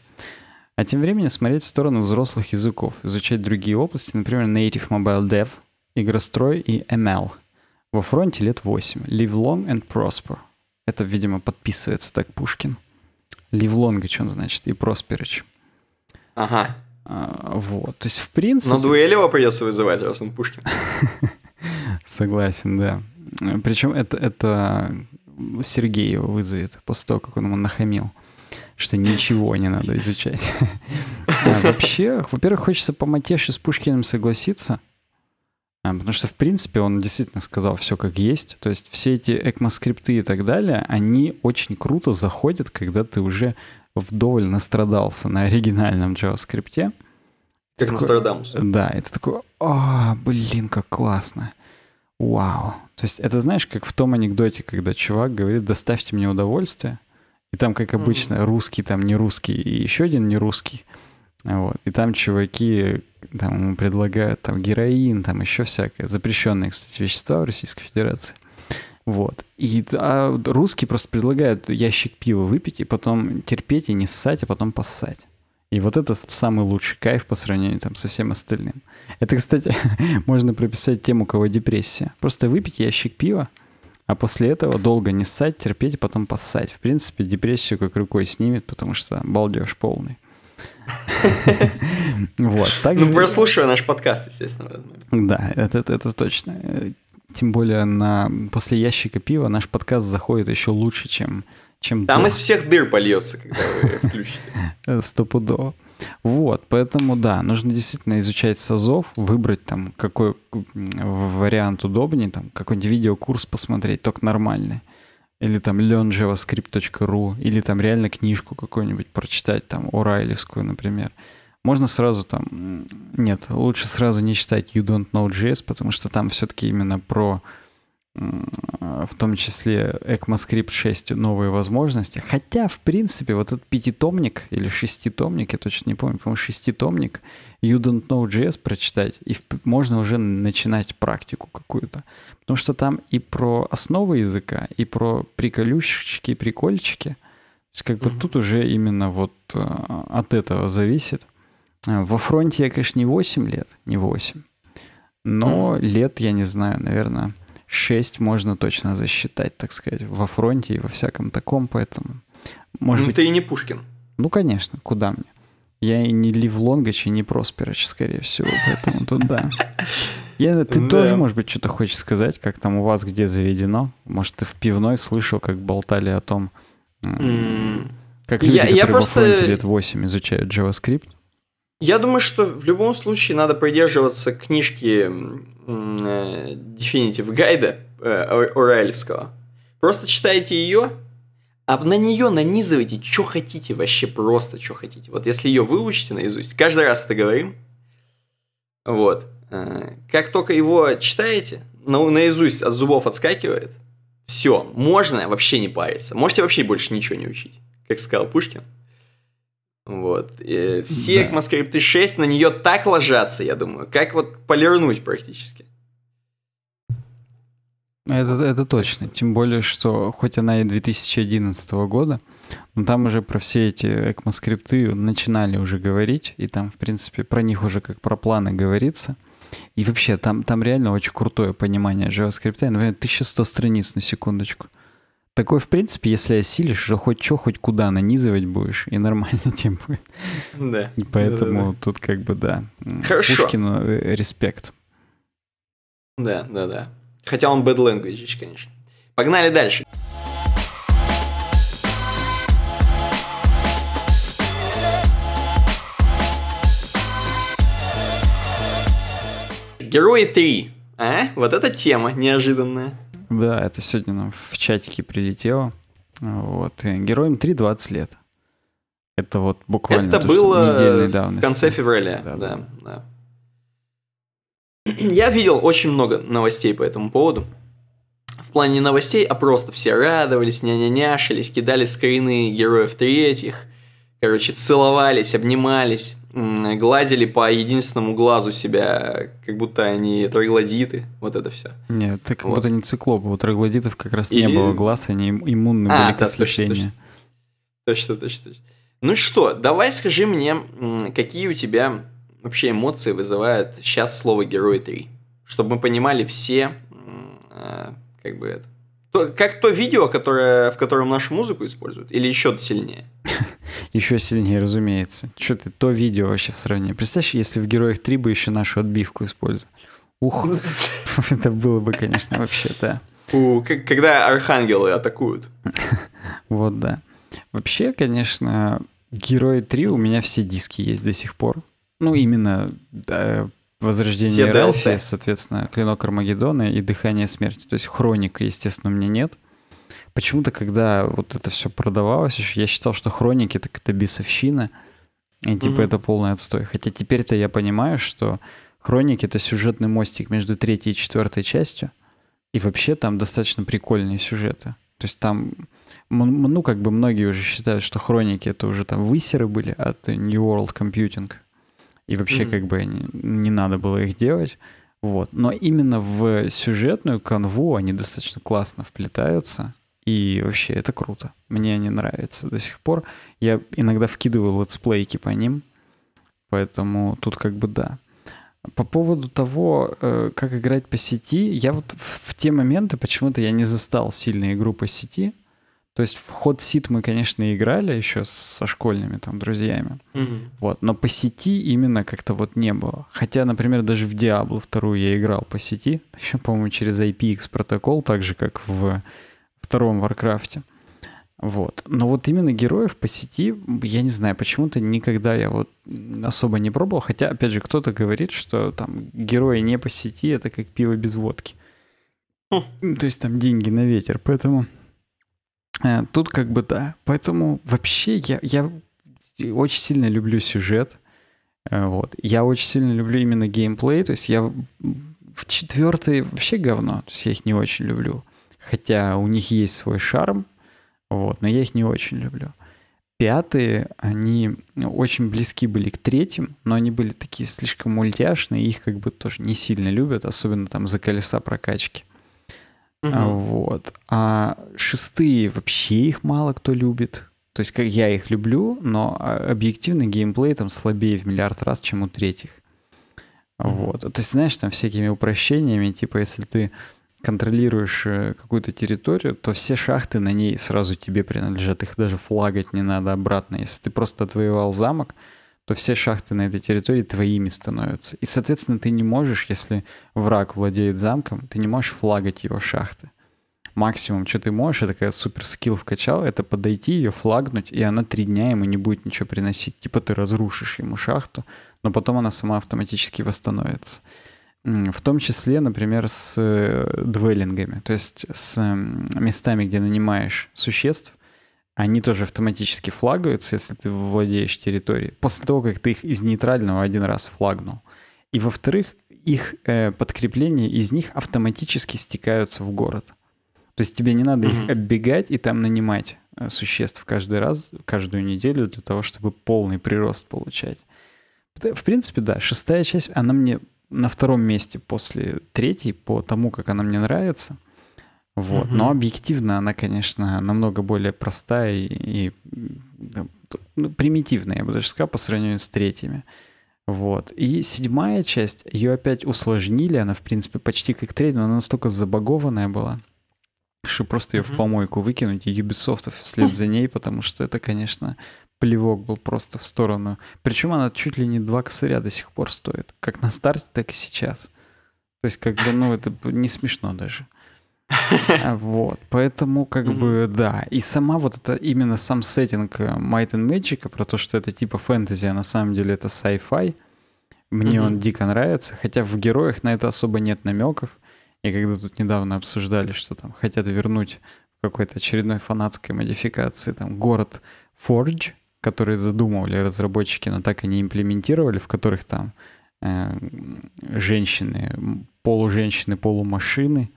А тем временем смотреть в сторону взрослых языков, изучать другие области, например, Native Mobile Dev, игрострой и ML. Во фронте лет 8. Live long and prosper. Это, видимо, подписывается так Пушкин. Live long, что он значит, и prosperage. Ага. А, вот, то есть в принципе... Но Дуэлева придется вызывать, раз он Пушкин. [laughs] Согласен, да. Причем это, это Сергей его вызовет после того, как он ему нахамил, что ничего не надо изучать. А вообще, во-первых, хочется по Матеше с Пушкиным согласиться, а, потому что, в принципе, он действительно сказал все как есть. То есть все эти экмоскрипты и так далее, они очень круто заходят, когда ты уже вдоволь настрадался на оригинальном JavaScript. Как Настрадамус. Да, это такое, а, блин, как классно. Вау. То есть это, знаешь, как в том анекдоте, когда чувак говорит, доставьте мне удовольствие. И там, как обычно, mm-hmm. русский, там не русский, и еще один не русский. Вот. И там чуваки там, ему предлагают там героин, там еще всякое. Запрещенные, кстати, вещества в Российской Федерации. Вот. И а русский просто предлагает ящик пива выпить и потом терпеть и не ссать, а потом поссать. И вот это самый лучший кайф по сравнению там со всем остальным. Это, кстати, [laughs] можно прописать тем, у кого депрессия. Просто выпить ящик пива, а после этого долго не ссать, терпеть, а потом поссать. В принципе, депрессию как рукой снимет, потому что балдеж полный. [laughs] Вот. Ну, прослушивая наш подкаст, естественно. Да, это, это точно. Э, тем более на, после ящика пива наш подкаст заходит еще лучше, чем чем... Там дым. из всех дыр польется, когда вы [laughs] включите. Э, стопудово. Вот, поэтому да, нужно действительно изучать СОЗов, выбрать там какой вариант удобнее, там какой-нибудь видеокурс посмотреть, только нормальный. Или там learnjavascript.ru, или там реально книжку какую-нибудь прочитать, там Орайлевскую, например. Можно сразу там... Нет, лучше сразу не читать You Don't Know JS, потому что там все-таки именно про в том числе ECMAScript 6 новые возможности. Хотя, в принципе, вот этот пятитомник или шеститомник, я точно не помню, по-моему, шеститомник You Don't Know JS прочитать, и можно уже начинать практику какую-то. Потому что там и про основы языка, и про приколюшечки, прикольчики. То есть как угу. бы тут уже именно вот э, от этого зависит. Э, во фронте я, конечно, не 8 лет, не 8, но mm. лет, я не знаю, наверное, 6 можно точно засчитать, так сказать, во фронте и во всяком таком, поэтому... Может ну, быть... ты и не Пушкин. Ну, конечно, куда мне? Я и не Лив Лонгач и не Просперыч, скорее всего, поэтому тут да. [laughs] Я, ты да. тоже, может быть, что-то хочешь сказать, как там у вас где заведено? Может, ты в пивной слышал, как болтали о том, как люди, я, я которые просто... во фронте лет 8 изучают JavaScript, я думаю, что в любом случае надо придерживаться книжки э, Definitive Гайда э, Орелевского. Просто читайте ее, а на нее нанизывайте, что хотите, вообще просто, что хотите. Вот если ее выучите наизусть, каждый раз это говорим, вот, э, как только его читаете, на, наизусть от зубов отскакивает, все, можно вообще не париться, можете вообще больше ничего не учить, как сказал Пушкин. Вот. И все да. ECMAScript 6 на нее так ложатся, я думаю, как вот полирнуть практически. Это, это точно. Тем более, что хоть она и 2011 года, но там уже про все эти ECMAScript начинали уже говорить, и там, в принципе, про них уже как про планы говорится. И вообще, там, там реально очень крутое понимание JavaScript. Например, 1100 страниц на секундочку. Такой, в принципе, если осилишь, уже хоть что, хоть куда нанизывать будешь, и нормально [laughs] тем будет. Да. И поэтому да, да, да. тут как бы, да. Хорошо. Пушкину э, респект. Да, да, да. Хотя он bad language, конечно. Погнали дальше. Герои 3. А? Вот эта тема неожиданная. Да, это сегодня нам в чатике прилетело. Вот. И героям 3 20 лет. Это вот буквально это то, было в конце февраля, да, да. да. [clears throat] Я видел очень много новостей по этому поводу. В плане новостей, а просто все радовались, ня-ня-няшились, кидали скрины героев третьих – Короче, целовались, обнимались, гладили по единственному глазу себя, как будто они троглодиты, вот это все. Нет, это как вот. будто не циклопы, у троглодитов как раз Или... не было глаз, они иммунны а, были да, к ослеплению. Точно, точно, точно, точно. Ну что, давай скажи мне, какие у тебя вообще эмоции вызывает сейчас слово «Герой 3», чтобы мы понимали все, э, как бы это, то, как то видео, которое, в котором нашу музыку используют? Или еще сильнее? [laughs] Еще сильнее, разумеется. Что ты, то видео вообще в сравнении. Представь, если в «Героях 3» бы еще нашу отбивку использовали. Ух, ну, [laughs] это было бы, конечно, вообще, да. У, когда архангелы атакуют. [laughs] Вот, да. Вообще, конечно, Герои 3 у меня все диски есть до сих пор. Ну, именно Возрождение Все соответственно, Клинок Армагеддона и Дыхание смерти. То есть хроника, естественно, у меня нет. Почему-то, когда вот это все продавалось, я считал, что хроники так это бесовщина, и типа mm-hmm. это полный отстой. Хотя теперь-то я понимаю, что хроники это сюжетный мостик между третьей и четвертой частью, и вообще там достаточно прикольные сюжеты. То есть там, ну, как бы многие уже считают, что хроники это уже там высеры были от New World Computing и вообще mm-hmm. как бы не, не надо было их делать. Вот. Но именно в сюжетную канву они достаточно классно вплетаются. И вообще это круто. Мне они нравятся до сих пор. Я иногда вкидываю летсплейки по ним. Поэтому тут как бы да. По поводу того, э, как играть по сети, я вот в те моменты почему-то я не застал сильно игру по сети. То есть в ход сит мы, конечно, играли еще со школьными там друзьями. Угу. Вот, но по сети именно как-то вот не было. Хотя, например, даже в Diablo вторую я играл по сети, еще, по-моему, через IPX протокол, так же, как в втором Варкрафте. Вот. Но вот именно героев по сети, я не знаю, почему-то никогда я вот особо не пробовал. Хотя, опять же, кто-то говорит, что там герои не по сети, это как пиво без водки. Хм. То есть там деньги на ветер. Поэтому Э, тут как бы да. Поэтому вообще я, я очень сильно люблю сюжет. Э, вот. Я очень сильно люблю именно геймплей. То есть я в четвертый вообще говно. То есть я их не очень люблю. Хотя у них есть свой шарм. Вот. Но я их не очень люблю. Пятые, они очень близки были к третьим, но они были такие слишком мультяшные, их как бы тоже не сильно любят, особенно там за колеса прокачки. Угу. Вот. А шестые вообще их мало кто любит. То есть как я их люблю, но а, объективный геймплей там слабее в миллиард раз, чем у третьих. Вот. То есть, знаешь, там всякими упрощениями, типа, если ты контролируешь э, какую-то территорию, то все шахты на ней сразу тебе принадлежат. Их даже флагать не надо обратно. Если ты просто отвоевал замок, то все шахты на этой территории твоими становятся. И, соответственно, ты не можешь, если враг владеет замком, ты не можешь флагать его шахты. Максимум, что ты можешь, это такая супер скилл вкачал, это подойти, ее флагнуть, и она три дня ему не будет ничего приносить. Типа ты разрушишь ему шахту, но потом она сама автоматически восстановится. В том числе, например, с э, двеллингами, то есть с местами, где нанимаешь существ, они тоже автоматически флагаются, если ты владеешь территорией, после того, как ты их из нейтрального один раз флагнул. И во-вторых, их э, подкрепления из них автоматически стекаются в город. То есть тебе не надо mm-hmm. их оббегать и там нанимать э, существ каждый раз, каждую неделю для того, чтобы полный прирост получать. В принципе, да, шестая часть, она мне на втором месте после третьей по тому, как она мне нравится. Вот. Угу. Но объективно она, конечно, намного более простая и, и ну, примитивная, я бы даже сказал, по сравнению с третьими. Вот. И седьмая часть, ее опять усложнили, она, в принципе, почти как третья, но она настолько забагованная была, что просто ее mm-hmm. в помойку выкинуть и Ubisoft вслед за ней, потому что это, конечно, плевок был просто в сторону. Причем она чуть ли не два косаря до сих пор стоит, как на старте, так и сейчас. То есть, как бы, ну, это не смешно даже. А, вот, поэтому как бы да. И сама вот это, именно сам сеттинг э, Might and Magic, про то, что это типа фэнтези, а на самом деле это sci-fi, мне он дико нравится, хотя в героях на это особо нет намеков. И когда тут недавно обсуждали, что там хотят вернуть в какой-то очередной фанатской модификации там город Forge, который задумывали разработчики, но так и не имплементировали, в которых там э, женщины, полуженщины, полумашины,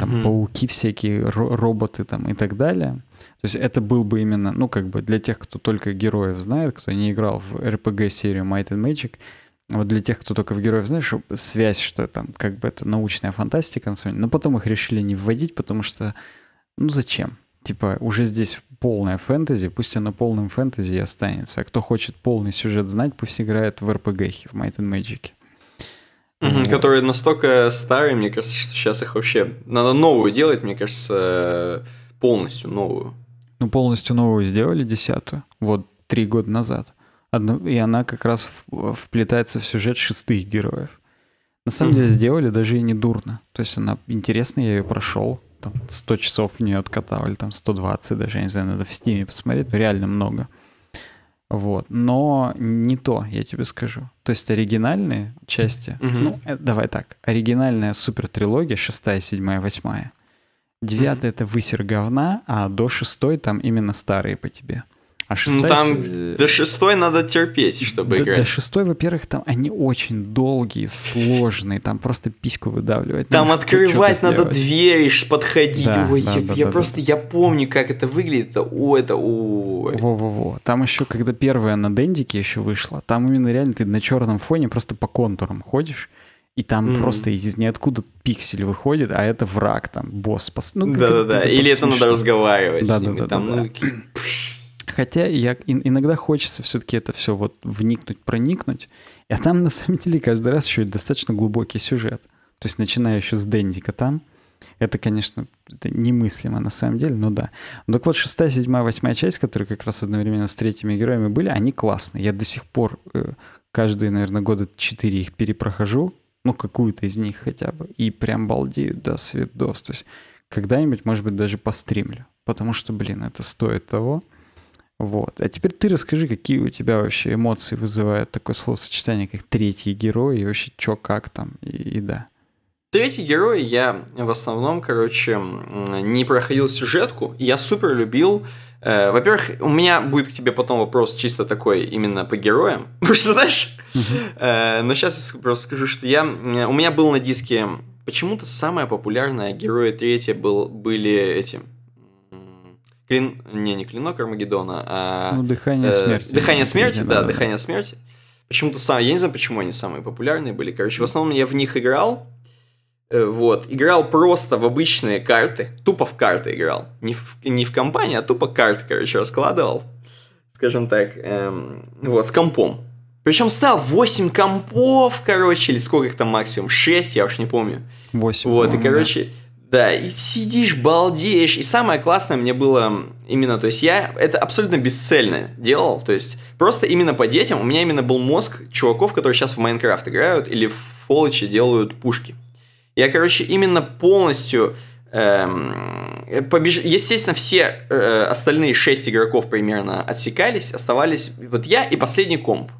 там угу. пауки всякие, роботы там и так далее. То есть это был бы именно, ну, как бы для тех, кто только героев знает, кто не играл в RPG-серию Might and Magic, вот для тех, кто только в героев знает, что связь, что там как бы это научная фантастика на самом деле. Но потом их решили не вводить, потому что, ну, зачем? Типа, уже здесь полное фэнтези, пусть она полным фэнтези и останется. А кто хочет полный сюжет знать, пусть играет в RPG, в Might and Magic. Угу, которые настолько старые, мне кажется, что сейчас их вообще... Надо новую делать, мне кажется, э, полностью новую. Ну, полностью новую сделали, десятую, вот три года назад. Одно... И она как раз вплетается в сюжет шестых героев. На самом угу. деле сделали даже и не дурно. То есть она интересная, я ее прошел. Там 100 часов в нее откатал, или там 120 даже, я не знаю, надо в стиме посмотреть, но реально много. Угу. Вот. Но не то, я тебе скажу. То есть оригинальные части, угу. ну, э, давай так, оригинальная супер трилогия, шестая, седьмая, восьмая. Девятая угу. это высер говна, а до шестой там именно старые по тебе. А ну, шестая... Ну, там до шестой надо терпеть, чтобы до, играть. До шестой, во-первых, там они очень долгие, сложные, там просто письку выдавливать. Там надо открывать надо двери, подходить. Да, Ой, да, я, да, я да, просто, да. я помню, как это выглядит. О, это, о. Во-во-во. Там еще, когда первая на Дендике еще вышла, там именно реально ты на черном фоне просто по контурам ходишь, и там mm-hmm. просто из ниоткуда пиксель выходит, а это враг, там босс. Пос... Ну, да-да-да, или это надо разговаривать да, с ними. Да, да, там, да, ну, да. Хотя я, иногда хочется все-таки это все вот вникнуть, проникнуть. А там, на самом деле, каждый раз еще достаточно глубокий сюжет. То есть, начиная еще с Дендика там, это, конечно, это немыслимо на самом деле, но да. так вот, шестая, седьмая, восьмая часть, которые как раз одновременно с третьими героями были, они классные. Я до сих пор э, каждые, наверное, года четыре их перепрохожу, ну, какую-то из них хотя бы, и прям балдею до свидос. То есть когда-нибудь, может быть, даже постримлю, потому что, блин, это стоит того. Вот. А теперь ты расскажи, какие у тебя вообще эмоции вызывает такое словосочетание, как третий герой, и вообще чё, как там, и, и да. Третий герой я в основном, короче, не проходил сюжетку. Я супер любил э, во-первых, у меня будет к тебе потом вопрос чисто такой именно по героям. [laughs] Потому что, знаешь, э, но сейчас я просто скажу, что я... Э, у меня был на диске... Почему-то самое популярное герои третье был, были этим. Клин... Не, не клинок Армагеддона, а... Ну, дыхание э, смерти. Дыхание смерти, да, да, дыхание смерти. Почему-то сам... Я не знаю, почему они самые популярные были. Короче, в основном я в них играл. Э, вот. Играл просто в обычные карты. Тупо в карты играл. Не в, не в компании, а тупо карты, короче, раскладывал. Скажем так. Эм, вот, с компом. Причем стал 8 компов, короче, или сколько их там максимум? 6, я уж не помню. 8. Вот, помню, и, короче, да да, и сидишь, балдеешь. И самое классное мне было именно, то есть я это абсолютно бесцельно делал, то есть просто именно по детям у меня именно был мозг чуваков, которые сейчас в Майнкрафт играют или в Фолоче делают пушки. Я, короче, именно полностью эм, э, побеж... Естественно, все э, остальные шесть игроков примерно отсекались, оставались вот я и последний комп.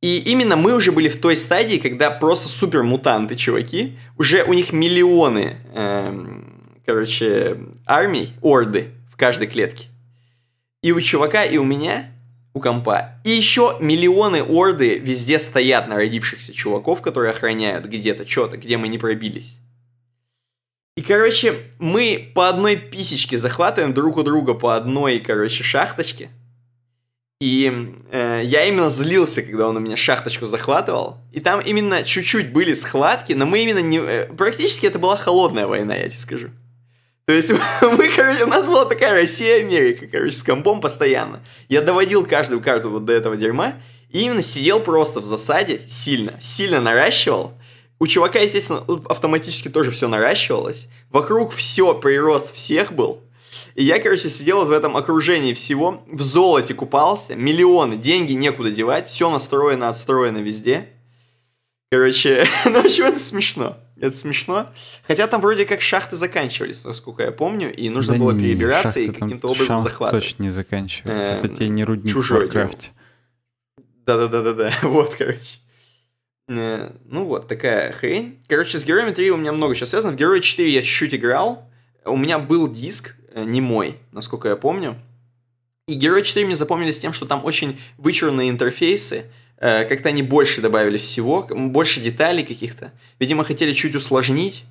И именно мы уже были в той стадии, когда просто супер мутанты, чуваки. Уже у них миллионы, эм, короче, армий, орды в каждой клетке. И у чувака, и у меня, у компа. И еще миллионы орды везде стоят на родившихся чуваков, которые охраняют где-то, что-то, где мы не пробились. И, короче, мы по одной писечке захватываем друг у друга по одной, короче, шахточке – и э, я именно злился, когда он у меня шахточку захватывал. И там именно чуть-чуть были схватки, но мы именно не... Э, практически это была холодная война, я тебе скажу. То есть [laughs] мы, короче, у нас была такая Россия-Америка, короче, с компом постоянно. Я доводил каждую карту вот до этого дерьма. И именно сидел просто в засаде сильно, сильно наращивал. У чувака, естественно, автоматически тоже все наращивалось. Вокруг все, прирост всех был. И я, короче, сидел в этом окружении всего, в золоте купался, миллионы, деньги некуда девать, все настроено, отстроено везде. Короче, [laughs] ну, в общем, это смешно. Это смешно. Хотя там вроде как шахты заканчивались, насколько я помню, и нужно да было не, перебираться и каким-то образом захватывать. точно не заканчивались. это эм, тебе не рудник чужой, в Варкрафте. Да-да-да-да-да, [laughs] вот, короче. Э, ну вот, такая хрень. Короче, с героями 3 у меня много сейчас связано. В Герои 4 я чуть-чуть играл. У меня был диск, Э, не мой, насколько я помню. И Герой 4 мне запомнились тем, что там очень вычурные интерфейсы, э, как-то они больше добавили всего, больше деталей каких-то. Видимо, хотели чуть усложнить,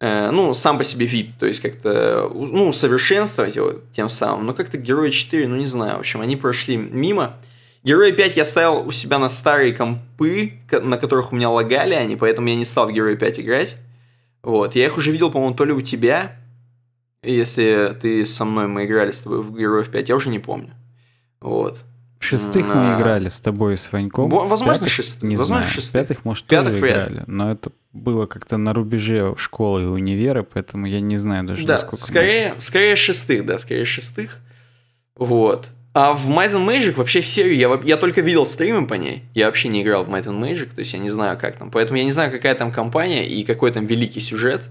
э, ну, сам по себе вид, то есть как-то, ну, совершенствовать его тем самым, но как-то Герой 4, ну, не знаю, в общем, они прошли мимо. Герой 5 я ставил у себя на старые компы, на которых у меня лагали они, поэтому я не стал в Герой 5 играть. Вот, я их уже видел, по-моему, то ли у тебя, если ты со мной, мы играли с тобой в Героев 5, я уже не помню. Вот. Шестых а... мы играли с тобой и с Ваньком. Бо, возможно, пятых, шест... не возможно, знаю. шестых. Пятых, может, пятых, тоже пятых. играли. Но это было как-то на рубеже школы и универа, поэтому я не знаю даже, да, насколько... Скорее, скорее шестых, да, скорее шестых. Вот. А в Might and Magic вообще в серию, я, я только видел стримы по ней, я вообще не играл в Might and Magic, то есть я не знаю, как там. Поэтому я не знаю, какая там компания и какой там великий сюжет,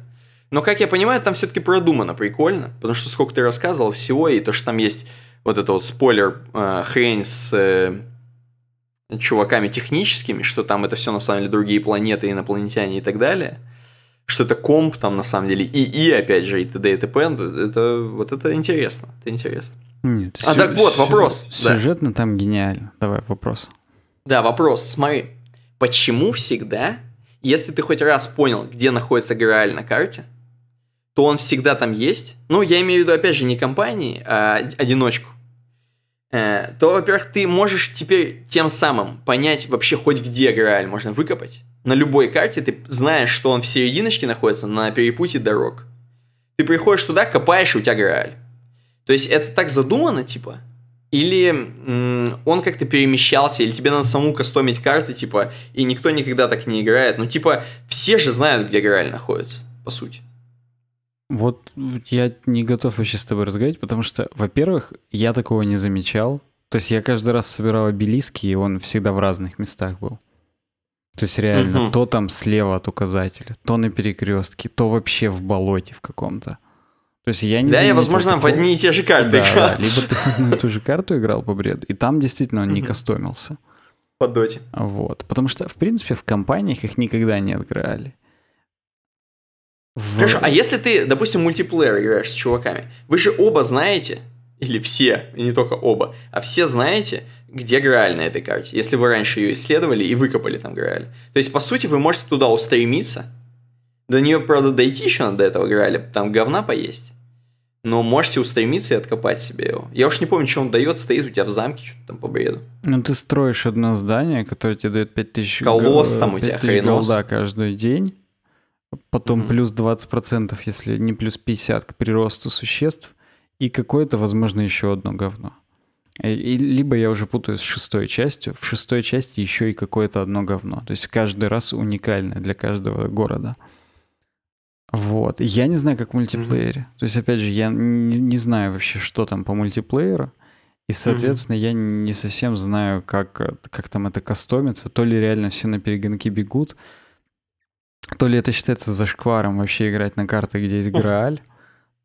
но, как я понимаю, там все-таки продумано прикольно, потому что сколько ты рассказывал всего, и то, что там есть вот это вот спойлер э, хрень с э, чуваками техническими, что там это все на самом деле другие планеты, инопланетяне и так далее, что это комп там на самом деле, и, и опять же, и т.д. и т.п. Это, вот это интересно, это интересно. Нет, а сю- так вот, вопрос. Сю- да. Сюжетно там гениально. Давай вопрос. Да, вопрос. Смотри, почему всегда, если ты хоть раз понял, где находится Грааль на карте, то он всегда там есть. Ну, я имею в виду, опять же, не компании, а одиночку. Э, то, во-первых, ты можешь теперь тем самым понять вообще хоть где Грааль можно выкопать. На любой карте ты знаешь, что он в серединочке находится на перепутье дорог. Ты приходишь туда, копаешь, и у тебя Грааль. То есть это так задумано, типа, или он как-то перемещался, или тебе надо саму кастомить карты, типа, и никто никогда так не играет. Ну, типа, все же знают, где Грааль находится, по сути. Вот я не готов вообще с тобой разговаривать, потому что, во-первых, я такого не замечал. То есть я каждый раз собирал обелиски, и он всегда в разных местах был. То есть реально, угу. то там слева от указателя, то на перекрестке, то вообще в болоте в каком-то. То есть я не Да, я, возможно, такого... в одни и те же карты да, играл. Да, либо ты [laughs] на ту же карту играл по бреду, и там действительно он не кастомился. По доте. Вот. Потому что, в принципе, в компаниях их никогда не отграли. В... Хорошо, а э, если ты, допустим, мультиплеер играешь с чуваками, вы же оба знаете, или все, и не только оба, а все знаете, где Грааль на этой карте, если вы раньше ее исследовали и выкопали там Грааль. То есть, по сути, вы можете туда устремиться, до нее, правда, дойти еще надо до этого Грааля, там говна поесть, но можете устремиться и откопать себе его. Я уж не помню, что он дает, стоит у тебя в замке, что-то там по бреду. Ну, ты строишь одно здание, которое тебе дает 5000 Колосс гол... там у тебя, 5000 да каждый день потом mm-hmm. плюс 20%, если не плюс 50% к приросту существ, и какое-то, возможно, еще одно говно. И, либо я уже путаюсь с шестой частью. В шестой части еще и какое-то одно говно. То есть каждый раз уникальное для каждого города. Вот. Я не знаю, как в мультиплеере. Mm-hmm. То есть, опять же, я не, не знаю вообще, что там по мультиплееру. И, соответственно, mm-hmm. я не совсем знаю, как, э, как там это кастомится. То ли реально все на перегонки бегут, то ли это считается за шкваром вообще играть на картах, где есть Грааль,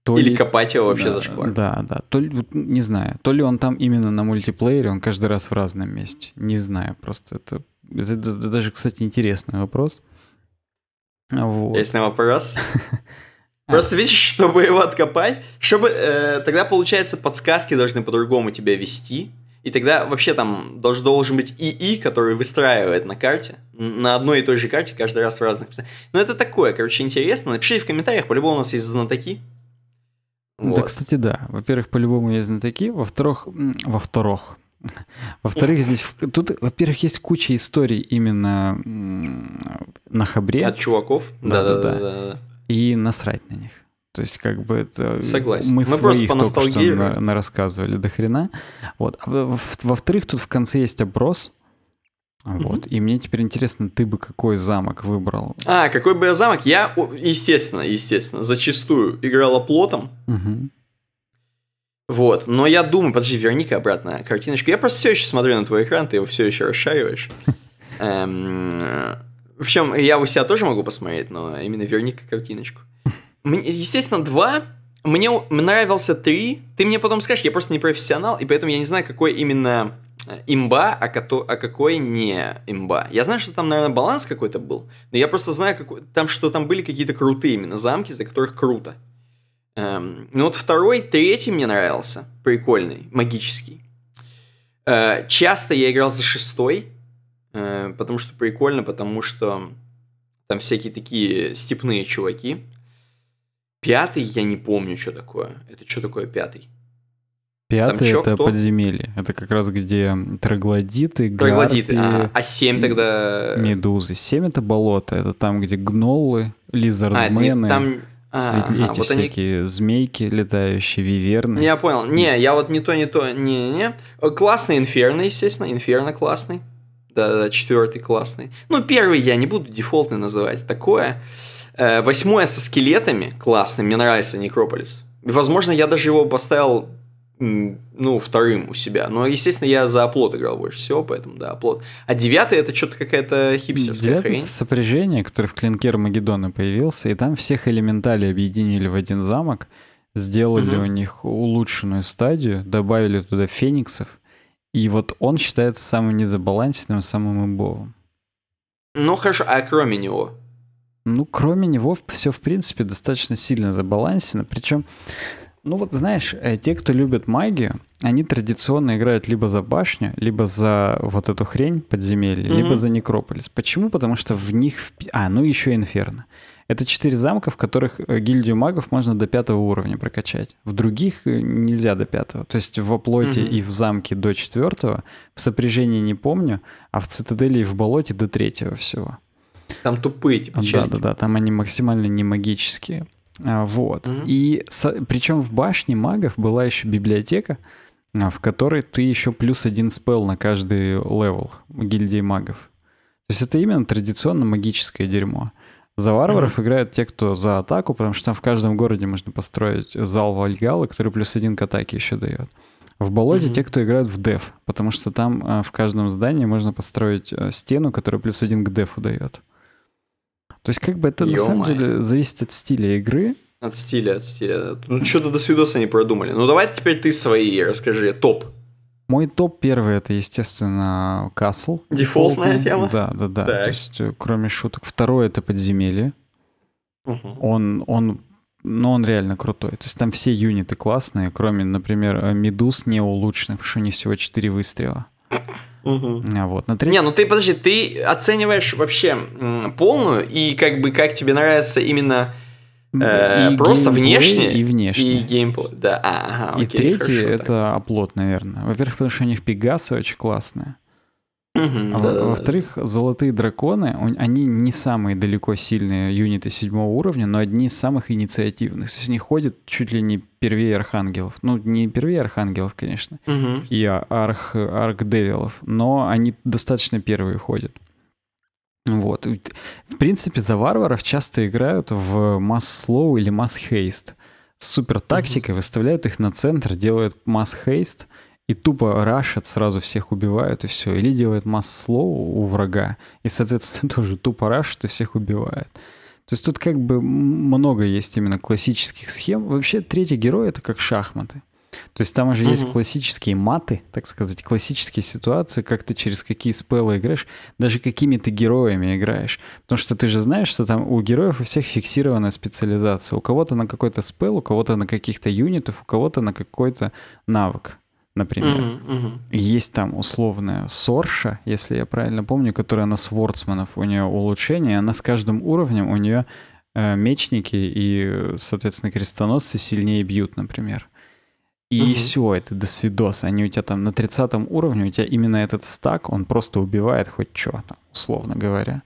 то Или ли... копать его вообще да, за шквар. Да, да. То ли, вот, не знаю, то ли он там именно на мультиплеере, он каждый раз в разном месте. Не знаю, просто это, это, это даже, кстати, интересный вопрос. Вот. Есть на вопрос? [laughs] А. Просто видишь, чтобы его откопать, чтобы э, тогда получается подсказки должны по-другому тебя вести, и тогда вообще там должен, должен быть ИИ, который выстраивает на карте, на одной и той же карте, каждый раз в разных... Но ну, это такое, короче, интересно. Напишите в комментариях, по-любому у нас есть знатоки. Ну, вот. Да, кстати, да. Во-первых, по-любому есть знатоки. Во-вторых, во-вторых, [laughs] во-вторых, здесь тут, во-первых, есть куча историй именно на хабре. От чуваков. да. да, да. И насрать на них. То есть, как бы это... Э, Согласен. Мы, мы своих просто только что на, на рассказывали до хрена. Вот. А Во-вторых, тут в конце есть оброс. Вот. Mm-hmm. И мне теперь интересно, ты бы какой замок выбрал? А, какой бы я замок? Я, естественно, естественно, зачастую играла плотом. Mm-hmm. Вот. Но я думаю, подожди, верни-ка обратно картиночку. Я просто все еще смотрю на твой экран, ты его все еще расшариваешь. [laughs] Эм, в общем, я у себя тоже могу посмотреть, но именно верни картиночку. Естественно, два. Мне нравился три. Ты мне потом скажешь, я просто не профессионал, и поэтому я не знаю, какой именно э, имба, а, кото, а какой не имба. Я знаю, что там, наверное, баланс какой-то был, но я просто знаю, как, там, что там были какие-то крутые именно замки, за которых круто. Эм, ну вот второй, третий мне нравился, прикольный, магический. Э, часто я играл за шестой, э, потому что прикольно, потому что там всякие такие степные чуваки, Пятый я не помню, что такое. Это что такое пятый? Пятый это кто? подземелье. Это как раз где троглодиты, троглодиты. гарпи, а, а тогда... Медузы. Семь это болото. Это там, где гнолы, а, лизардмены. А, там... А, Светли, а, эти вот всякие они... змейки летающие, виверны. Я понял. Не, я вот не то, не то, не, не. Э, классный Инферно, естественно. Инферно классный. Да, да, четвертый классный. Ну, первый я не буду дефолтный называть. Такое. Э, Восьмое со скелетами, классно, мне нравится Некрополис. Возможно, я даже его поставил ну, вторым у себя. Но, естественно, я за оплот играл больше всего, поэтому, да, оплот. А девятый — это что-то какая-то хипстерская девятый хрень. это сопряжение, которое в Клинке Армагеддона появился, и там всех элементалей объединили в один замок, сделали угу. у них улучшенную стадию, добавили туда фениксов, и вот он считается самым незабалансенным, самым имбовым. Ну, хорошо, а кроме него? Ну, кроме него все, в принципе, достаточно сильно забалансено. Причем, ну вот знаешь, э, те, кто любит магию, они традиционно играют либо за башню, либо за вот эту хрень подземелья, угу. либо за некрополис. Почему? Потому что в них... А, ну еще Инферно. Это четыре замка, в которых э, гильдию магов можно до пятого уровня прокачать. В других э, нельзя до пятого. То есть в оплоте угу. и в замке до четвертого, в сопряжении не помню, а в цитадели и в болоте до третьего всего. Там тупые, типа, Да, да, да, там они максимально не магические. А, вот. mm И со, причем в башне магов была еще библиотека, а, в которой ты еще плюс один спел на каждый левел гильдии магов. То есть это именно традиционно магическое дерьмо. За варваров mm играют те, кто за атаку, потому что там в каждом городе можно построить зал Вальгала, который плюс один к атаке еще дает. В болоте mm те, кто играют в деф, потому что там а, в каждом здании можно построить стену, которая плюс один к дефу дает. То есть как бы это ё на самом деле зависит от стиля игры. От стиля, от стиля. Ну что-то до свидоса не продумали. Ну давай теперь ты свои расскажи, топ. Мой топ первый это, естественно, Castle. Дефолтная тема. Да, да, да. Так. То есть, э, кроме шуток. Второй это подземелье. Угу. Он, он, но ну, он реально крутой. То есть там все юниты классные, кроме, например, э, медуз улучшенных, потому что у них всего 4 выстрела. Угу. Вот, на треть... Не, ну ты, подожди, ты оцениваешь вообще полную, и как бы как тебе нравится именно э, и просто внешне. И внешне. И геймплей, да. А, ага, окей, и третий — это оплот, наверное. Во-первых, потому что у них Пегасы очень классные. А во- вторых золотые драконы, они не самые далеко сильные юниты седьмого уровня, но одни из самых инициативных. То есть они ходят чуть ли не первее архангелов. Ну, не первее архангелов, конечно, и а, арх, аркдевилов, но они достаточно первые ходят. Вот. В принципе, за варваров часто играют в масс-слоу или масс-хейст. супер тактикой выставляют их на центр, делают масс-хейст, и тупо рашат, сразу всех убивают и все. Или делает масс-слоу у врага, и, соответственно, [laughs] тоже тупо рашат и всех убивает. То есть тут как бы много есть именно классических схем. Вообще третий герой — это как шахматы. То есть там уже mm-hmm. есть классические маты, так сказать, классические ситуации, как ты через какие спеллы играешь, даже какими ты героями играешь. Потому что ты же знаешь, что там у героев у всех фиксированная специализация. У кого-то на какой-то спел, у кого-то на каких-то юнитов, у кого-то на какой-то навык например. Mm-hmm, mm-hmm. Есть там условная Сорша, если я правильно помню, которая на Свордсманов, у нее улучшение, она с каждым уровнем, у нее э, мечники и, соответственно, крестоносцы сильнее бьют, например. И угу. mm все, это до свидос. Они у тебя там на 30 уровне, у тебя именно этот стак, он просто убивает хоть что, условно говоря.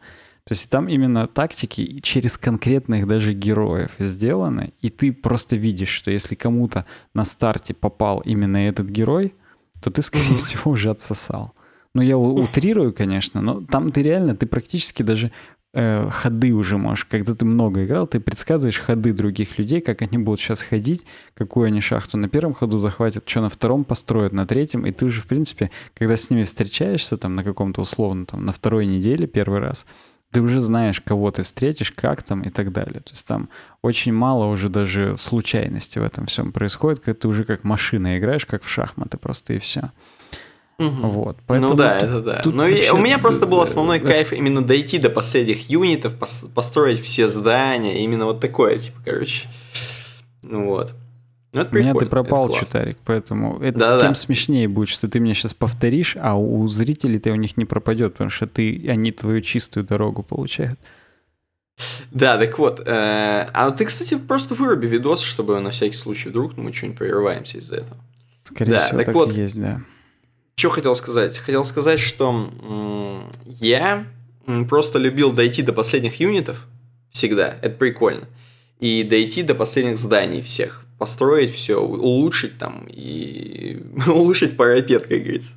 То есть там именно тактики через конкретных даже героев сделаны, и ты просто видишь, что если кому-то на старте попал именно этот герой, то ты, скорее всего, уже отсосал. Ну, я утрирую, конечно, но там ты реально, ты практически даже э, ходы уже можешь. Когда ты много играл, ты предсказываешь ходы других людей, как они будут сейчас ходить, какую они шахту на первом ходу захватят, что на втором построят, на третьем. И ты уже, в принципе, когда с ними встречаешься там на каком-то условно, там на второй неделе первый раз, ты уже знаешь, кого ты встретишь, как там и так далее. То есть там очень мало уже даже случайности в этом всем происходит, когда ты уже как машина играешь, как в шахматы просто и все. Угу. Вот. Ну поэтому ну да, тут, это да. Тут Но ну вообще... у меня просто был основной кайф именно дойти до последних юнитов, построить все здания, именно вот такое, типа, короче. Ну вот. Ну, это у меня ты пропал, Читарик, поэтому это да, тем смешнее будет, что ты меня сейчас повторишь, а у зрителей ты у них не пропадет, потому что ты, они твою чистую дорогу получают. Да, так вот. Э, а ты, кстати, просто выруби видос, чтобы на всякий случай вдруг мы что-нибудь прерываемся из-за этого. Скорее да, всего, так, так вот, есть, да. Что хотел сказать? Хотел сказать, что я просто любил дойти до последних юнитов всегда. Это прикольно. И дойти до последних зданий всех построить все, улучшить там и [laughs] улучшить парапет, как говорится.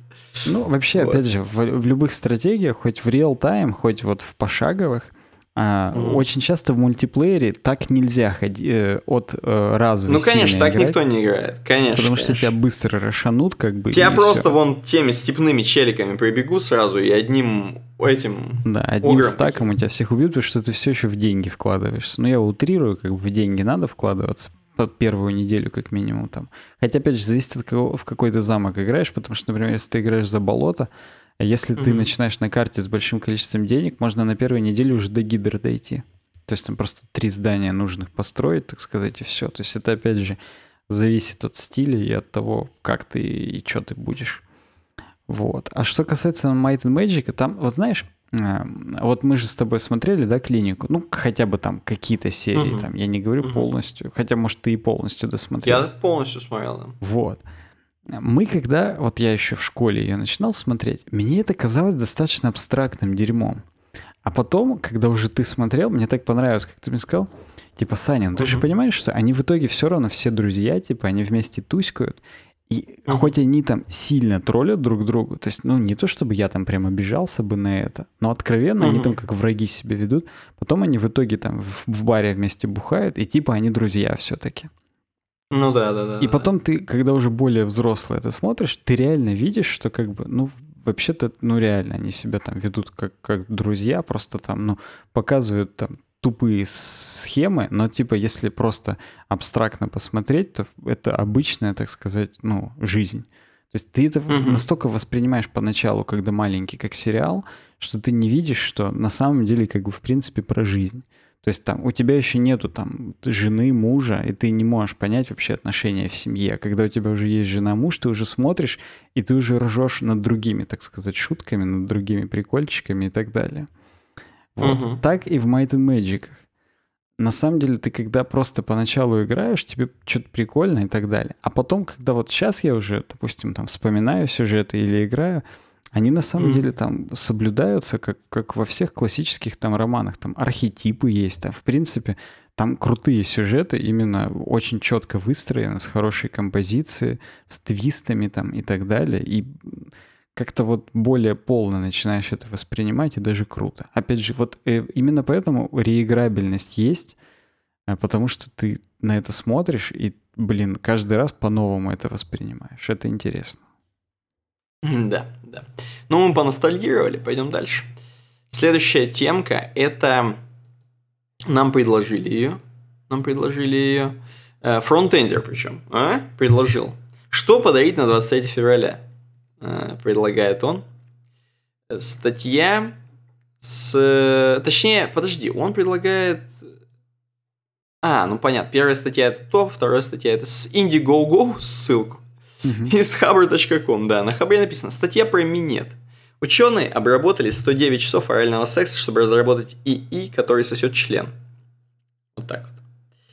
Ну, вообще, вот. опять же, в, в любых стратегиях, хоть в реал-тайм, хоть вот в пошаговых, а, mm. Очень часто в мультиплеере так нельзя ходить э, от э, Ну, конечно, так играть, никто не играет, конечно. Потому конечно. что тебя быстро расшанут, как бы. Тебя просто все. вон теми степными челиками прибегу сразу и одним этим. Да, одним огром. стаком у тебя всех убьют, потому что ты все еще в деньги вкладываешься. Ну, я утрирую, как бы в деньги надо вкладываться, по первую неделю как минимум там. Хотя, опять же, зависит от кого, в какой ты замок играешь, потому что, например, если ты играешь за болото, если mm-hmm. ты начинаешь на карте с большим количеством денег, можно на первой неделе уже до гидр дойти. То есть там просто три здания нужных построить, так сказать, и все. То есть это, опять же, зависит от стиля и от того, как ты и что ты будешь. Вот. А что касается Might and Magic, там, вот знаешь, Эм, вот мы же с тобой смотрели, да, клинику? Ну, хотя бы там какие-то серии, угу. там, я не говорю угу. полностью, хотя, может, ты и полностью досмотрел. Я полностью смотрел, да. Вот. Мы когда, вот я еще в школе ее начинал смотреть, мне это казалось достаточно абстрактным дерьмом. А потом, когда уже ты смотрел, мне так понравилось, как ты мне сказал, типа, Саня, ну ты же понимаешь, что они в итоге все равно все друзья, типа, они вместе туськают, и хоть они там сильно троллят друг друга, то есть, ну, не то чтобы я там прям обижался бы на это, но откровенно mm-hmm. они там как враги себя ведут. Потом они в итоге там в, в баре вместе бухают, и типа они друзья все-таки. Ну да, да, да. И потом ты, когда уже более взрослый это смотришь, ты реально видишь, что как бы, ну, вообще-то, ну, реально они себя там ведут как, как друзья, просто там, ну, показывают там тупые схемы, но типа если просто абстрактно посмотреть, то это обычная, так сказать, ну, жизнь. То есть ты это mm-hmm. настолько воспринимаешь поначалу, когда маленький, как сериал, что ты не видишь, что на самом деле как бы в принципе про жизнь. То есть там у тебя еще нету там жены, мужа, и ты не можешь понять вообще отношения в семье. А когда у тебя уже есть жена, муж, ты уже смотришь, и ты уже ржешь над другими, так сказать, шутками, над другими прикольчиками и так далее. Вот. Угу. Так и в Might and Magic. На самом деле, ты когда просто поначалу играешь, тебе что-то прикольно и так далее. А потом, когда вот сейчас я уже, допустим, там вспоминаю сюжеты или играю, они на самом mm. деле там соблюдаются, как, как во всех классических там романах. Там архетипы есть, там, в принципе, там крутые сюжеты, именно очень четко выстроены, с хорошей композицией, с твистами там и так далее. И как-то вот более полно начинаешь это воспринимать, и даже круто. Опять же, вот э, именно поэтому реиграбельность есть, э, потому что ты на это смотришь, и, блин, каждый раз по-новому это воспринимаешь. Это интересно. Да, да. Ну, мы поностальгировали, пойдем дальше. Следующая темка — это... Нам предложили ее. Нам предложили ее. Э, фронтендер причем. А? Предложил. Что подарить на 23 февраля? Э, предлагает он. Э, статья с... Точнее, подожди, он предлагает... А, ну понятно, первая статья это то, вторая статья это с Indiegogo ссылку. Mm-hmm. И hubber.com, да, на хабре написано «Статья про минет». Ученые обработали 109 часов орального секса, чтобы разработать ИИ, который сосет член. Вот так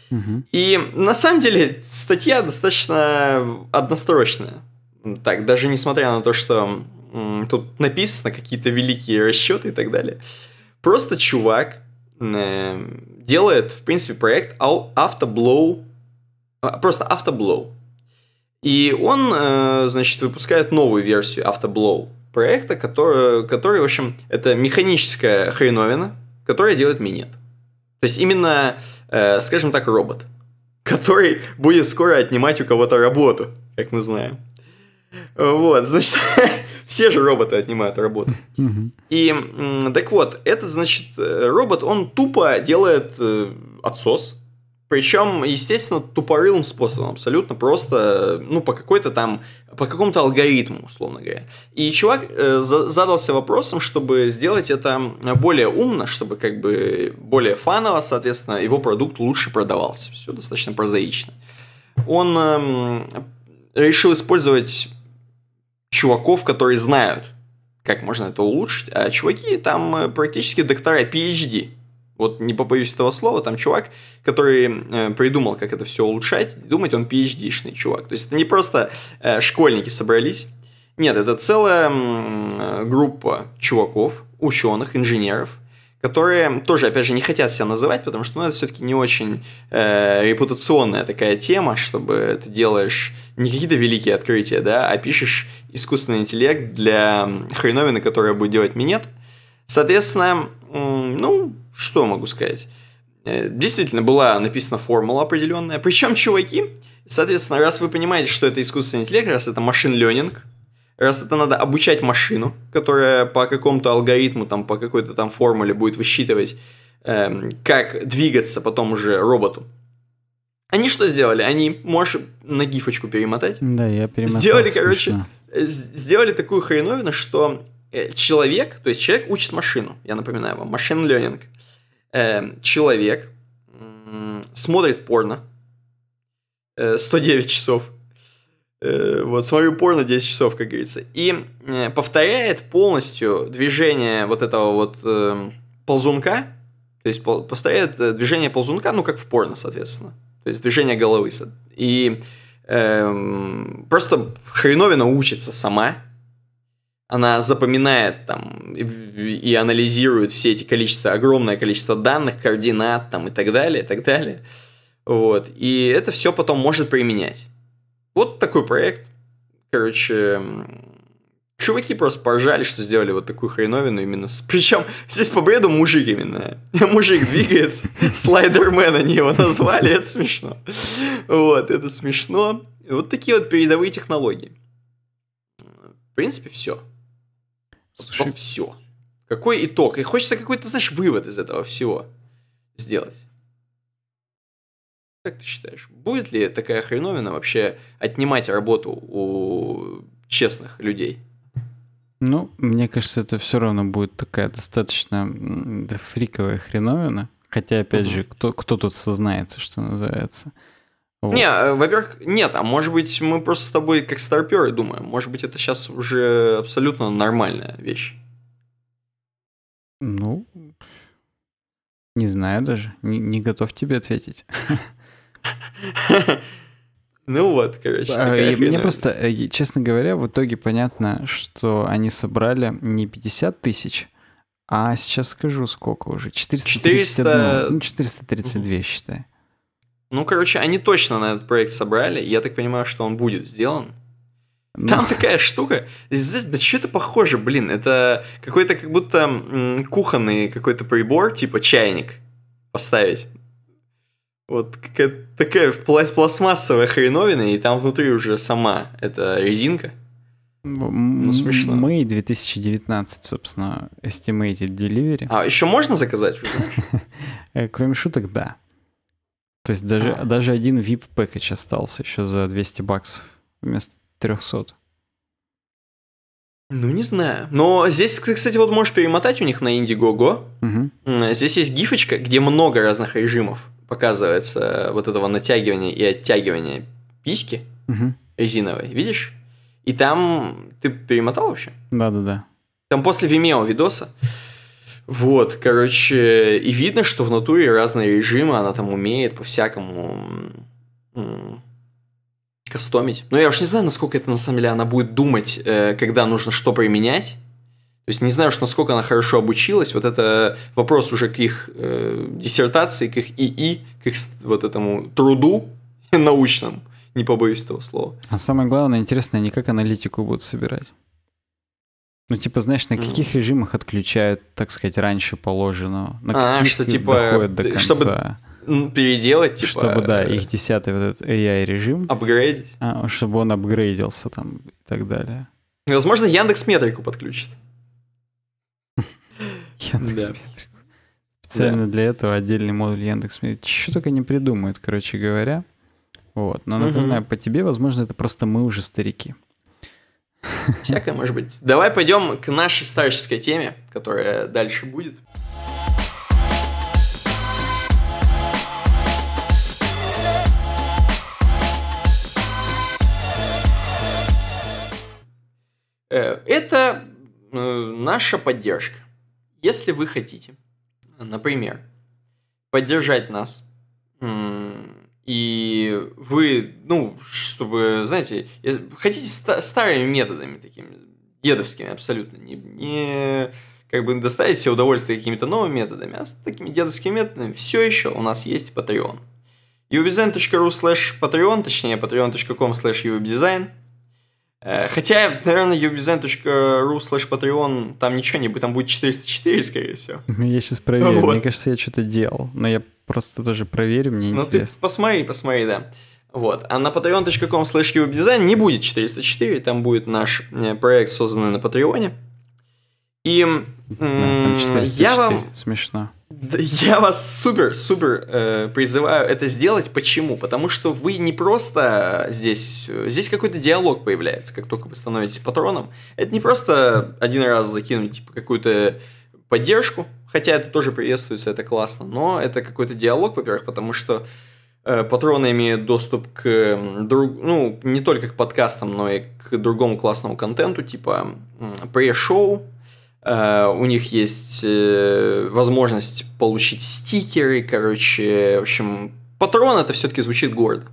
вот. mm И на самом деле статья достаточно однострочная так, даже несмотря на то, что тут написано какие-то великие расчеты и так далее, просто чувак э, делает, в принципе, проект автоблоу, а, просто автоблоу. И он, э, значит, выпускает новую версию автоблоу проекта, который, который, в общем, это механическая хреновина, которая делает минет. То есть именно, э, скажем так, робот, [laughs] который будет скоро отнимать у кого-то работу, как мы знаем. Вот, значит, [laughs] все же роботы отнимают работу. И так вот, это значит, э, робот, он тупо делает э, отсос. Причем, естественно, тупорылым способом, абсолютно просто, ну, по какой-то там, по какому-то алгоритму, условно говоря. И чувак э, за задался вопросом, чтобы сделать это более умно, чтобы как бы более фаново, соответственно, его продукт лучше продавался. Все достаточно прозаично. Он э, решил использовать чуваков, которые знают, как можно это улучшить. А чуваки там э, практически доктора PhD. Вот не побоюсь этого слова, там чувак, который э, придумал, как это все улучшать, думать, он PhD-шный чувак. То есть это не просто э, школьники собрались. Нет, это целая э, группа чуваков, ученых, инженеров, которые тоже, опять же, не хотят себя называть, потому что ну, это все-таки не очень э, репутационная такая тема, чтобы ты делаешь не какие-то великие открытия, да, а пишешь искусственный интеллект для хреновины, которая будет делать минет. Соответственно, ну, что могу сказать? Э, действительно, была написана формула определенная. Причем, чуваки, соответственно, раз вы понимаете, что это искусственный интеллект, раз это машин ленинг, раз это надо обучать машину, которая по какому-то алгоритму, там, по какой-то там формуле будет высчитывать, эм, как двигаться потом уже роботу. Они что сделали? Они, можешь на гифочку перемотать? Да, я перемотал. Сделали, смешно. короче, э, сделали такую хреновину, что э, человек, то есть человек учит машину, я напоминаю вам, машин learning. Э, эм, человек э, смотрит порно э, 109 часов, Э, вот смотрю порно 10 часов, как говорится, и э, повторяет полностью движение вот этого вот э, ползунка, то есть пол, повторяет э, движение ползунка, ну как в порно, соответственно, то есть движение головы. И э, просто хреновина учится сама, она запоминает там и, и анализирует все эти количества, огромное количество данных, координат там и так далее, и так далее. Вот. И это все потом может применять. Вот такой проект. Короче, чуваки просто поржали, что сделали вот такую хреновину именно. С... [laughs] Причем здесь по бреду мужик именно. [laughs] Мужик двигается. [laughs] Слайдермен они его назвали. Это смешно. Вот, это смешно. Вот такие вот передовые технологии. В принципе, все. Слушай, все. Какой итог? И хочется какой-то, знаешь, вывод из этого всего сделать. Как ты считаешь, будет ли такая хреновина вообще отнимать работу у честных людей? Ну, мне кажется, это все равно будет такая достаточно фриковая хреновина. Хотя, опять угу. же, кто, кто тут сознается, что называется. Вот. Не, э, во-первых, нет, а может быть, мы просто с тобой как старперы думаем. Может быть, это сейчас уже абсолютно нормальная вещь. Ну, не знаю даже. Не, не готов тебе ответить. [laughs] Ну вот, короче. А, мне просто, э, честно говоря, в итоге понятно, что они собрали не 50 тысяч, а сейчас скажу сколько уже. 431, 400... ну 432, считай. Ну, короче, они точно на этот проект собрали. Я так понимаю, что он будет сделан. Ну. Там такая штука. Здесь, да что это похоже, блин? Это какой-то как будто кухонный какой-то прибор, типа чайник поставить вот какая-то такая пластмассовая хреновина, и там внутри уже сама эта резинка. Ну, смешно. Мы 2019, собственно, Estimated Delivery. А, еще можно заказать [laughs] э, Кроме шуток, да. То есть даже, а. даже один VIP-пэкэдж остался еще за 200 баксов вместо 300. Ну, не знаю. Но здесь, кстати, вот можешь перемотать у них на Indiegogo. Угу. Здесь есть гифочка, где много разных режимов показывается э, вот этого натягивания и оттягивания письки угу. резиновой. Видишь? И там... Ты перемотал вообще? Да-да-да. Там после Vimeo видоса. Вот, короче, и видно, что в натуре разные режимы, она там умеет по-всякому кастомить. Но я уж не знаю, насколько это на самом деле она будет думать, э, когда нужно что применять. То есть не знаю, насколько она хорошо обучилась. Вот это вопрос уже к их э, диссертации, к их ИИ, к их вот этому труду [laughs] научному. Не побоюсь этого слова. А самое главное, интересно, они как аналитику будут собирать. Ну, типа, знаешь, на ну. каких mm. режимах отключают, так сказать, раньше положенного? На а, каких что, типа, доходят до э, конца? Чтобы переделать, типа... Чтобы, да, э, их десятый вот этот AI-режим... Апгрейдить? А, чтобы он апгрейдился там и так далее. Возможно, Яндекс Метрику подключит. [laughs] Яндекс Метрику. Специально для этого отдельный модуль Яндекс Метрику. Что только не придумают, короче говоря. Вот. Но, напоминаю, по тебе, возможно, это просто мы уже старики. Всякое может быть. Давай пойдем к нашей старческой теме, которая дальше будет. Э, это э, наша поддержка. Если вы хотите, например, поддержать нас, и вы, ну, чтобы, знаете, хотите старыми методами такими, дедовскими абсолютно, не, не как бы доставить себе удовольствие какими-то новыми методами, а с такими дедовскими методами все еще у нас есть Patreon. ubdesign.ru slash patreon, точнее patreon.com slash ubdesign – Э, хотя, наверное, ubizen.ru slash patreon, там ничего не будет, там будет 404, скорее всего. Я сейчас проверю, вот. мне кажется, я что-то делал, но я просто даже проверю, мне ну, интересно. ты посмотри, посмотри, да. Вот. А на patreon.com slash ubidesign не будет 404, там будет наш э, проект, созданный на Патреоне. И я вам... Смешно. Я вас супер-супер э, призываю это сделать. Почему? Потому что вы не просто здесь... Э, здесь какой-то диалог появляется, как только вы становитесь патроном. Это не просто один раз закинуть типа, какую-то поддержку, хотя это тоже приветствуется, это классно, но это какой-то диалог, во-первых, потому что э, патроны имеют доступ к друг, ну, не только к подкастам, но и к другому классному контенту, типа э, пре-шоу, Э, у них есть э, возможность получить стикеры, короче, в общем, патрон это все-таки звучит гордо.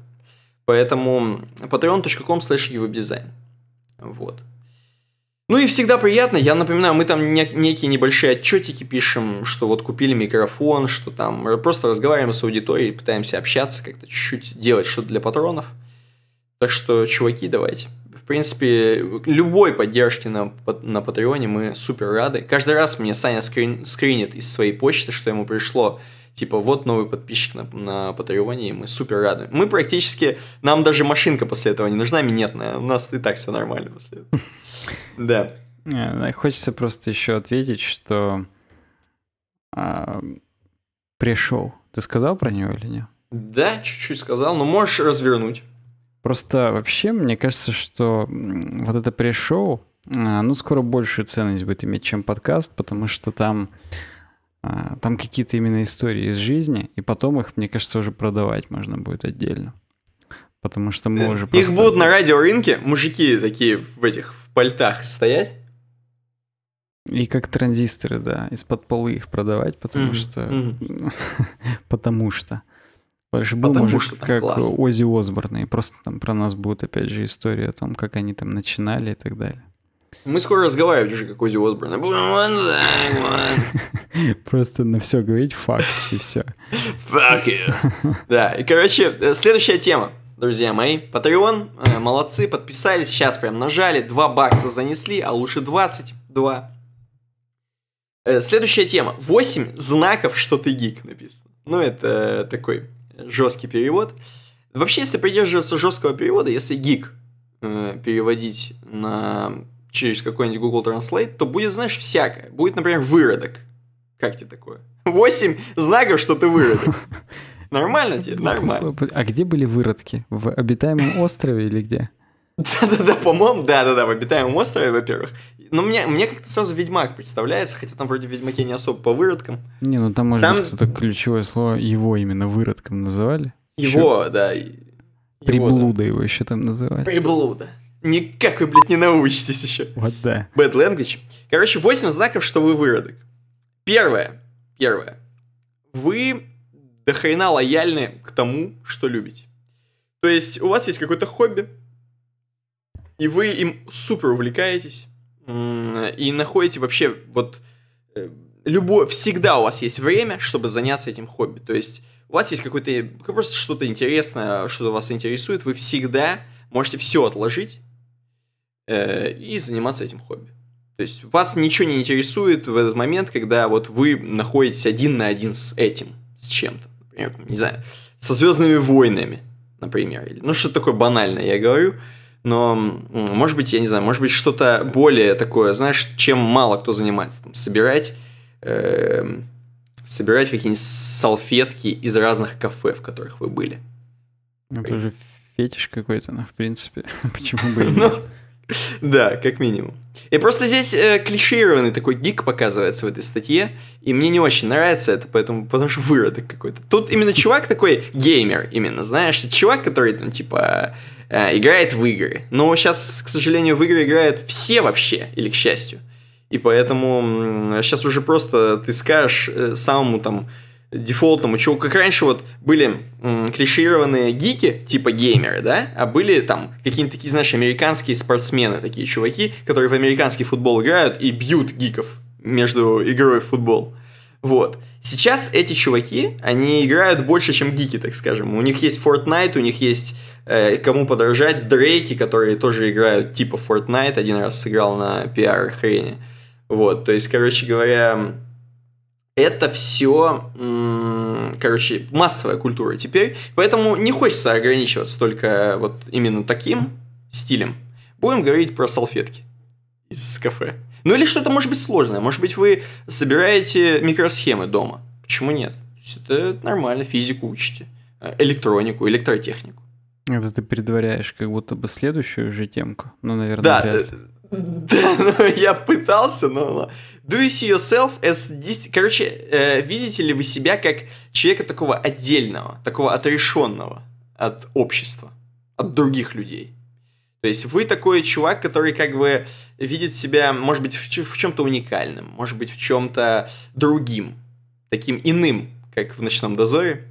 Поэтому patreon.com slash Вот. Ну и всегда приятно, я напоминаю, мы там не, некие небольшие отчетики пишем, что вот купили микрофон, что там просто разговариваем с аудиторией, пытаемся общаться, как-то чуть-чуть делать что-то для патронов. Так что, чуваки, давайте принципе, любой поддержки на, на Патреоне мы супер рады. Каждый раз мне Саня скрин, скринит из своей почты, что ему пришло. Типа, вот новый подписчик на, на Патреоне, и мы супер рады. Мы практически, нам даже машинка после этого не нужна, минетная. У нас и так все нормально после этого. [laughs] Да. Хочется просто еще ответить, что а, пришел. Ты сказал про него или нет? Да, чуть-чуть сказал, но можешь развернуть. Просто вообще, мне кажется, что вот это пришел, шоу а, ну, скоро большую ценность будет иметь, чем подкаст, потому что там, а, там какие-то именно истории из жизни, и потом их, мне кажется, уже продавать можно будет отдельно. Потому что мы э, уже Их просто... будут на радиорынке мужики такие в этих, в пальтах стоять. И как транзисторы, да, из-под полы их продавать, потому mm-hmm. что... Mm-hmm. [laughs] потому что... Больше Потому уже что как классно. Ози Осборн, и просто там про нас будет опять же история о том, как они там начинали и так далее. Мы скоро разговаривать уже, как Ози Осборн. [laughs] Просто на все говорить факт и все. Fuck you. Да, и короче, э, следующая тема, друзья мои. патреон, э, молодцы, подписались, сейчас прям нажали, 2 бакса занесли, а лучше 22. Э, следующая тема. 8 знаков, что ты гик написано. Ну, это такой жесткий перевод. Вообще, если придерживаться жесткого перевода, если гик э, переводить на через какой-нибудь Google Translate, то будет, знаешь, всякое. Будет, например, выродок. Как тебе такое? [laughs] восемь знаков, что ты выродок. [laughs] Нормально тебе? Нормально. А где были выродки? В обитаемом острове или где? [laughs] Да-да-да, по-моему, да-да-да, в обитаемом острове, во-первых. Ну, мне, мне как-то сразу Ведьмак представляется, хотя там вроде в Ведьмаке не особо по выродкам. Не, ну там, может там... быть, кто-то ключевое слово его именно выродком называли. Его, еще... да. Его, Приблуда да. его еще там называли. Приблуда. Никак вы, блядь, не научитесь еще. Вот да. Bad language. Короче, 8 знаков, что вы выродок. Первое. Первое. Вы дохрена лояльны к тому, что любите. То есть у вас есть какое-то хобби, и вы им супер увлекаетесь, и находите вообще вот э, любое, всегда у вас есть время, чтобы заняться этим хобби. То есть у вас есть какое-то, э, просто что-то интересное, что вас интересует, вы всегда можете все отложить э, и заниматься этим хобби. То есть вас ничего не интересует в этот момент, когда вот вы находитесь один на один с этим, с чем-то. Например, не знаю, со Звездными войнами, например. ну, что такое банальное я говорю но, может быть, я не знаю, может быть, что-то более такое, знаешь, чем мало кто занимается, там, собирать, э, собирать какие-нибудь салфетки из разных кафе, в которых вы были. Ну, это э, уже фетиш какой-то, ну, в принципе, [laughs] почему бы и [laughs] ну, нет. [laughs] Да, как минимум. И просто здесь э, клишированный такой гик показывается в этой статье, и мне не очень нравится это, поэтому, потому что выродок какой-то. Тут именно чувак такой геймер, именно, знаешь, чувак, который там, типа, э, играет в игры. Но сейчас, к сожалению, в игры играют все вообще, или к счастью. И поэтому сейчас уже просто ты скажешь э, самому там дефолтному, чего как раньше вот были м, клишированные гики, типа геймеры, да, а были там какие-то такие, знаешь, американские спортсмены, такие чуваки, которые в американский футбол играют и бьют гиков между игрой в футбол. Вот. Сейчас эти чуваки, они играют больше, чем гики, так скажем. У них есть Fortnite, у них есть э, кому подражать, Дрейки, которые тоже играют типа Fortnite, один раз сыграл на пиар-хрене. Вот, то есть, короче говоря, это все, короче, массовая культура теперь, поэтому не хочется ограничиваться только вот именно таким стилем. Будем говорить про салфетки из кафе. Ну или что-то может быть сложное. Может быть, вы собираете микросхемы дома. Почему нет? Это нормально, физику учите. Э, электронику, электротехнику. Это ты предваряешь как будто бы следующую уже темку. Ну, наверное, да, вряд ли. Э, [laughs] да, ну, я пытался, но Do you see yourself as... This... Короче, э, видите ли вы себя как человека такого отдельного, такого отрешенного от общества, от других людей? То есть вы такой чувак, который как бы видит себя, может быть, в, в чем-то уникальным, может быть, в чем-то другим, таким иным, как в «Ночном дозоре».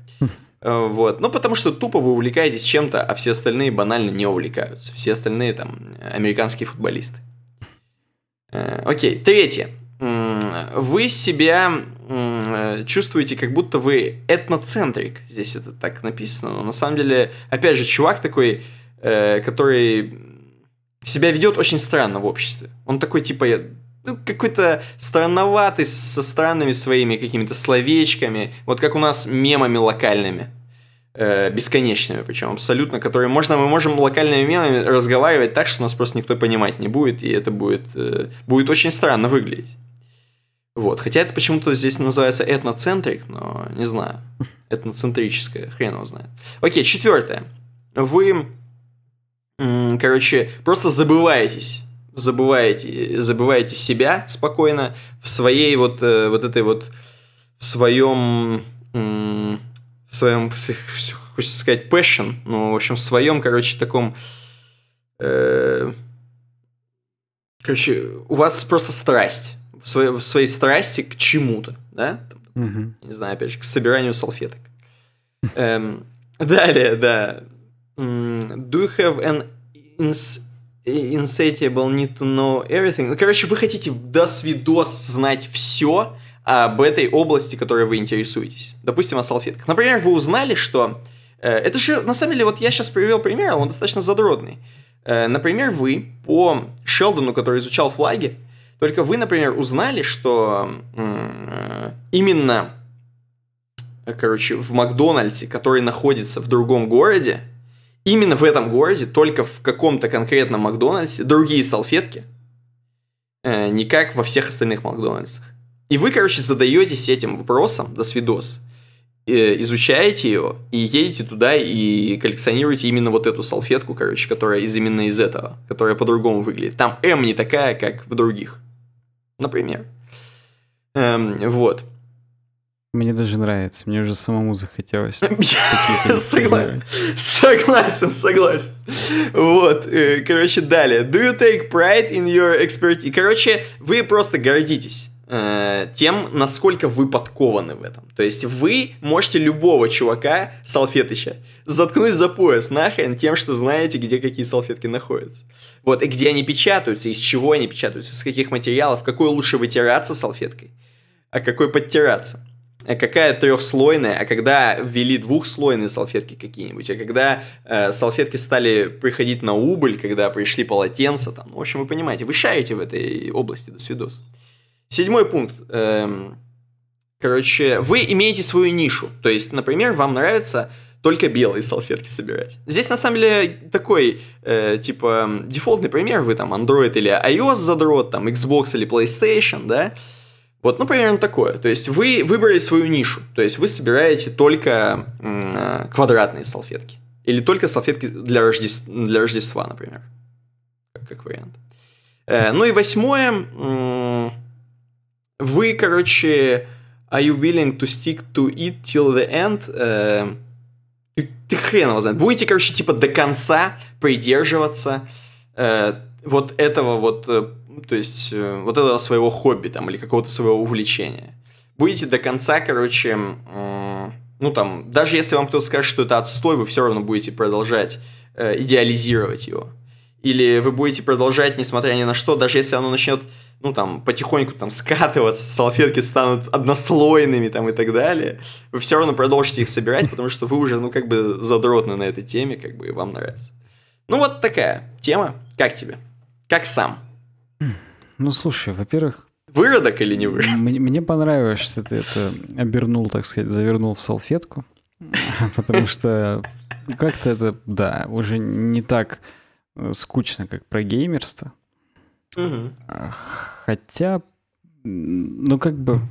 Э, вот. Ну, потому что тупо вы увлекаетесь чем-то, а все остальные банально не увлекаются. Все остальные там американские футболисты. Э, окей, третье вы себя чувствуете, как будто вы этноцентрик. Здесь это так написано, но на самом деле, опять же, чувак такой, э, который себя ведет очень странно в обществе. Он такой, типа, ну, какой-то странноватый, со странными своими какими-то словечками. Вот как у нас мемами локальными. Э, бесконечными причем, абсолютно, которые можно, мы можем локальными мемами разговаривать так, что нас просто никто понимать не будет, и это будет, э, будет очень странно выглядеть. Вот. Хотя это почему-то здесь называется этноцентрик, но не знаю. [laughs] Этноцентрическое, хрен его знает. Окей, четвертое. Вы, короче, просто забываетесь. Забываете, забываете себя спокойно в своей вот, э, вот этой вот, в своем, в своем, хочется сказать, passion, ну, в общем, в своем, короче, таком, э, короче, у вас просто страсть в, своей, в своей страсти к чему-то, да? Там, угу. Не знаю, опять же, к собиранию салфеток. Эм, далее, да. Do you have an ins insatiable need to know everything? Ну, короче, вы хотите до свидос знать все об этой области, которой вы интересуетесь. Допустим, о салфетках. Например, вы узнали, что... Э, это же, на самом деле, вот я сейчас привел пример, он достаточно задротный. Э, например, вы по Шелдону, который изучал флаги, только вы, например, узнали, что э, именно, короче, в Макдональдсе, который находится в другом городе, именно в этом городе, только в каком-то конкретном Макдональдсе, другие салфетки, э, не как во всех остальных Макдональдсах. И вы, короче, задаетесь этим вопросом, до свидос, э, изучаете ее и едете туда и коллекционируете именно вот эту салфетку, короче, которая из именно из этого, которая по-другому выглядит. Там М не такая, как в других например. Эм, вот. Мне даже нравится, мне уже самому захотелось. [laughs] Согласен, согласен, согласен. Вот, э, короче, далее. Do you take pride in your expertise? Короче, вы просто гордитесь Э, тем, насколько вы подкованы в этом. То есть вы можете любого чувака, салфетыча, заткнуть за пояс нахрен тем, что знаете, где какие салфетки находятся. Вот, и где они печатаются, из чего они печатаются, из каких материалов, какой лучше вытираться салфеткой, а какой подтираться. А какая трехслойная, а когда ввели двухслойные салфетки какие-нибудь, а когда э, салфетки стали приходить на убыль, когда пришли полотенца, там, ну, в общем, вы понимаете, вы шарите в этой области, до свидос. Седьмой пункт. Эм, короче, вы имеете свою нишу. То есть, например, вам нравится только белые салфетки собирать. Здесь, на самом деле, такой, э, типа, эм, дефолтный пример. Вы там Android или iOS задрот, там Xbox или PlayStation, да? Вот, ну, примерно такое. То есть вы выбрали свою нишу. То есть вы собираете только э, квадратные салфетки. Или только салфетки для, Рожде... для Рождества, например. Как, вариант. Э, ну и восьмое. Э, вы, короче, are you willing to stick to it till the end? Э, ты, хрен его знает. Будете, короче, типа до конца придерживаться э, вот этого вот, э, то есть, э, вот этого своего хобби там или какого-то своего увлечения. Будете до конца, короче, э, ну там, даже если вам кто-то скажет, что это отстой, вы все равно будете продолжать э, идеализировать его или вы будете продолжать, несмотря ни на что, даже если оно начнет, ну, там, потихоньку там скатываться, салфетки станут однослойными там и так далее, вы все равно продолжите их собирать, потому что вы уже, ну, как бы задротны на этой теме, как бы и вам нравится. Ну, вот такая тема. Как тебе? Как сам? Ну, слушай, во-первых... Выродок или не выродок? Мне, мне понравилось, что ты это обернул, так сказать, завернул в салфетку, [laughs] потому что как-то это, да, уже не так Э, скучно, как про геймерство. Угу. Хотя, ну как бы,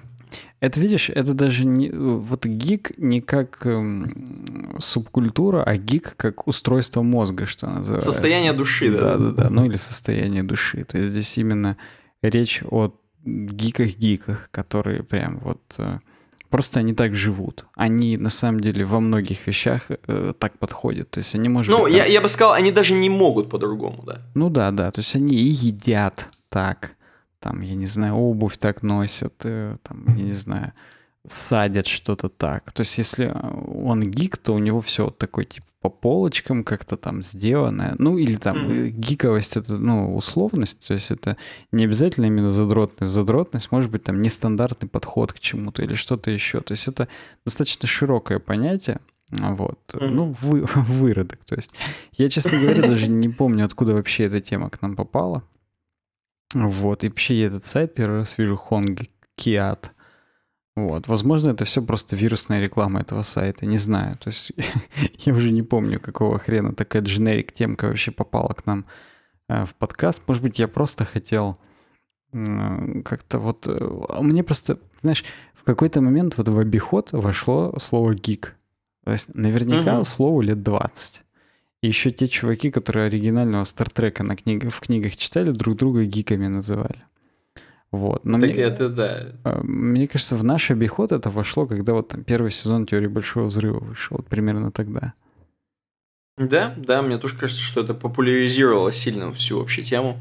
это видишь, это даже не... Вот гик не как эм, субкультура, а гик как устройство мозга, что называется. Состояние души, да? Да-да-да, ну или состояние души. То есть здесь именно речь о гиках-гиках, которые прям вот... Э, Просто они так живут. Они на самом деле во многих вещах э, так подходят. То есть они, могут. ну, быть. я, так... я бы сказал, они даже не могут по-другому, да. Ну да, да. То есть они и едят так. Там, я не знаю, обувь так носят, э, там, я не знаю, садят что-то так. То есть если э, он гик, то у него все вот такой типа по полочкам как-то там сделанное. Ну или там э, гиковость это ну условность, то есть это не обязательно именно задротность. Задротность может быть там нестандартный подход к чему-то или что-то еще. То есть это достаточно широкое понятие. Вот, ну, вы, [laughs] выродок, то есть. Я, честно говоря, даже не помню, откуда вообще эта тема к нам попала. Вот, и вообще я этот сайт первый раз вижу, Хонг Киат. Вот. Возможно, это все просто вирусная реклама этого сайта, не знаю. То есть [laughs] я уже не помню, какого хрена такая дженерик темка вообще попала к нам э, в подкаст. Может быть, я просто хотел как-то вот... Э, а мне просто, знаешь, в какой-то момент вот в обиход вошло слово «гик». То есть наверняка угу. слову лет 20. И еще те чуваки, которые оригинального Стартрека на книг... в книгах читали, друг друга гиками называли. Вот. Но так мне, это да. А, мне кажется, в наш обиход это вошло, когда вот там первый сезон «Теории Большого Взрыва» вышел, вот примерно тогда. Да, да, мне тоже кажется, что это популяризировало сильно всю общую тему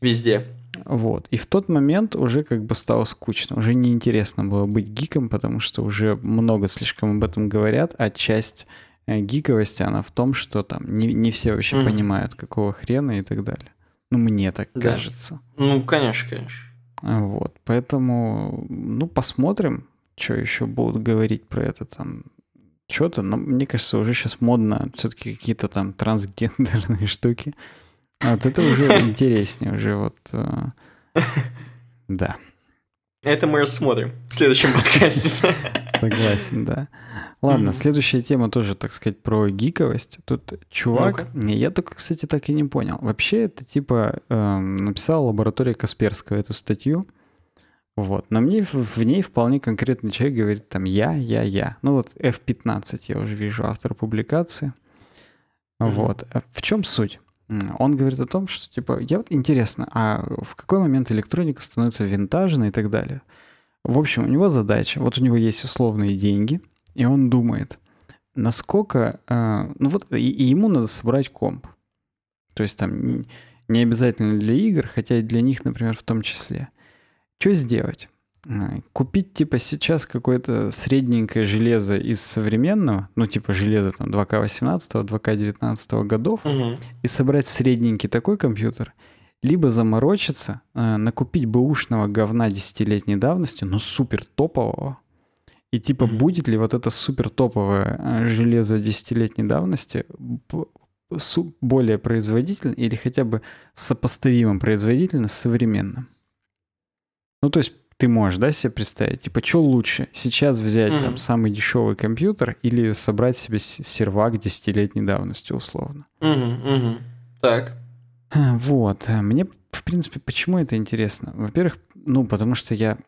везде. Вот. И в тот момент уже как бы стало скучно, уже неинтересно было быть гиком, потому что уже много слишком об этом говорят, а часть э, гиковости она в том, что там не, не все вообще mm. понимают, какого хрена и так далее. Ну, мне так да. кажется. Ну, конечно, конечно. Вот, поэтому, ну, посмотрим, что еще будут говорить про это там. Что-то, но мне кажется, уже сейчас модно все-таки какие-то там трансгендерные [laughs] штуки. А вот это уже интереснее, уже вот... Э, да. Это мы рассмотрим в следующем подкасте. Согласен, да. Ладно, mm следующая тема тоже, так сказать, про гиковость. Тут чувак, ну я только, кстати, так и не понял. Вообще это типа э, эм, написала лаборатория Касперского эту статью. Вот. Но мне в ней вполне конкретный человек говорит там я, я, я. Ну вот F15 я уже вижу автор публикации. Mm-hmm. Вот. А в чем суть? Он говорит о том, что типа, я вот интересно, а в какой момент электроника становится винтажной и так далее? В общем, у него задача, вот у него есть условные деньги – и он думает, насколько... Э, ну вот и, и ему надо собрать комп. То есть там не обязательно для игр, хотя и для них, например, в том числе. Что сделать? Э, купить, типа, сейчас какое-то средненькое железо из современного, ну, типа, железо там 2К18, 2К19 годов, угу. и собрать средненький такой компьютер, либо заморочиться, э, накупить бэушного говна десятилетней давности, но супер топового, и типа, будет ли вот это супер топовое э, железо десятилетней давности более производительным или хотя бы сопоставимым производительно с современным? Ну, то есть ты можешь, да, себе представить, типа, что лучше, сейчас взять mm-hmm. там самый дешевый компьютер или собрать себе сервак десятилетней давности условно? Mm-hmm. Mm-hmm. Так. [clears throat] Вот. Мне, в принципе, почему это интересно? Во-первых, ну, потому что я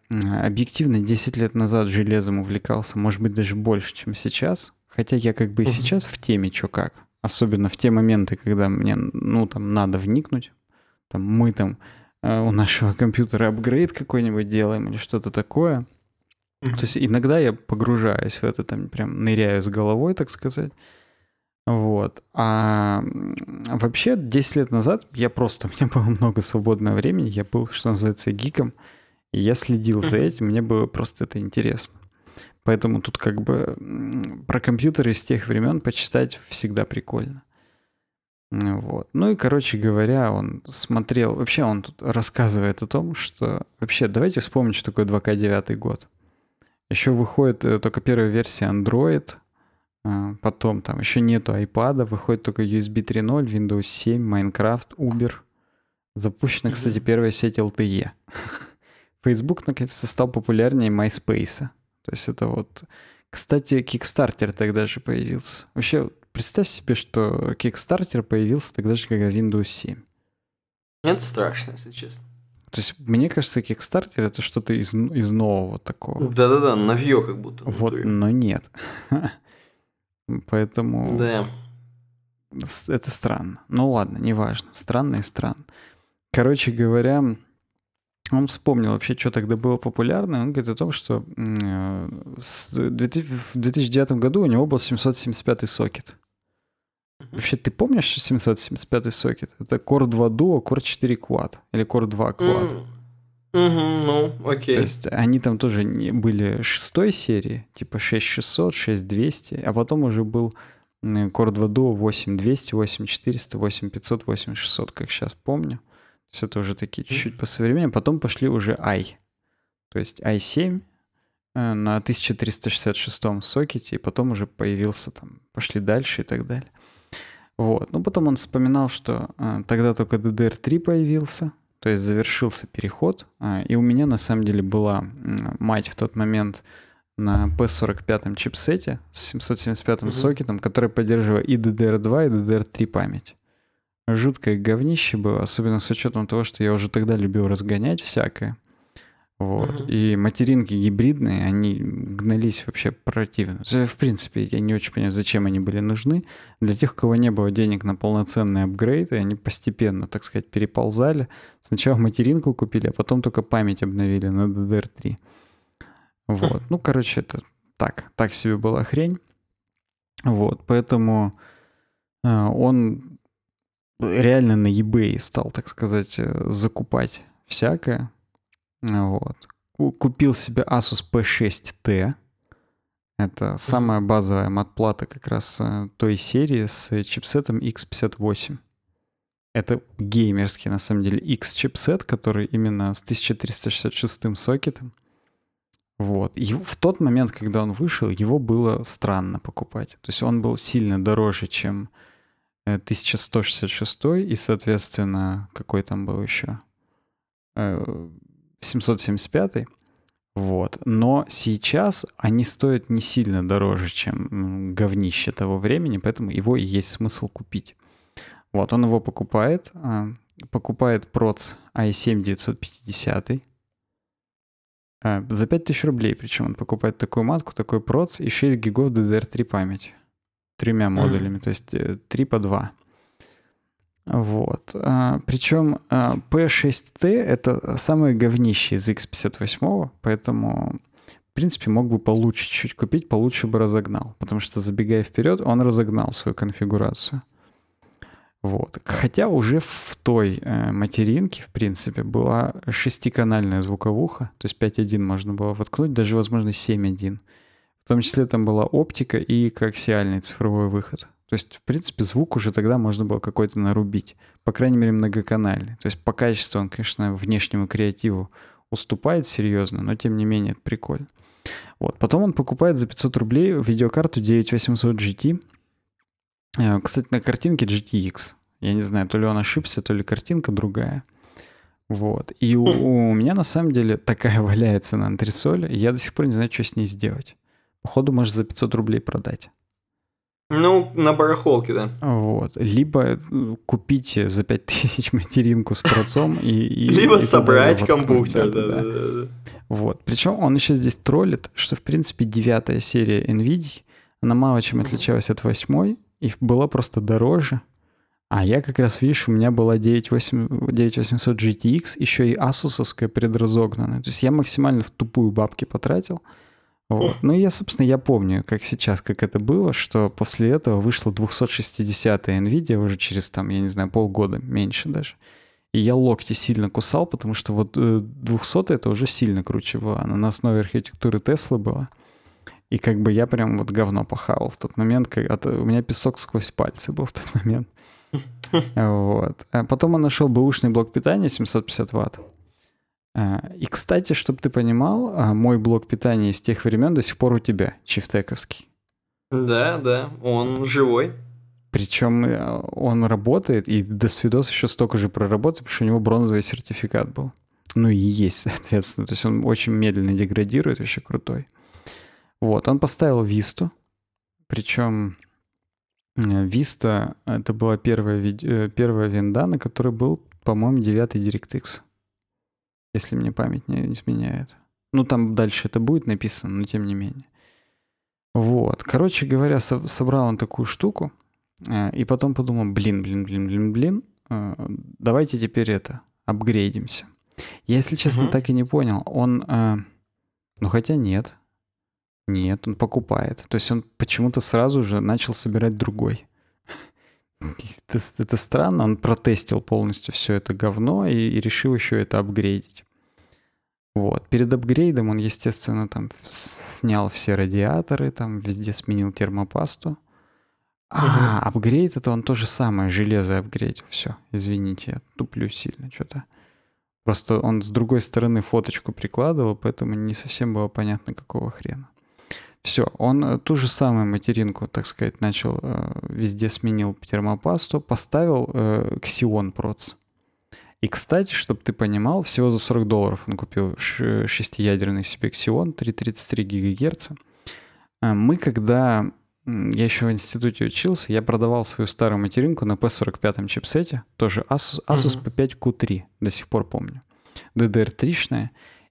объективно 10 лет назад железом увлекался, может быть, даже больше, чем сейчас. Хотя я как бы и сейчас в теме, что как. Особенно в те моменты, когда мне, ну, там, надо вникнуть. Там мы там э, у нашего компьютера апгрейд какой-нибудь делаем или что-то такое. То есть иногда я погружаюсь в это, там прям ныряю с головой, так сказать. Вот. А вообще 10 лет назад я просто, [laughs] у меня было много свободного времени, я был, что называется, гиком, и я следил за этим, мне было просто это интересно. Поэтому тут как бы про компьютеры с тех времен почитать всегда прикольно. Вот. Ну и, короче говоря, он смотрел... Вообще он тут рассказывает о том, что... Вообще, давайте вспомним, что такое 2К9 год. Еще выходит э, только первая версия Android — а, потом там еще нету iPad, выходит только USB 3.0, Windows 7, Minecraft, Uber. Запущена, кстати, первая сеть LTE. [laughs] Facebook наконец-то стал популярнее MySpace. То есть это вот... Кстати, Kickstarter тогда же появился. Вообще, представь себе, что Kickstarter появился тогда же, когда Windows 7. Ну, это страшно, если честно. То есть, мне кажется, Kickstarter это что-то из, из нового такого. Да-да-да, новье как будто. Вот, но нет. [laughs] Поэтому... Да. Это странно. Ну ладно, неважно. Странно и странно. Короче говоря, он вспомнил вообще, что тогда было популярно. Он говорит о том, что э, э, в 2009 году у него был 775 сокет. Вообще, ты помнишь 775 сокет? Это Core 2 Duo, Core 4 Quad или Core 2 Quad. Mm, Угу, ну, окей. То есть они там тоже не были шестой серии, типа 6600, 6200, а потом уже был Core 2 Duo 8200, 8400, 8500, 8600, как сейчас помню. То есть это уже такие чуть-чуть по современнее. Потом пошли уже i. То есть i7 э, на 1366 сокете, и потом уже появился там, пошли дальше и так далее. Вот. Ну, потом он вспоминал, что э, тогда только DDR3 появился, то есть завершился переход, а, и у меня на самом деле была мать в тот момент на P45 чипсете с 775 mm сокетом, который поддерживал и DDR2, и DDR3 память. Жуткое говнище было, особенно с учетом того, что я уже тогда любил разгонять всякое. Вот. Угу. И материнки гибридные, они гнались вообще противно. В принципе, я не очень понимаю, зачем они были нужны. Для тех, у кого не было денег на полноценный апгрейд, и они постепенно, так сказать, переползали. Сначала материнку купили, а потом только память обновили на DDR3. Вот. Ну, короче, это так, так себе была хрень. Вот, поэтому э, он реально на eBay стал, так сказать, э, закупать всякое вот. Купил себе Asus P6T. Это самая базовая матплата как раз э, той серии с чипсетом X58. Это геймерский, на самом деле, X-чипсет, который именно с 1366 сокетом. Вот. И в тот момент, когда он вышел, его было странно покупать. То есть он был сильно дороже, чем 1166 э, и, соответственно, какой там был еще? Э, 775. Вот. Но сейчас они стоят не сильно дороже, чем говнище того времени, поэтому его и есть смысл купить. Вот, он его покупает. А, покупает проц i7 950 а, за 5000 рублей, причем он покупает такую матку, такой проц и 6 гигов DDR3 память. Тремя модулями, mm. то есть 3 э, по 2. Вот. А, причем а, P6T — это самое говнище из X58, поэтому, в принципе, мог бы получше чуть купить, получше бы разогнал. Потому что, забегая вперед, он разогнал свою конфигурацию. Вот. Хотя уже в той э, материнке, в принципе, была шестиканальная звуковуха, то есть 5.1 можно было воткнуть, даже, возможно, 7.1. В том числе там была оптика и коаксиальный цифровой выход — то есть, в принципе, звук уже тогда можно было какой-то нарубить. По крайней мере, многоканальный. То есть по качеству он, конечно, внешнему креативу уступает серьезно, но тем не менее это прикольно. Вот. Потом он покупает за 500 рублей видеокарту 9800 GT. Э, кстати, на картинке GTX. Я не знаю, то ли он ошибся, то ли картинка другая. Вот. И у, хм. у меня на самом деле такая валяется на антресоле, я до сих пор не знаю, что с ней сделать. Походу, можешь за 500 рублей продать. Ну, на барахолке, да. Вот. Либо э, купить за 5000 [laughs] материнку с процом и... [laughs] Либо собрать компьютер, да. Вот. Причем он еще здесь троллит, что, в принципе, девятая серия NVIDIA, она мало чем отличалась от восьмой и была просто дороже. А я как раз, видишь, у меня была 9800 GTX, еще и asus предразогнанная. То есть я максимально в тупую бабки потратил. Вот. Ну, я, собственно, я помню, как сейчас, как это было, что после этого вышло 260-я NVIDIA уже через, там, я не знаю, полгода, меньше даже. И я локти сильно кусал, потому что вот 200 э, это уже сильно круче была. Она на основе архитектуры Тесла была. И как бы я прям вот говно похавал в тот момент. Как, а у меня песок сквозь пальцы был в тот момент. [laughs] Вот. А потом он нашел бэушный блок питания 750 ватт. А, и, кстати, чтобы ты понимал, а, мой блок питания из тех времен до сих пор у тебя, чифтековский. Да, да, он живой. Причем э, он работает, и до свидос еще столько же проработал, потому что у него бронзовый сертификат был. Ну и есть, [laughs] соответственно. То есть он очень медленно деградирует, вообще крутой. Вот, он поставил Висту. Причем э, Виста — это была первая, э, первая винда, на которой был, по-моему, девятый DirectX если мне память не изменяет. Ну, там дальше это будет написано, но тем не менее. Вот. Короче говоря, собрал он такую штуку, а, и потом подумал, блин, блин, блин, блин, блин, а, давайте теперь это, апгрейдимся. Я, если честно, угу. так и не понял. Он, а, ну хотя нет, нет, он покупает. То есть он почему-то сразу же начал собирать другой. Это, это странно, он протестил полностью все это говно и, и решил еще это апгрейдить. Вот. Перед апгрейдом он, естественно, там снял все радиаторы, там везде сменил термопасту. А, угу. апгрейд это он то же самое, железо апгрейдил. Все, извините, я туплю сильно что-то. Просто он с другой стороны фоточку прикладывал, поэтому не совсем было понятно, какого хрена. Все, он э, ту же самую материнку, так сказать, начал, э, везде сменил термопасту, поставил э, Xeon проц. И, кстати, чтобы ты понимал, всего за 40 долларов он купил шестиядерный себе Xeon 333 ГГц. Мы, когда я еще в институте учился, я продавал свою старую материнку на P45 чипсете, тоже Asus, Asus P5Q3, до сих пор помню, DDR3-шная.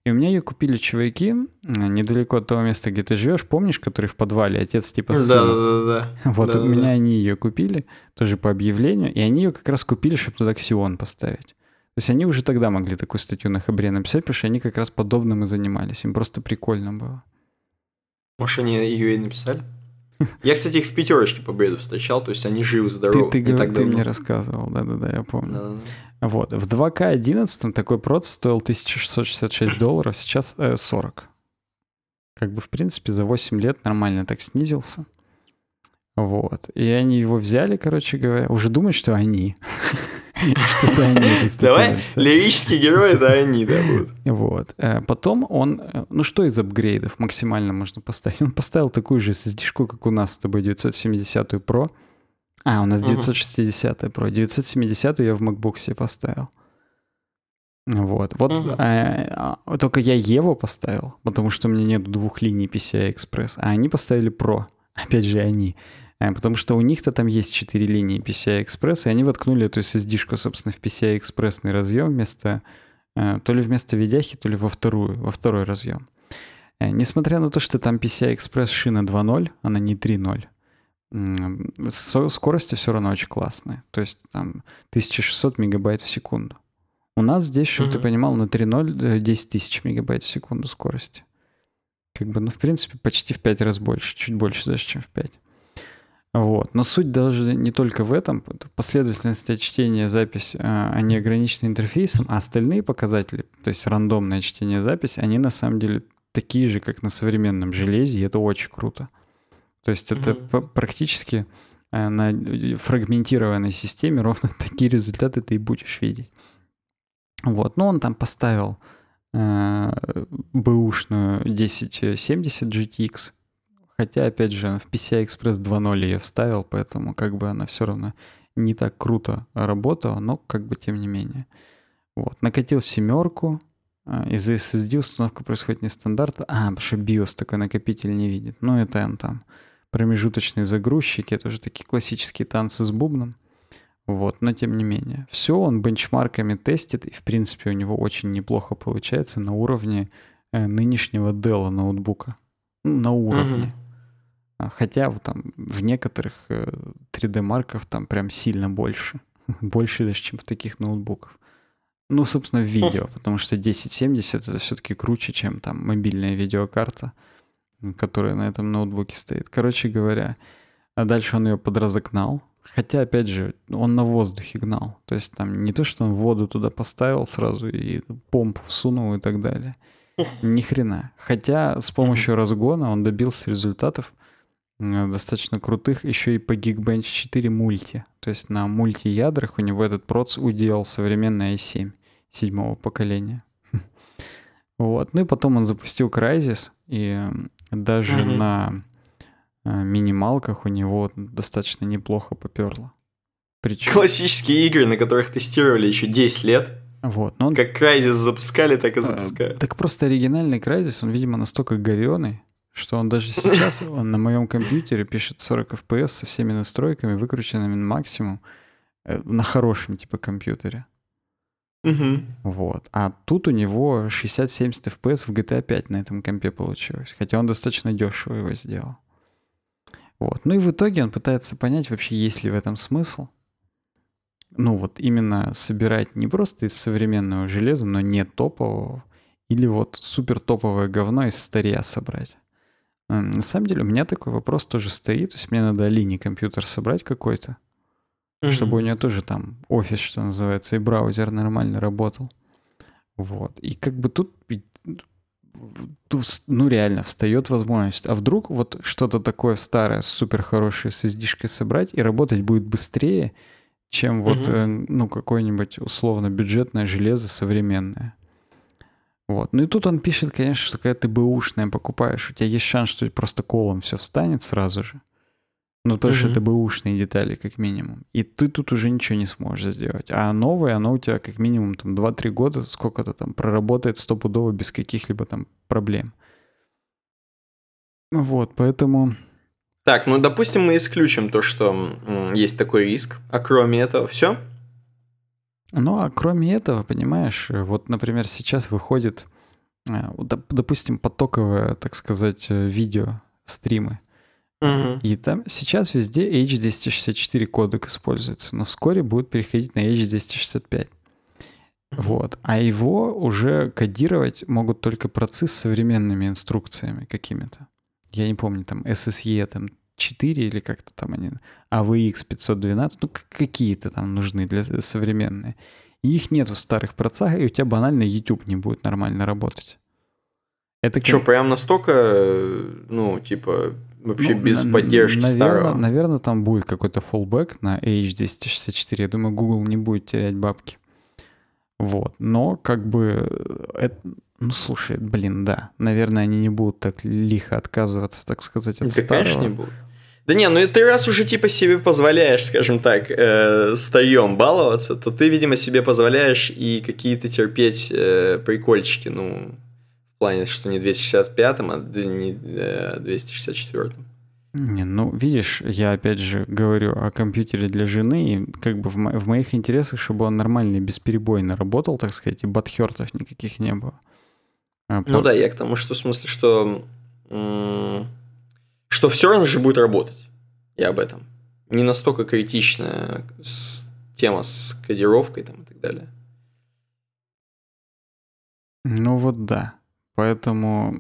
И у меня ее купили чуваки недалеко от того места, где ты живешь, помнишь, который в подвале, отец типа сына. Да, да, да. Вот да, у да, меня они ее купили, тоже по объявлению, и они ее как раз купили, чтобы туда ксион поставить. То есть они уже тогда могли такую статью на Хабре написать, потому что они как раз подобным и занимались. Им просто прикольно было. Может, они ее и написали? Я, кстати, их в пятерочке по бреду встречал, то есть они живы, здоровы. Ты, ты, ты мне рассказывал, да-да-да, я помню. Да-да-да. Вот. В 2К11 такой проц стоил 1666 долларов, сейчас э, 40. Как бы, в принципе, за 8 лет нормально так снизился. Вот. И они его взяли, короче говоря. Уже думают, что они. [laughs] Что-то они. Давай, лирические герои, да, они, да, будут. Вот. Э, потом он, э, ну что из апгрейдов максимально можно поставить? Он поставил такую же ssd как у нас с тобой, 970 Pro. А, у нас 960 угу. Pro. 970 я в макбуксе поставил. Вот. Вот угу. а, только я Еву поставил, потому что у меня нет двух линий PCI Express, а они поставили Pro. Опять же, они. А, потому что у них-то там есть четыре линии PCI Express, и они воткнули эту SSD-шку, собственно, в PCI экспрессный разъем вместо а, то ли вместо видяхи, то ли во вторую, во второй разъем. А, несмотря на то, что там PCI Express шина 2.0, она не 3.0 скорости все равно очень классные. То есть там 1600 мегабайт в секунду. У нас здесь, чтобы mm-hmm. ты понимал, на 3.0 10 э, тысяч мегабайт в секунду скорости. Как бы, ну, в принципе, почти в 5 раз больше, чуть больше даже, чем в 5. Вот. Но суть даже не только в этом. Последовательность чтения запись, э, они ограничены интерфейсом, а остальные показатели, то есть рандомное чтение запись, они на самом деле такие же, как на современном железе, и это очень круто. То есть это угу. практически э, на э, фрагментированной системе [laughs] ровно такие результаты ты и будешь видеть. Вот, но ну, он там поставил э, бэушную 1070 GTX, хотя, опять же, в PCI Express 2.0 ее вставил, поэтому как бы она все равно не так круто работала, но как бы тем не менее. Вот, накатил семерку, э, из-за SSD установка происходит нестандартно. А, потому что BIOS такой накопитель не видит. Ну, это он там промежуточные загрузчики, это уже такие классические танцы с бубном. Вот, но тем не менее. Все он бенчмарками тестит, и в принципе у него очень неплохо получается на уровне э, нынешнего Dell ноутбука. Ну, на уровне. Угу. Хотя вот там в некоторых 3D-марков э, там прям сильно больше. [laughs] больше даже, чем в таких ноутбуках. Ну, собственно, в хм. видео, потому что 1070 это все-таки круче, чем там мобильная видеокарта которая на этом ноутбуке стоит. Короче говоря, а дальше он ее подразогнал. Хотя, опять же, он на воздухе гнал. То есть там не то, что он воду туда поставил сразу и помпу всунул и так далее. [laughs] Ни хрена. Хотя с помощью разгона он добился результатов э, достаточно крутых еще и по Geekbench 4 мульти. То есть на мультиядрах у него этот проц уделал современный i7 седьмого поколения. [laughs] Вот. Ну и потом он запустил Crysis, и даже угу. на э, минималках у него достаточно неплохо поперло. Причем... Классические игры, на которых тестировали еще 10 лет. Вот, но он... Как Крайзис запускали, так и а, запускают. А, так просто оригинальный Крайзис, он, видимо, настолько говеный, что он даже [laughs] сейчас он на моем компьютере пишет 40 FPS со всеми настройками, выкрученными на максимум, э, на хорошем типа компьютере. Угу. Вот. А тут у него 60-70 FPS в GTA 5 на этом компе получилось. Хотя он достаточно дешево его сделал. Вот. Ну и в итоге он пытается понять вообще, есть ли в этом смысл. Ну вот именно собирать не просто из современного железа, но не топового, или вот супер топовое говно из старья собрать. На самом деле у меня такой вопрос тоже стоит. То есть мне надо линий компьютер собрать какой-то mm-hmm. чтобы у нее тоже там офис, что называется, и браузер нормально работал. Вот. И как бы тут ну реально встает возможность. А вдруг вот что-то такое старое, супер хорошее с издишкой собрать и работать будет быстрее, чем вот угу. э, ну какое-нибудь условно бюджетное железо современное. Вот. Ну и тут он пишет, конечно, что когда ты бэушное покупаешь, у тебя есть шанс, что просто колом все встанет сразу же. Ну, потому угу. что это бэушные детали, как минимум. И ты тут уже ничего не сможешь сделать. А новое, оно у тебя как минимум там 2-3 года сколько-то там проработает стопудово без каких-либо там проблем. Вот, поэтому... Так, ну, допустим, мы исключим то, что есть такой риск. А кроме этого, все? Ну, а кроме этого, понимаешь, вот, например, сейчас выходит, э, допустим, потоковое, так сказать, э, видео, стримы. Угу. И там сейчас везде H264 кодек используется, но вскоре будет переходить на H265. Вот. А его уже кодировать могут только процы с современными инструкциями какими-то. Я не помню, там SSE там 4 или как-то там они, AVX 512, ну какие-то там нужны для современные. И их нет в старых процессах, и у тебя банально YouTube не будет нормально работать. Это Что, прям настолько, э, ну, типа, Вообще ну, без на, поддержки наверное, старого. Наверное, там будет какой-то фоллбэк на H264. Я думаю, Google не будет терять бабки. Вот. Но как бы... Э, Это, ну, слушай, блин, да. Наверное, они не будут так лихо отказываться, так сказать, от да, старого. конечно, не будут. Да не, ну и ты раз уже типа себе позволяешь, скажем так, э, старьем баловаться, то ты, видимо, себе позволяешь и какие-то терпеть э, прикольчики, ну, в плане, что не 265-м, а не 264-м. Э, не, ну, видишь, я опять же говорю о компьютере для жены, и как бы в, мо- в моих интересах, чтобы он нормально, бесперебойно работал, так сказать, и батхертов никаких не было. А, ну да, я к тому, что в смысле, что... М- что все равно же будет работать. Я об этом. Не настолько критичная с- тема с кодировкой там и так далее. Ну вот да. Поэтому,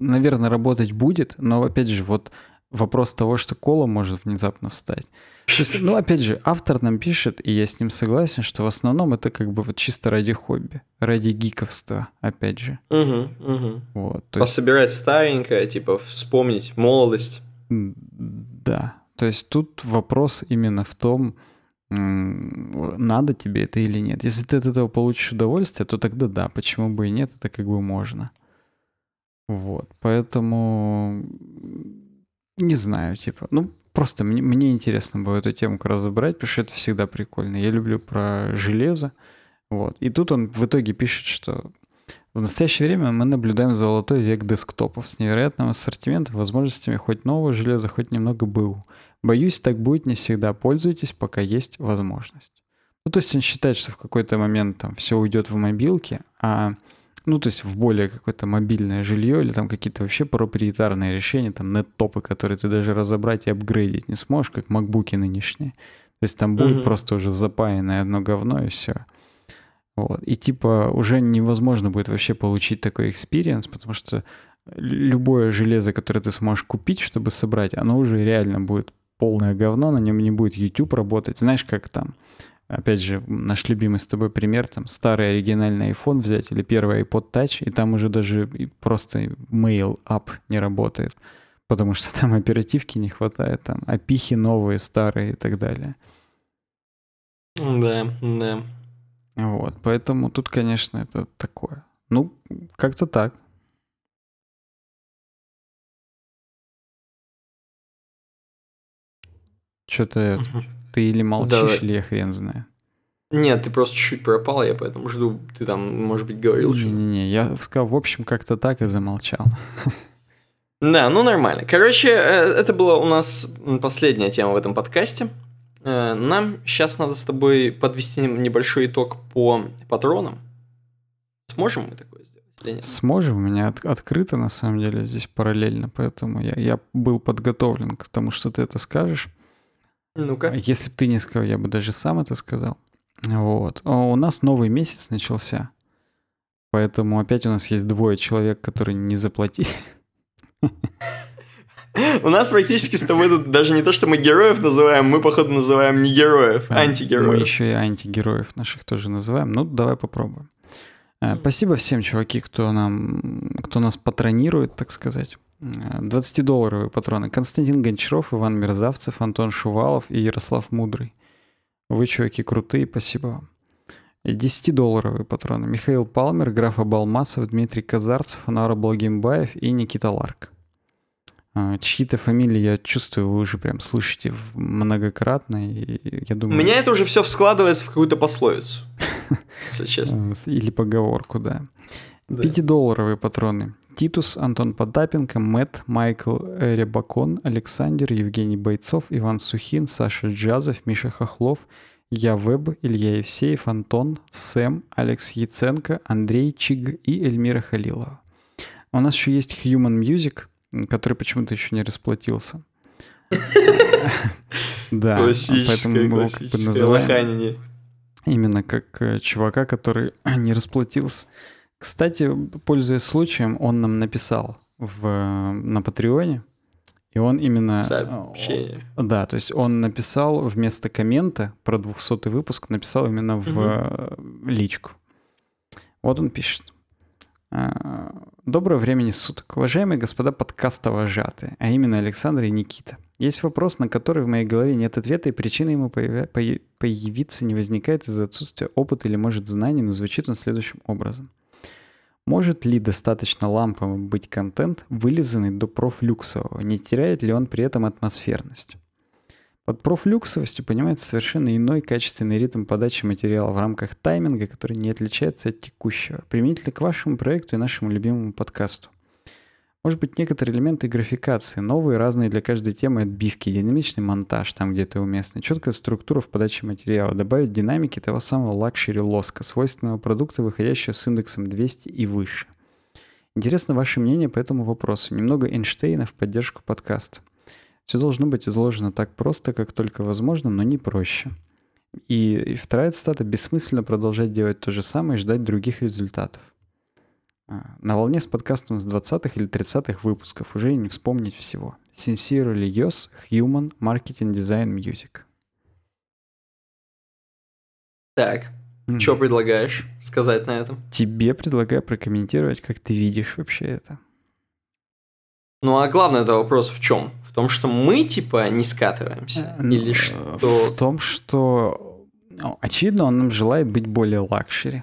наверное, работать будет, но, опять же, вот вопрос того, что кола может внезапно встать. есть, ну, опять же, автор нам пишет, и я с ним согласен, что в основном это как бы вот чисто ради хобби, ради гиковства, опять же. Угу, угу. Вот, а есть... Пособирать старенькое, типа вспомнить молодость. Да, то есть тут вопрос именно в том, надо тебе это или нет. Если ты от этого получишь удовольствие, то тогда да, почему бы и нет, это как бы можно. Вот, поэтому не знаю, типа, ну, просто мне, мне интересно было эту темку разобрать, потому что это всегда прикольно. Я люблю про железо, вот. И тут он в итоге пишет, что в настоящее время мы наблюдаем золотой век десктопов с невероятным ассортиментом, возможностями хоть нового железа, хоть немного БУ. Боюсь, так будет не всегда. Пользуйтесь, пока есть возможность. Ну, то есть он считает, что в какой-то момент там все уйдет в мобилки, а ну, то есть в более какое-то мобильное жилье или там какие-то вообще проприетарные решения, там нет-топы, которые ты даже разобрать и апгрейдить не сможешь, как макбуки нынешние. То есть там будет mm-hmm. просто уже запаянное одно говно и все. Вот. И типа уже невозможно будет вообще получить такой экспириенс, потому что любое железо, которое ты сможешь купить, чтобы собрать, оно уже реально будет полное говно, на нем не будет YouTube работать. Знаешь, как там, опять же, наш любимый с тобой пример, там старый оригинальный iPhone взять или первый iPod Touch, и там уже даже просто Mail App не работает, потому что [laughs] там оперативки не хватает, там опихи новые, старые и так далее. Да, да. Вот, поэтому тут, конечно, это такое. Ну, как-то так. Что-то ты или молчишь, или я хрен знаю. Нет, ты просто чуть-чуть пропал, я поэтому жду, ты там, может быть, говорил что-то. Не-не-не, я сказал, в общем, как-то так и замолчал. Да, ну нормально. Короче, э, это была у нас последняя тема в этом подкасте. Э, нам сейчас надо с тобой подвести небольшой итог по патронам. Сможем мы такое сделать? Или нет? Сможем, у меня от, открыто на самом деле здесь параллельно, поэтому я, я был подготовлен к тому, что ты это скажешь. Ну-ка. А если бы ты не сказал, я бы даже сам это сказал. Вот. А у нас новый месяц начался. Поэтому опять у нас есть двое человек, которые не заплатили. У нас практически с тобой тут даже не то, что мы героев называем, мы, походу, называем не героев, а антигероев. Мы еще и антигероев наших тоже называем. Ну, давай попробуем. Э, спасибо всем, чуваки, кто, нам, кто нас патронирует, так сказать. 20-долларовые патроны. Константин Гончаров, Иван Мерзавцев, Антон Шувалов и Ярослав Мудрый. Вы, чуваки, крутые, спасибо вам. 10-долларовые патроны. Михаил Палмер, граф Абалмасов, Дмитрий Казарцев, Анара Благимбаев и Никита Ларк. А, чьи-то фамилии, я чувствую, вы уже прям слышите многократно. И я думаю... У меня это уже [laughs] все складывается в какую-то пословицу, если честно. Э, или поговорку, да. долларовые патроны. Титус, Антон Подапенко, Мэтт, Майкл Рябакон, Александр, Евгений Бойцов, Иван Сухин, Саша Джазов, Миша Хохлов, Я Веб, Илья Евсеев, Антон, Сэм, Алекс Яценко, Андрей Чиг и Эльмира Халилова. А у нас еще есть Human Music, который почему-то еще не расплатился. [laughs] Да, поэтому мы его как бы называем именно как э, чувака, который [clears throat] не расплатился. Кстати, пользуясь случаем, он нам написал в, на Патреоне, и он именно... Э, Сообщение. Да, то есть он написал вместо коммента про 200 выпуск, написал именно в угу. личку. Вот он пишет. «Э, Доброго времени суток, уважаемые господа подкаста «Вожатые», а именно Александр и Никита. Есть вопрос, на который в моей голове нет ответа, и причина ему появи... появиться не возникает из-за отсутствия опыта или, может, знаний, но звучит он следующим образом – может ли достаточно ламповым быть контент, вылизанный до профлюксового? Не теряет ли он при этом атмосферность? Под профлюксовостью понимается совершенно иной качественный ритм подачи материала в рамках тайминга, который не отличается от текущего, применительно к вашему проекту и нашему любимому подкасту – может быть, некоторые элементы графикации, новые, разные для каждой темы отбивки, динамичный монтаж там, где то уместно, четкая структура в подаче материала, добавить динамики того самого лакшери лоска, свойственного продукта, выходящего с индексом 200 и выше. Интересно ваше мнение по этому вопросу. Немного Эйнштейна в поддержку подкаста. Все должно быть изложено так просто, как только возможно, но не проще. И, и вторая цитата «Бессмысленно продолжать делать то же самое и ждать других результатов». А, на волне с подкастом с 20-х или 30-х выпусков, уже не вспомнить всего. Sincerely Yours, Human, Marketing Design Music. Так, mm. что предлагаешь сказать на этом? Тебе предлагаю прокомментировать, как ты видишь вообще это. Ну а главный это вопрос в чем? В том, что мы типа не скатываемся? Ну, Или э, что? В том, что ну, очевидно, он нам желает быть более лакшери.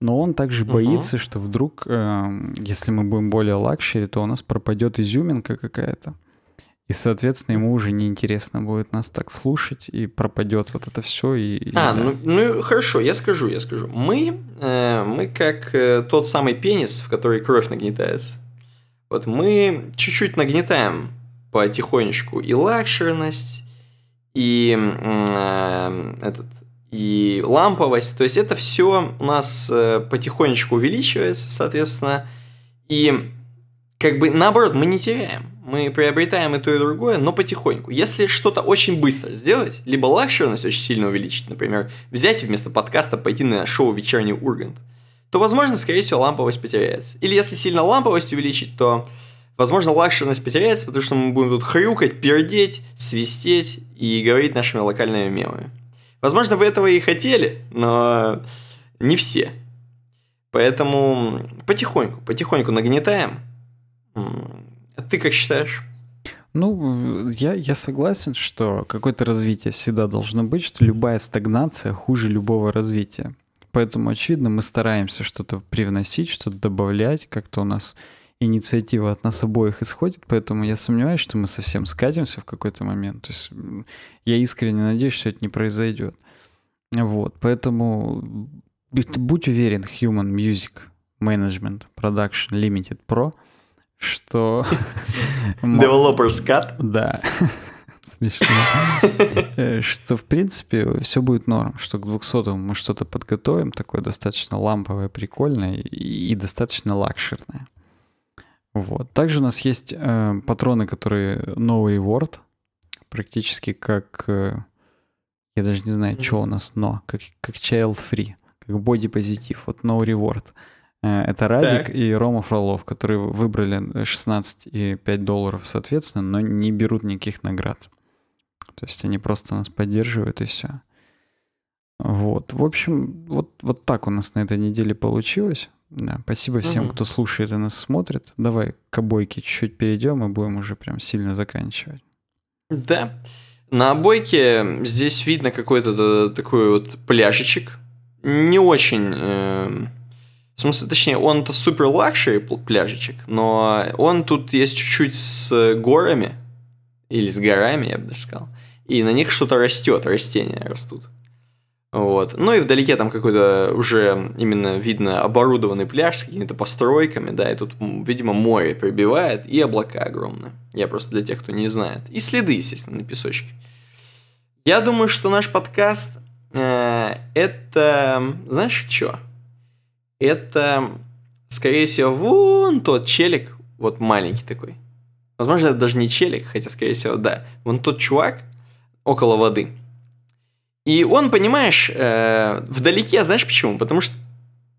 Но он также угу. боится, что вдруг, э, если мы будем более лакшери, то у нас пропадет изюминка какая-то. И, соответственно, ему уже неинтересно будет нас так слушать, и пропадет вот это все. И, а, ну, ну хорошо, я скажу, я скажу. Мы, э, мы как э, тот самый пенис, в который кровь нагнетается. Вот мы чуть-чуть нагнетаем потихонечку и лакшерность, и э, этот и ламповость. То есть это все у нас э, потихонечку увеличивается, соответственно. И как бы наоборот, мы не теряем. Мы приобретаем и то, и другое, но потихоньку. Если что-то очень быстро сделать, либо лакшерность очень сильно увеличить, например, взять вместо подкаста пойти на шоу «Вечерний Ургант», то, возможно, скорее всего, ламповость потеряется. Или если сильно ламповость увеличить, то, возможно, лакшерность потеряется, потому что мы будем тут хрюкать, пердеть, свистеть и говорить нашими локальными мемами. Возможно, вы этого и хотели, но не все. Поэтому потихоньку, потихоньку нагнетаем. А ты как считаешь? Ну, я, я согласен, что какое-то развитие всегда должно быть, что любая стагнация хуже любого развития. Поэтому, очевидно, мы стараемся что-то привносить, что-то добавлять, как-то у нас инициатива от нас обоих исходит, поэтому я сомневаюсь, что мы совсем скатимся в какой-то момент. То есть я искренне надеюсь, что это не произойдет. Вот, поэтому будь уверен, Human Music Management Production Limited Pro, что... [laughs] Developer's Cut? Да. [laughs] Смешно. [laughs] Э, что, в принципе, все будет норм, что к 200 мы что-то подготовим, такое достаточно ламповое, прикольное и достаточно лакшерное. Вот. Также у нас есть э, патроны, которые no reward, практически как, э, я даже не знаю, mm-hmm. что у нас но, как, как child free, как body позитив, вот no reward. Э, это Радик так. и Рома Фролов, которые выбрали 16 э, и 5 долларов соответственно, но не берут никаких наград. То есть они просто нас поддерживают и все. Вот. В общем, вот, вот так у нас на этой неделе получилось. Да, спасибо всем, угу. кто слушает и нас смотрит. Давай к обойке чуть-чуть перейдем и будем уже прям сильно заканчивать. Да. На обойке здесь видно какой-то такой вот пляжечек. Не очень... Э, в смысле, точнее, он-то супер лакшери пляжечек, но он тут есть чуть-чуть с горами, или с горами, я бы даже сказал. И на них что-то растет, растения растут. Вот. Ну и вдалеке там какой-то уже именно видно оборудованный пляж с какими-то постройками, да, и тут, видимо, море прибивает и облака огромные. Я просто для тех, кто не знает. И следы, естественно, на песочке. Я думаю, что наш подкаст э, это, знаешь, что? Это, скорее всего, вон тот челик, вот маленький такой. Возможно, это даже не челик, хотя, скорее всего, да. Вон тот чувак около воды, и он, понимаешь, э, вдалеке, знаешь почему? Потому что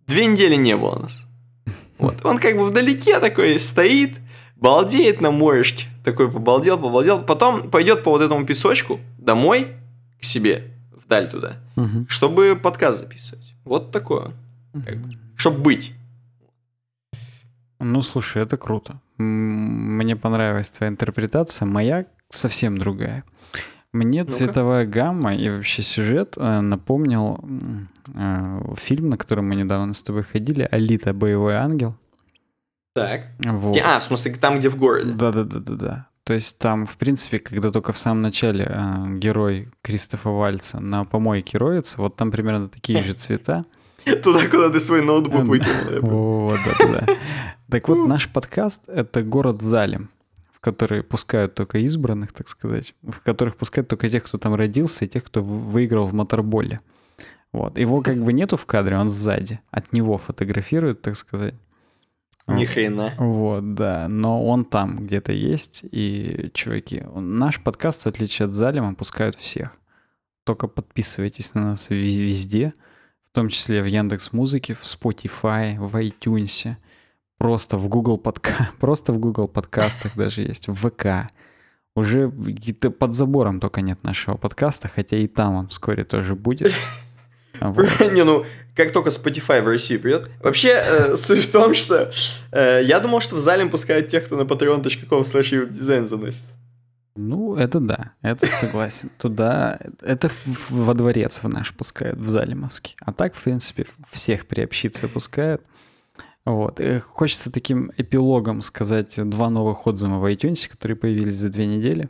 две недели не было у нас. Вот. Он как бы вдалеке такой стоит, балдеет на морешке. Такой побалдел, побалдел. Потом пойдет по вот этому песочку домой к себе, вдаль туда, угу. чтобы подкаст записывать. Вот такое. Как бы. Чтобы быть. Ну, слушай, это круто. Мне понравилась твоя интерпретация. Моя совсем другая. Мне ну цветовая гамма и вообще сюжет э, напомнил э, фильм, на который мы недавно с тобой ходили, «Алита. Боевой ангел». Так. Вот. А, в смысле, там, где в городе. Да-да-да-да-да. То есть там, в принципе, когда только в самом начале э, герой Кристофа Вальца на помойке роется, вот там примерно такие же цвета. [laughs] Туда, куда ты свой ноутбук выкинул. [laughs] Вот, да, да. Так вот, наш подкаст — это город Залим которые пускают только избранных, так сказать, в которых пускают только тех, кто там родился, и тех, кто выиграл в моторболе. Вот. Его как бы нету в кадре, он сзади. От него фотографируют, так сказать. Ни хрена. Вот, да. Но он там где-то есть. И, чуваки, наш подкаст, в отличие от Залима, пускают всех. Только подписывайтесь на нас везде, в том числе в Яндекс Музыке, в Spotify, в iTunes просто в Google подка... [laughs] просто в Google подкастах даже есть, в ВК. Уже под забором только нет нашего подкаста, хотя и там он вскоре тоже будет. [laughs] Не, ну, как только Spotify в России придет. Вообще, э, [laughs] суть в том, что э, я думал, что в зале пускают тех, кто на patreon.com slash дизайн заносит. Ну, это да, это согласен. Туда, это во дворец в наш пускают, в Залимовский. А так, в принципе, всех приобщиться пускают. Вот. И э, хочется таким эпилогом сказать два новых отзыва в iTunes, которые появились за две недели.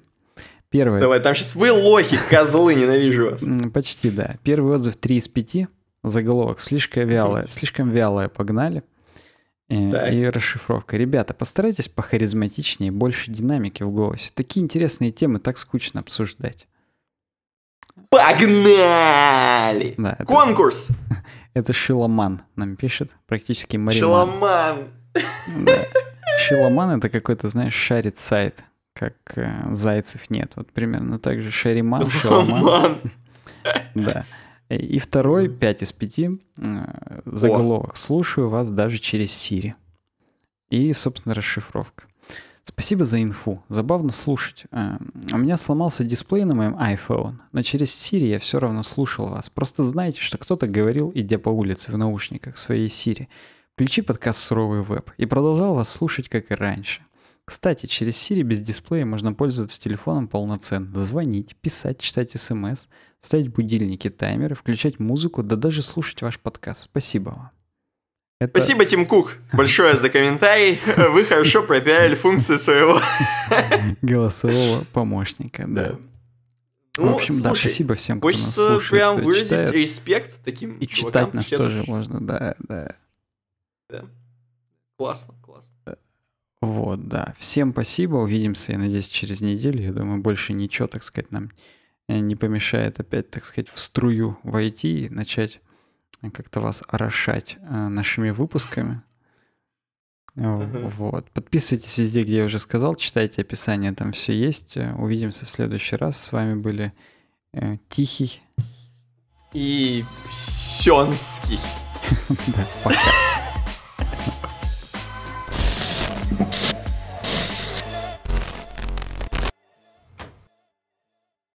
Первый. Давай, там сейчас вы лохи, козлы, ненавижу вас. Почти, да. Первый отзыв 3 из 5. Заголовок слишком вялое, слишком вялое погнали. И, э, и расшифровка. Ребята, постарайтесь похаризматичнее, больше динамики в голосе. Такие интересные темы так скучно обсуждать. Погнали! Конкурс! [laughs] Это Шиломан нам пишет, практически Мариман. Шиломан! Да. Шиломан — это какой-то, знаешь, шарит сайт, как э, зайцев нет. Вот примерно так же Шариман, Шиломан. Да. И второй, пять из 5, э, заголовок. Слушаю вас даже через Сири. И, собственно, расшифровка. Спасибо за инфу. Забавно слушать. Э, у меня сломался дисплей на моем iPhone, но через Siri я все равно слушал вас. Просто знаете, что кто-то говорил, идя по улице в наушниках своей Siri. Включи подкаст «Суровый веб» и продолжал вас слушать, как и раньше. Кстати, через Siri без дисплея можно пользоваться телефоном полноценно. Звонить, писать, читать смс, ставить будильники, таймеры, включать музыку, да даже слушать ваш подкаст. Спасибо вам. Это... Спасибо, Тим Кук, большое за комментарий. Вы хорошо пропиарили функции своего голосового помощника, да. Ну, в ну, общем, да, спасибо всем, кто нас слушает. прям выразить читает. респект таким И читать нас тоже можно, да, да. Классно, классно. Вот, да. Всем спасибо, увидимся, я надеюсь, через неделю. Я думаю, больше ничего, так сказать, нам э, не помешает опять, так сказать, в струю войти и начать как-то вас орошать э, нашими выпусками. Вот. Подписывайтесь везде, где я уже сказал, читайте описание, там все есть. Э, увидимся в следующий раз. С вами были э, Тихий и Сенский. [laughs] Пока.